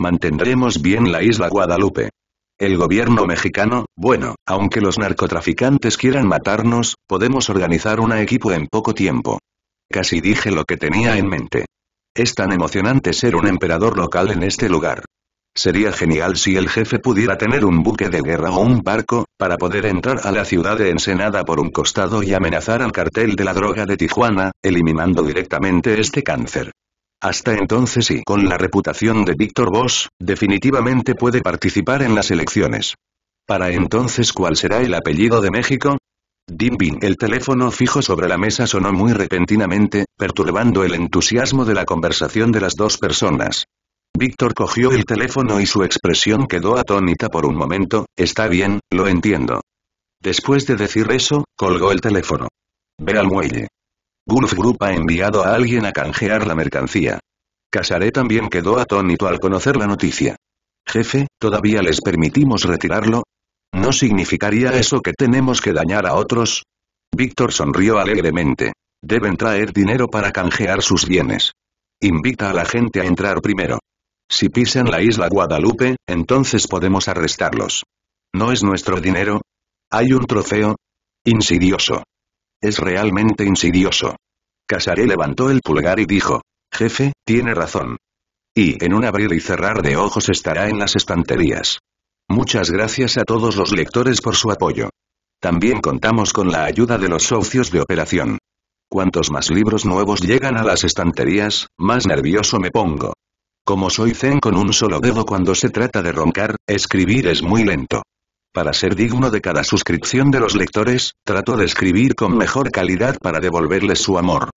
Mantendremos bien la isla Guadalupe. El gobierno mexicano, bueno, aunque los narcotraficantes quieran matarnos, podemos organizar un equipo en poco tiempo. Casi dije lo que tenía en mente. Es tan emocionante ser un emperador local en este lugar. Sería genial si el jefe pudiera tener un buque de guerra o un barco, para poder entrar a la ciudad de Ensenada por un costado y amenazar al cartel de la droga de Tijuana, eliminando directamente este cáncer. Hasta entonces y con la reputación de Víctor Bosch, definitivamente puede participar en las elecciones. Para entonces ¿cuál será el apellido de México? Dim El teléfono fijo sobre la mesa sonó muy repentinamente, perturbando el entusiasmo de la conversación de las dos personas. Víctor cogió el teléfono y su expresión quedó atónita por un momento, está bien, lo entiendo. Después de decir eso, colgó el teléfono. Ve al muelle. Gulf Group ha enviado a alguien a canjear la mercancía. Casaré también quedó atónito al conocer la noticia. Jefe, ¿todavía les permitimos retirarlo? ¿No significaría eso que tenemos que dañar a otros? Víctor sonrió alegremente. Deben traer dinero para canjear sus bienes. Invita a la gente a entrar primero. Si pisan la isla Guadalupe, entonces podemos arrestarlos. ¿No es nuestro dinero? ¿Hay un trofeo? Insidioso. Es realmente insidioso. Casaré levantó el pulgar y dijo, jefe, tiene razón. Y en un abrir y cerrar de ojos estará en las estanterías. Muchas gracias a todos los lectores por su apoyo. También contamos con la ayuda de los socios de operación. Cuantos más libros nuevos llegan a las estanterías, más nervioso me pongo. Como soy zen con un solo dedo cuando se trata de roncar, escribir es muy lento. Para ser digno de cada suscripción de los lectores, trato de escribir con mejor calidad para devolverles su amor.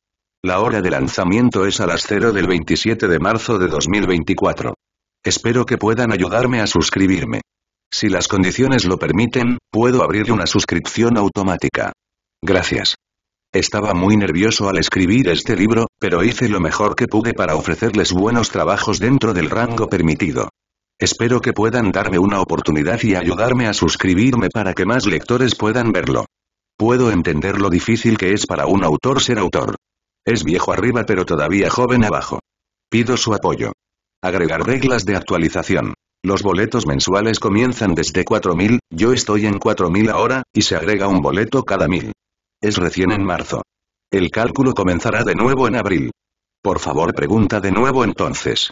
La hora de lanzamiento es a las 0 del 27 de marzo de 2024. Espero que puedan ayudarme a suscribirme. Si las condiciones lo permiten, puedo abrir una suscripción automática. Gracias. Estaba muy nervioso al escribir este libro, pero hice lo mejor que pude para ofrecerles buenos trabajos dentro del rango permitido. Espero que puedan darme una oportunidad y ayudarme a suscribirme para que más lectores puedan verlo. Puedo entender lo difícil que es para un autor ser autor. Es viejo arriba pero todavía joven abajo. Pido su apoyo. Agregar reglas de actualización. Los boletos mensuales comienzan desde 4.000, yo estoy en 4.000 ahora, y se agrega un boleto cada 1.000. Es recién en marzo. El cálculo comenzará de nuevo en abril. Por favor pregunta de nuevo entonces.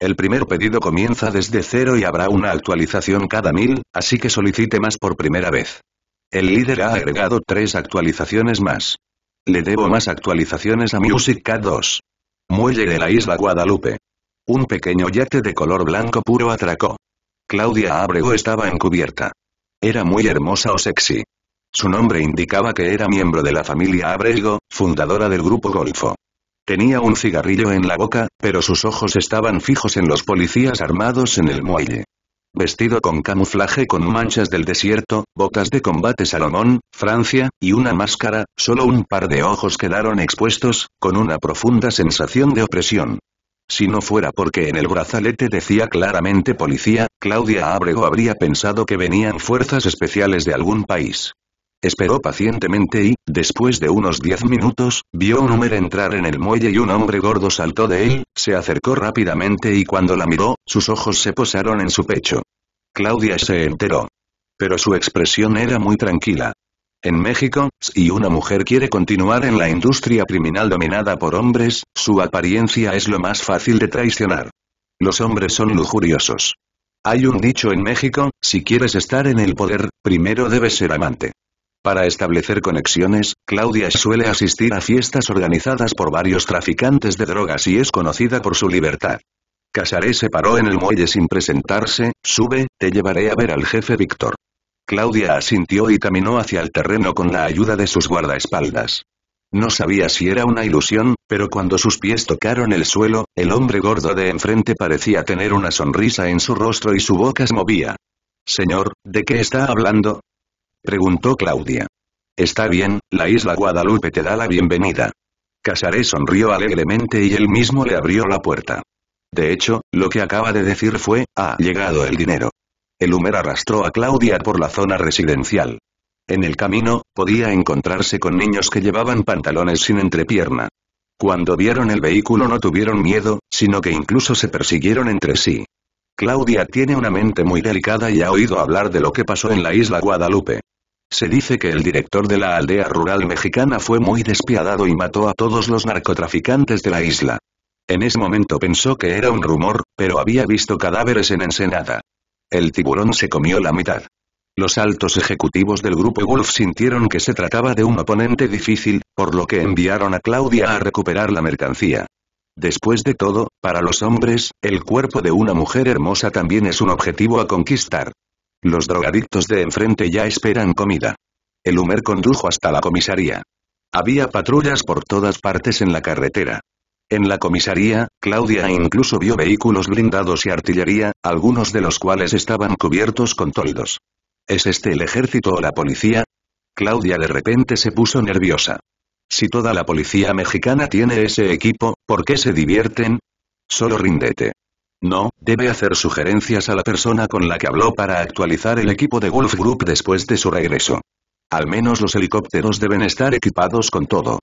El primer pedido comienza desde cero y habrá una actualización cada mil, así que solicite más por primera vez. El líder ha agregado tres actualizaciones más. Le debo más actualizaciones a Music Cat 2 Muelle de la isla Guadalupe. Un pequeño yate de color blanco puro atracó. Claudia Abrego estaba encubierta. Era muy hermosa o sexy. Su nombre indicaba que era miembro de la familia Abrego, fundadora del grupo Golfo. Tenía un cigarrillo en la boca, pero sus ojos estaban fijos en los policías armados en el muelle. Vestido con camuflaje con manchas del desierto, botas de combate Salomón, Francia, y una máscara, solo un par de ojos quedaron expuestos, con una profunda sensación de opresión. Si no fuera porque en el brazalete decía claramente policía, Claudia Abrego habría pensado que venían fuerzas especiales de algún país. Esperó pacientemente y, después de unos diez minutos, vio un hombre entrar en el muelle y un hombre gordo saltó de él, se acercó rápidamente y cuando la miró, sus ojos se posaron en su pecho. Claudia se enteró. Pero su expresión era muy tranquila. En México, si una mujer quiere continuar en la industria criminal dominada por hombres, su apariencia es lo más fácil de traicionar. Los hombres son lujuriosos. Hay un dicho en México, si quieres estar en el poder, primero debes ser amante. Para establecer conexiones, Claudia suele asistir a fiestas organizadas por varios traficantes de drogas y es conocida por su libertad. Casaré se paró en el muelle sin presentarse, sube, te llevaré a ver al jefe Víctor. Claudia asintió y caminó hacia el terreno con la ayuda de sus guardaespaldas. No sabía si era una ilusión, pero cuando sus pies tocaron el suelo, el hombre gordo de enfrente parecía tener una sonrisa en su rostro y su boca se movía. Señor, ¿de qué está hablando? preguntó Claudia. Está bien, la isla Guadalupe te da la bienvenida. Casaré sonrió alegremente y él mismo le abrió la puerta. De hecho, lo que acaba de decir fue, ha llegado el dinero. El Humer arrastró a Claudia por la zona residencial. En el camino, podía encontrarse con niños que llevaban pantalones sin entrepierna. Cuando vieron el vehículo no tuvieron miedo, sino que incluso se persiguieron entre sí. Claudia tiene una mente muy delicada y ha oído hablar de lo que pasó en la isla Guadalupe. Se dice que el director de la aldea rural mexicana fue muy despiadado y mató a todos los narcotraficantes de la isla. En ese momento pensó que era un rumor, pero había visto cadáveres en Ensenada. El tiburón se comió la mitad. Los altos ejecutivos del grupo Wolf sintieron que se trataba de un oponente difícil, por lo que enviaron a Claudia a recuperar la mercancía. Después de todo, para los hombres, el cuerpo de una mujer hermosa también es un objetivo a conquistar. Los drogadictos de enfrente ya esperan comida. El Humer condujo hasta la comisaría. Había patrullas por todas partes en la carretera. En la comisaría, Claudia incluso vio vehículos blindados y artillería, algunos de los cuales estaban cubiertos con toldos. ¿Es este el ejército o la policía? Claudia de repente se puso nerviosa. Si toda la policía mexicana tiene ese equipo, ¿por qué se divierten? Solo ríndete. No, debe hacer sugerencias a la persona con la que habló para actualizar el equipo de Golf Group después de su regreso. Al menos los helicópteros deben estar equipados con todo.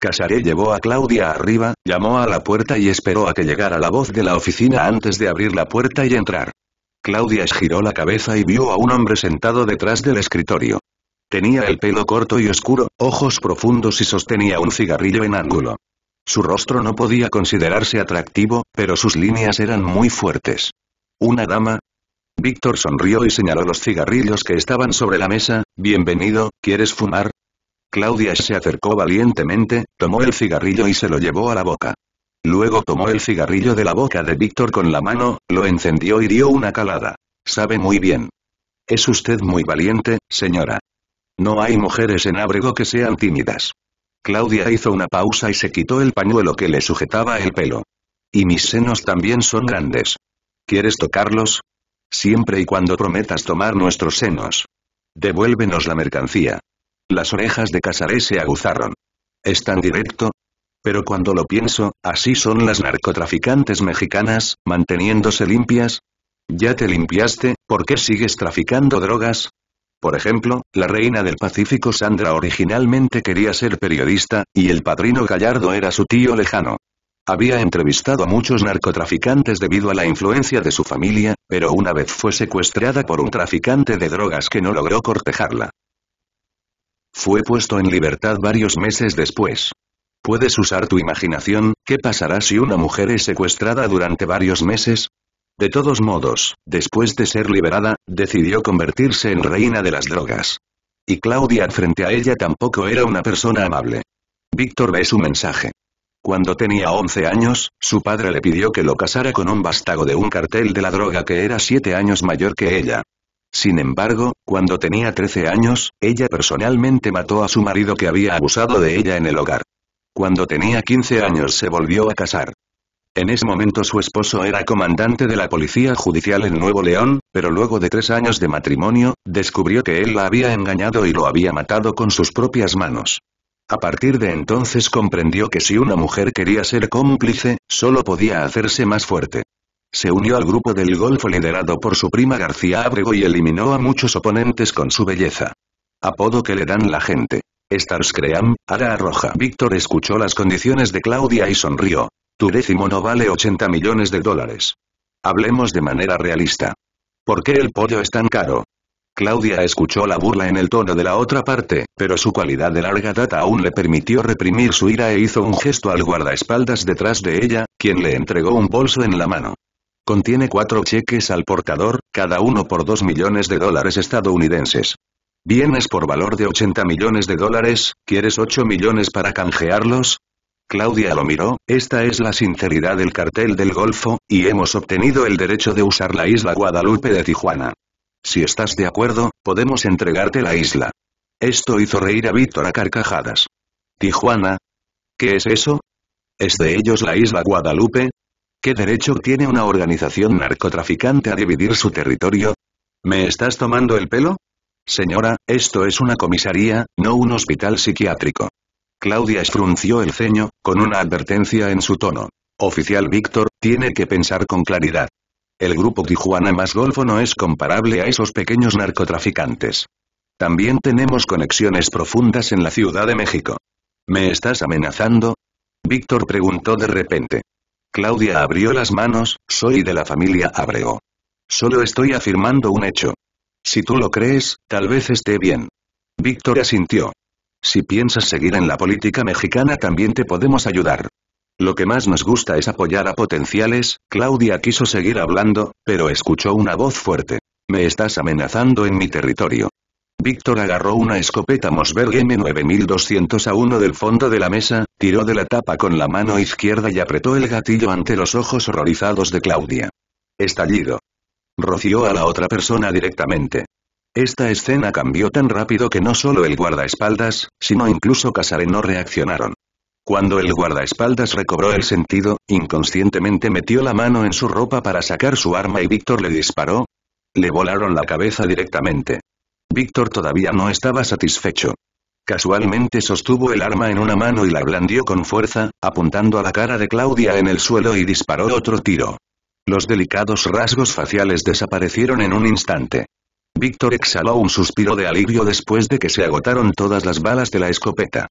Casaré llevó a Claudia arriba, llamó a la puerta y esperó a que llegara la voz de la oficina antes de abrir la puerta y entrar. Claudia giró la cabeza y vio a un hombre sentado detrás del escritorio. Tenía el pelo corto y oscuro, ojos profundos y sostenía un cigarrillo en ángulo. Su rostro no podía considerarse atractivo, pero sus líneas eran muy fuertes. ¿Una dama? Víctor sonrió y señaló los cigarrillos que estaban sobre la mesa, bienvenido, ¿quieres fumar? Claudia se acercó valientemente, tomó el cigarrillo y se lo llevó a la boca. Luego tomó el cigarrillo de la boca de Víctor con la mano, lo encendió y dio una calada. Sabe muy bien. Es usted muy valiente, señora. No hay mujeres en Ábrego que sean tímidas. Claudia hizo una pausa y se quitó el pañuelo que le sujetaba el pelo. Y mis senos también son grandes. ¿Quieres tocarlos? Siempre y cuando prometas tomar nuestros senos. Devuélvenos la mercancía. Las orejas de Casaré se aguzaron. Están directo? Pero cuando lo pienso, así son las narcotraficantes mexicanas, manteniéndose limpias. Ya te limpiaste, ¿por qué sigues traficando drogas? Por ejemplo, la reina del Pacífico Sandra originalmente quería ser periodista, y el padrino Gallardo era su tío lejano. Había entrevistado a muchos narcotraficantes debido a la influencia de su familia, pero una vez fue secuestrada por un traficante de drogas que no logró cortejarla. Fue puesto en libertad varios meses después. Puedes usar tu imaginación, ¿qué pasará si una mujer es secuestrada durante varios meses? De todos modos, después de ser liberada, decidió convertirse en reina de las drogas. Y Claudia frente a ella tampoco era una persona amable. Víctor ve su mensaje. Cuando tenía 11 años, su padre le pidió que lo casara con un vástago de un cartel de la droga que era 7 años mayor que ella. Sin embargo, cuando tenía 13 años, ella personalmente mató a su marido que había abusado de ella en el hogar. Cuando tenía 15 años se volvió a casar. En ese momento su esposo era comandante de la policía judicial en Nuevo León, pero luego de tres años de matrimonio, descubrió que él la había engañado y lo había matado con sus propias manos. A partir de entonces comprendió que si una mujer quería ser cómplice, solo podía hacerse más fuerte. Se unió al grupo del golfo liderado por su prima García Abrego y eliminó a muchos oponentes con su belleza. Apodo que le dan la gente. Starscream, Ara Roja. Víctor escuchó las condiciones de Claudia y sonrió. Tu décimo no vale 80 millones de dólares. Hablemos de manera realista. ¿Por qué el pollo es tan caro? Claudia escuchó la burla en el tono de la otra parte, pero su cualidad de larga data aún le permitió reprimir su ira e hizo un gesto al guardaespaldas detrás de ella, quien le entregó un bolso en la mano. Contiene cuatro cheques al portador, cada uno por dos millones de dólares estadounidenses. Vienes por valor de 80 millones de dólares, ¿quieres 8 millones para canjearlos? Claudia lo miró, esta es la sinceridad del cartel del Golfo, y hemos obtenido el derecho de usar la isla Guadalupe de Tijuana. Si estás de acuerdo, podemos entregarte la isla. Esto hizo reír a Víctor a carcajadas. Tijuana. ¿Qué es eso? ¿Es de ellos la isla Guadalupe? ¿Qué derecho tiene una organización narcotraficante a dividir su territorio? ¿Me estás tomando el pelo? Señora, esto es una comisaría, no un hospital psiquiátrico. Claudia esfrunció el ceño, con una advertencia en su tono. Oficial Víctor, tiene que pensar con claridad. El grupo Tijuana más Golfo no es comparable a esos pequeños narcotraficantes. También tenemos conexiones profundas en la Ciudad de México. ¿Me estás amenazando? Víctor preguntó de repente. Claudia abrió las manos, soy de la familia Abreo. Solo estoy afirmando un hecho. Si tú lo crees, tal vez esté bien. Víctor asintió. Si piensas seguir en la política mexicana también te podemos ayudar. Lo que más nos gusta es apoyar a potenciales, Claudia quiso seguir hablando, pero escuchó una voz fuerte. Me estás amenazando en mi territorio. Víctor agarró una escopeta Mosberg M9200 a uno del fondo de la mesa, tiró de la tapa con la mano izquierda y apretó el gatillo ante los ojos horrorizados de Claudia. Estallido. Roció a la otra persona directamente. Esta escena cambió tan rápido que no solo el guardaespaldas, sino incluso Casareno reaccionaron. Cuando el guardaespaldas recobró el sentido, inconscientemente metió la mano en su ropa para sacar su arma y Víctor le disparó. Le volaron la cabeza directamente. Víctor todavía no estaba satisfecho. Casualmente sostuvo el arma en una mano y la blandió con fuerza, apuntando a la cara de Claudia en el suelo y disparó otro tiro. Los delicados rasgos faciales desaparecieron en un instante. Víctor exhaló un suspiro de alivio después de que se agotaron todas las balas de la escopeta.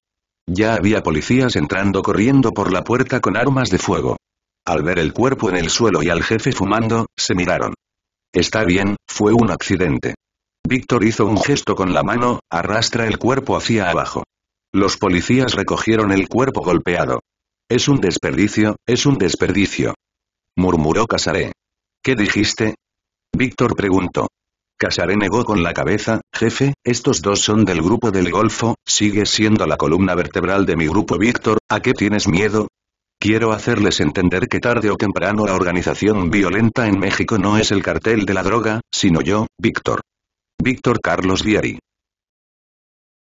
Ya había policías entrando corriendo por la puerta con armas de fuego. Al ver el cuerpo en el suelo y al jefe fumando, se miraron. Está bien, fue un accidente. Víctor hizo un gesto con la mano, arrastra el cuerpo hacia abajo. Los policías recogieron el cuerpo golpeado. Es un desperdicio, es un desperdicio. Murmuró Casaré. ¿Qué dijiste? Víctor preguntó. Casaré negó con la cabeza, jefe, estos dos son del grupo del Golfo, sigue siendo la columna vertebral de mi grupo Víctor, ¿a qué tienes miedo? Quiero hacerles entender que tarde o temprano la organización violenta en México no es el cartel de la droga, sino yo, Víctor. Víctor Carlos Diari.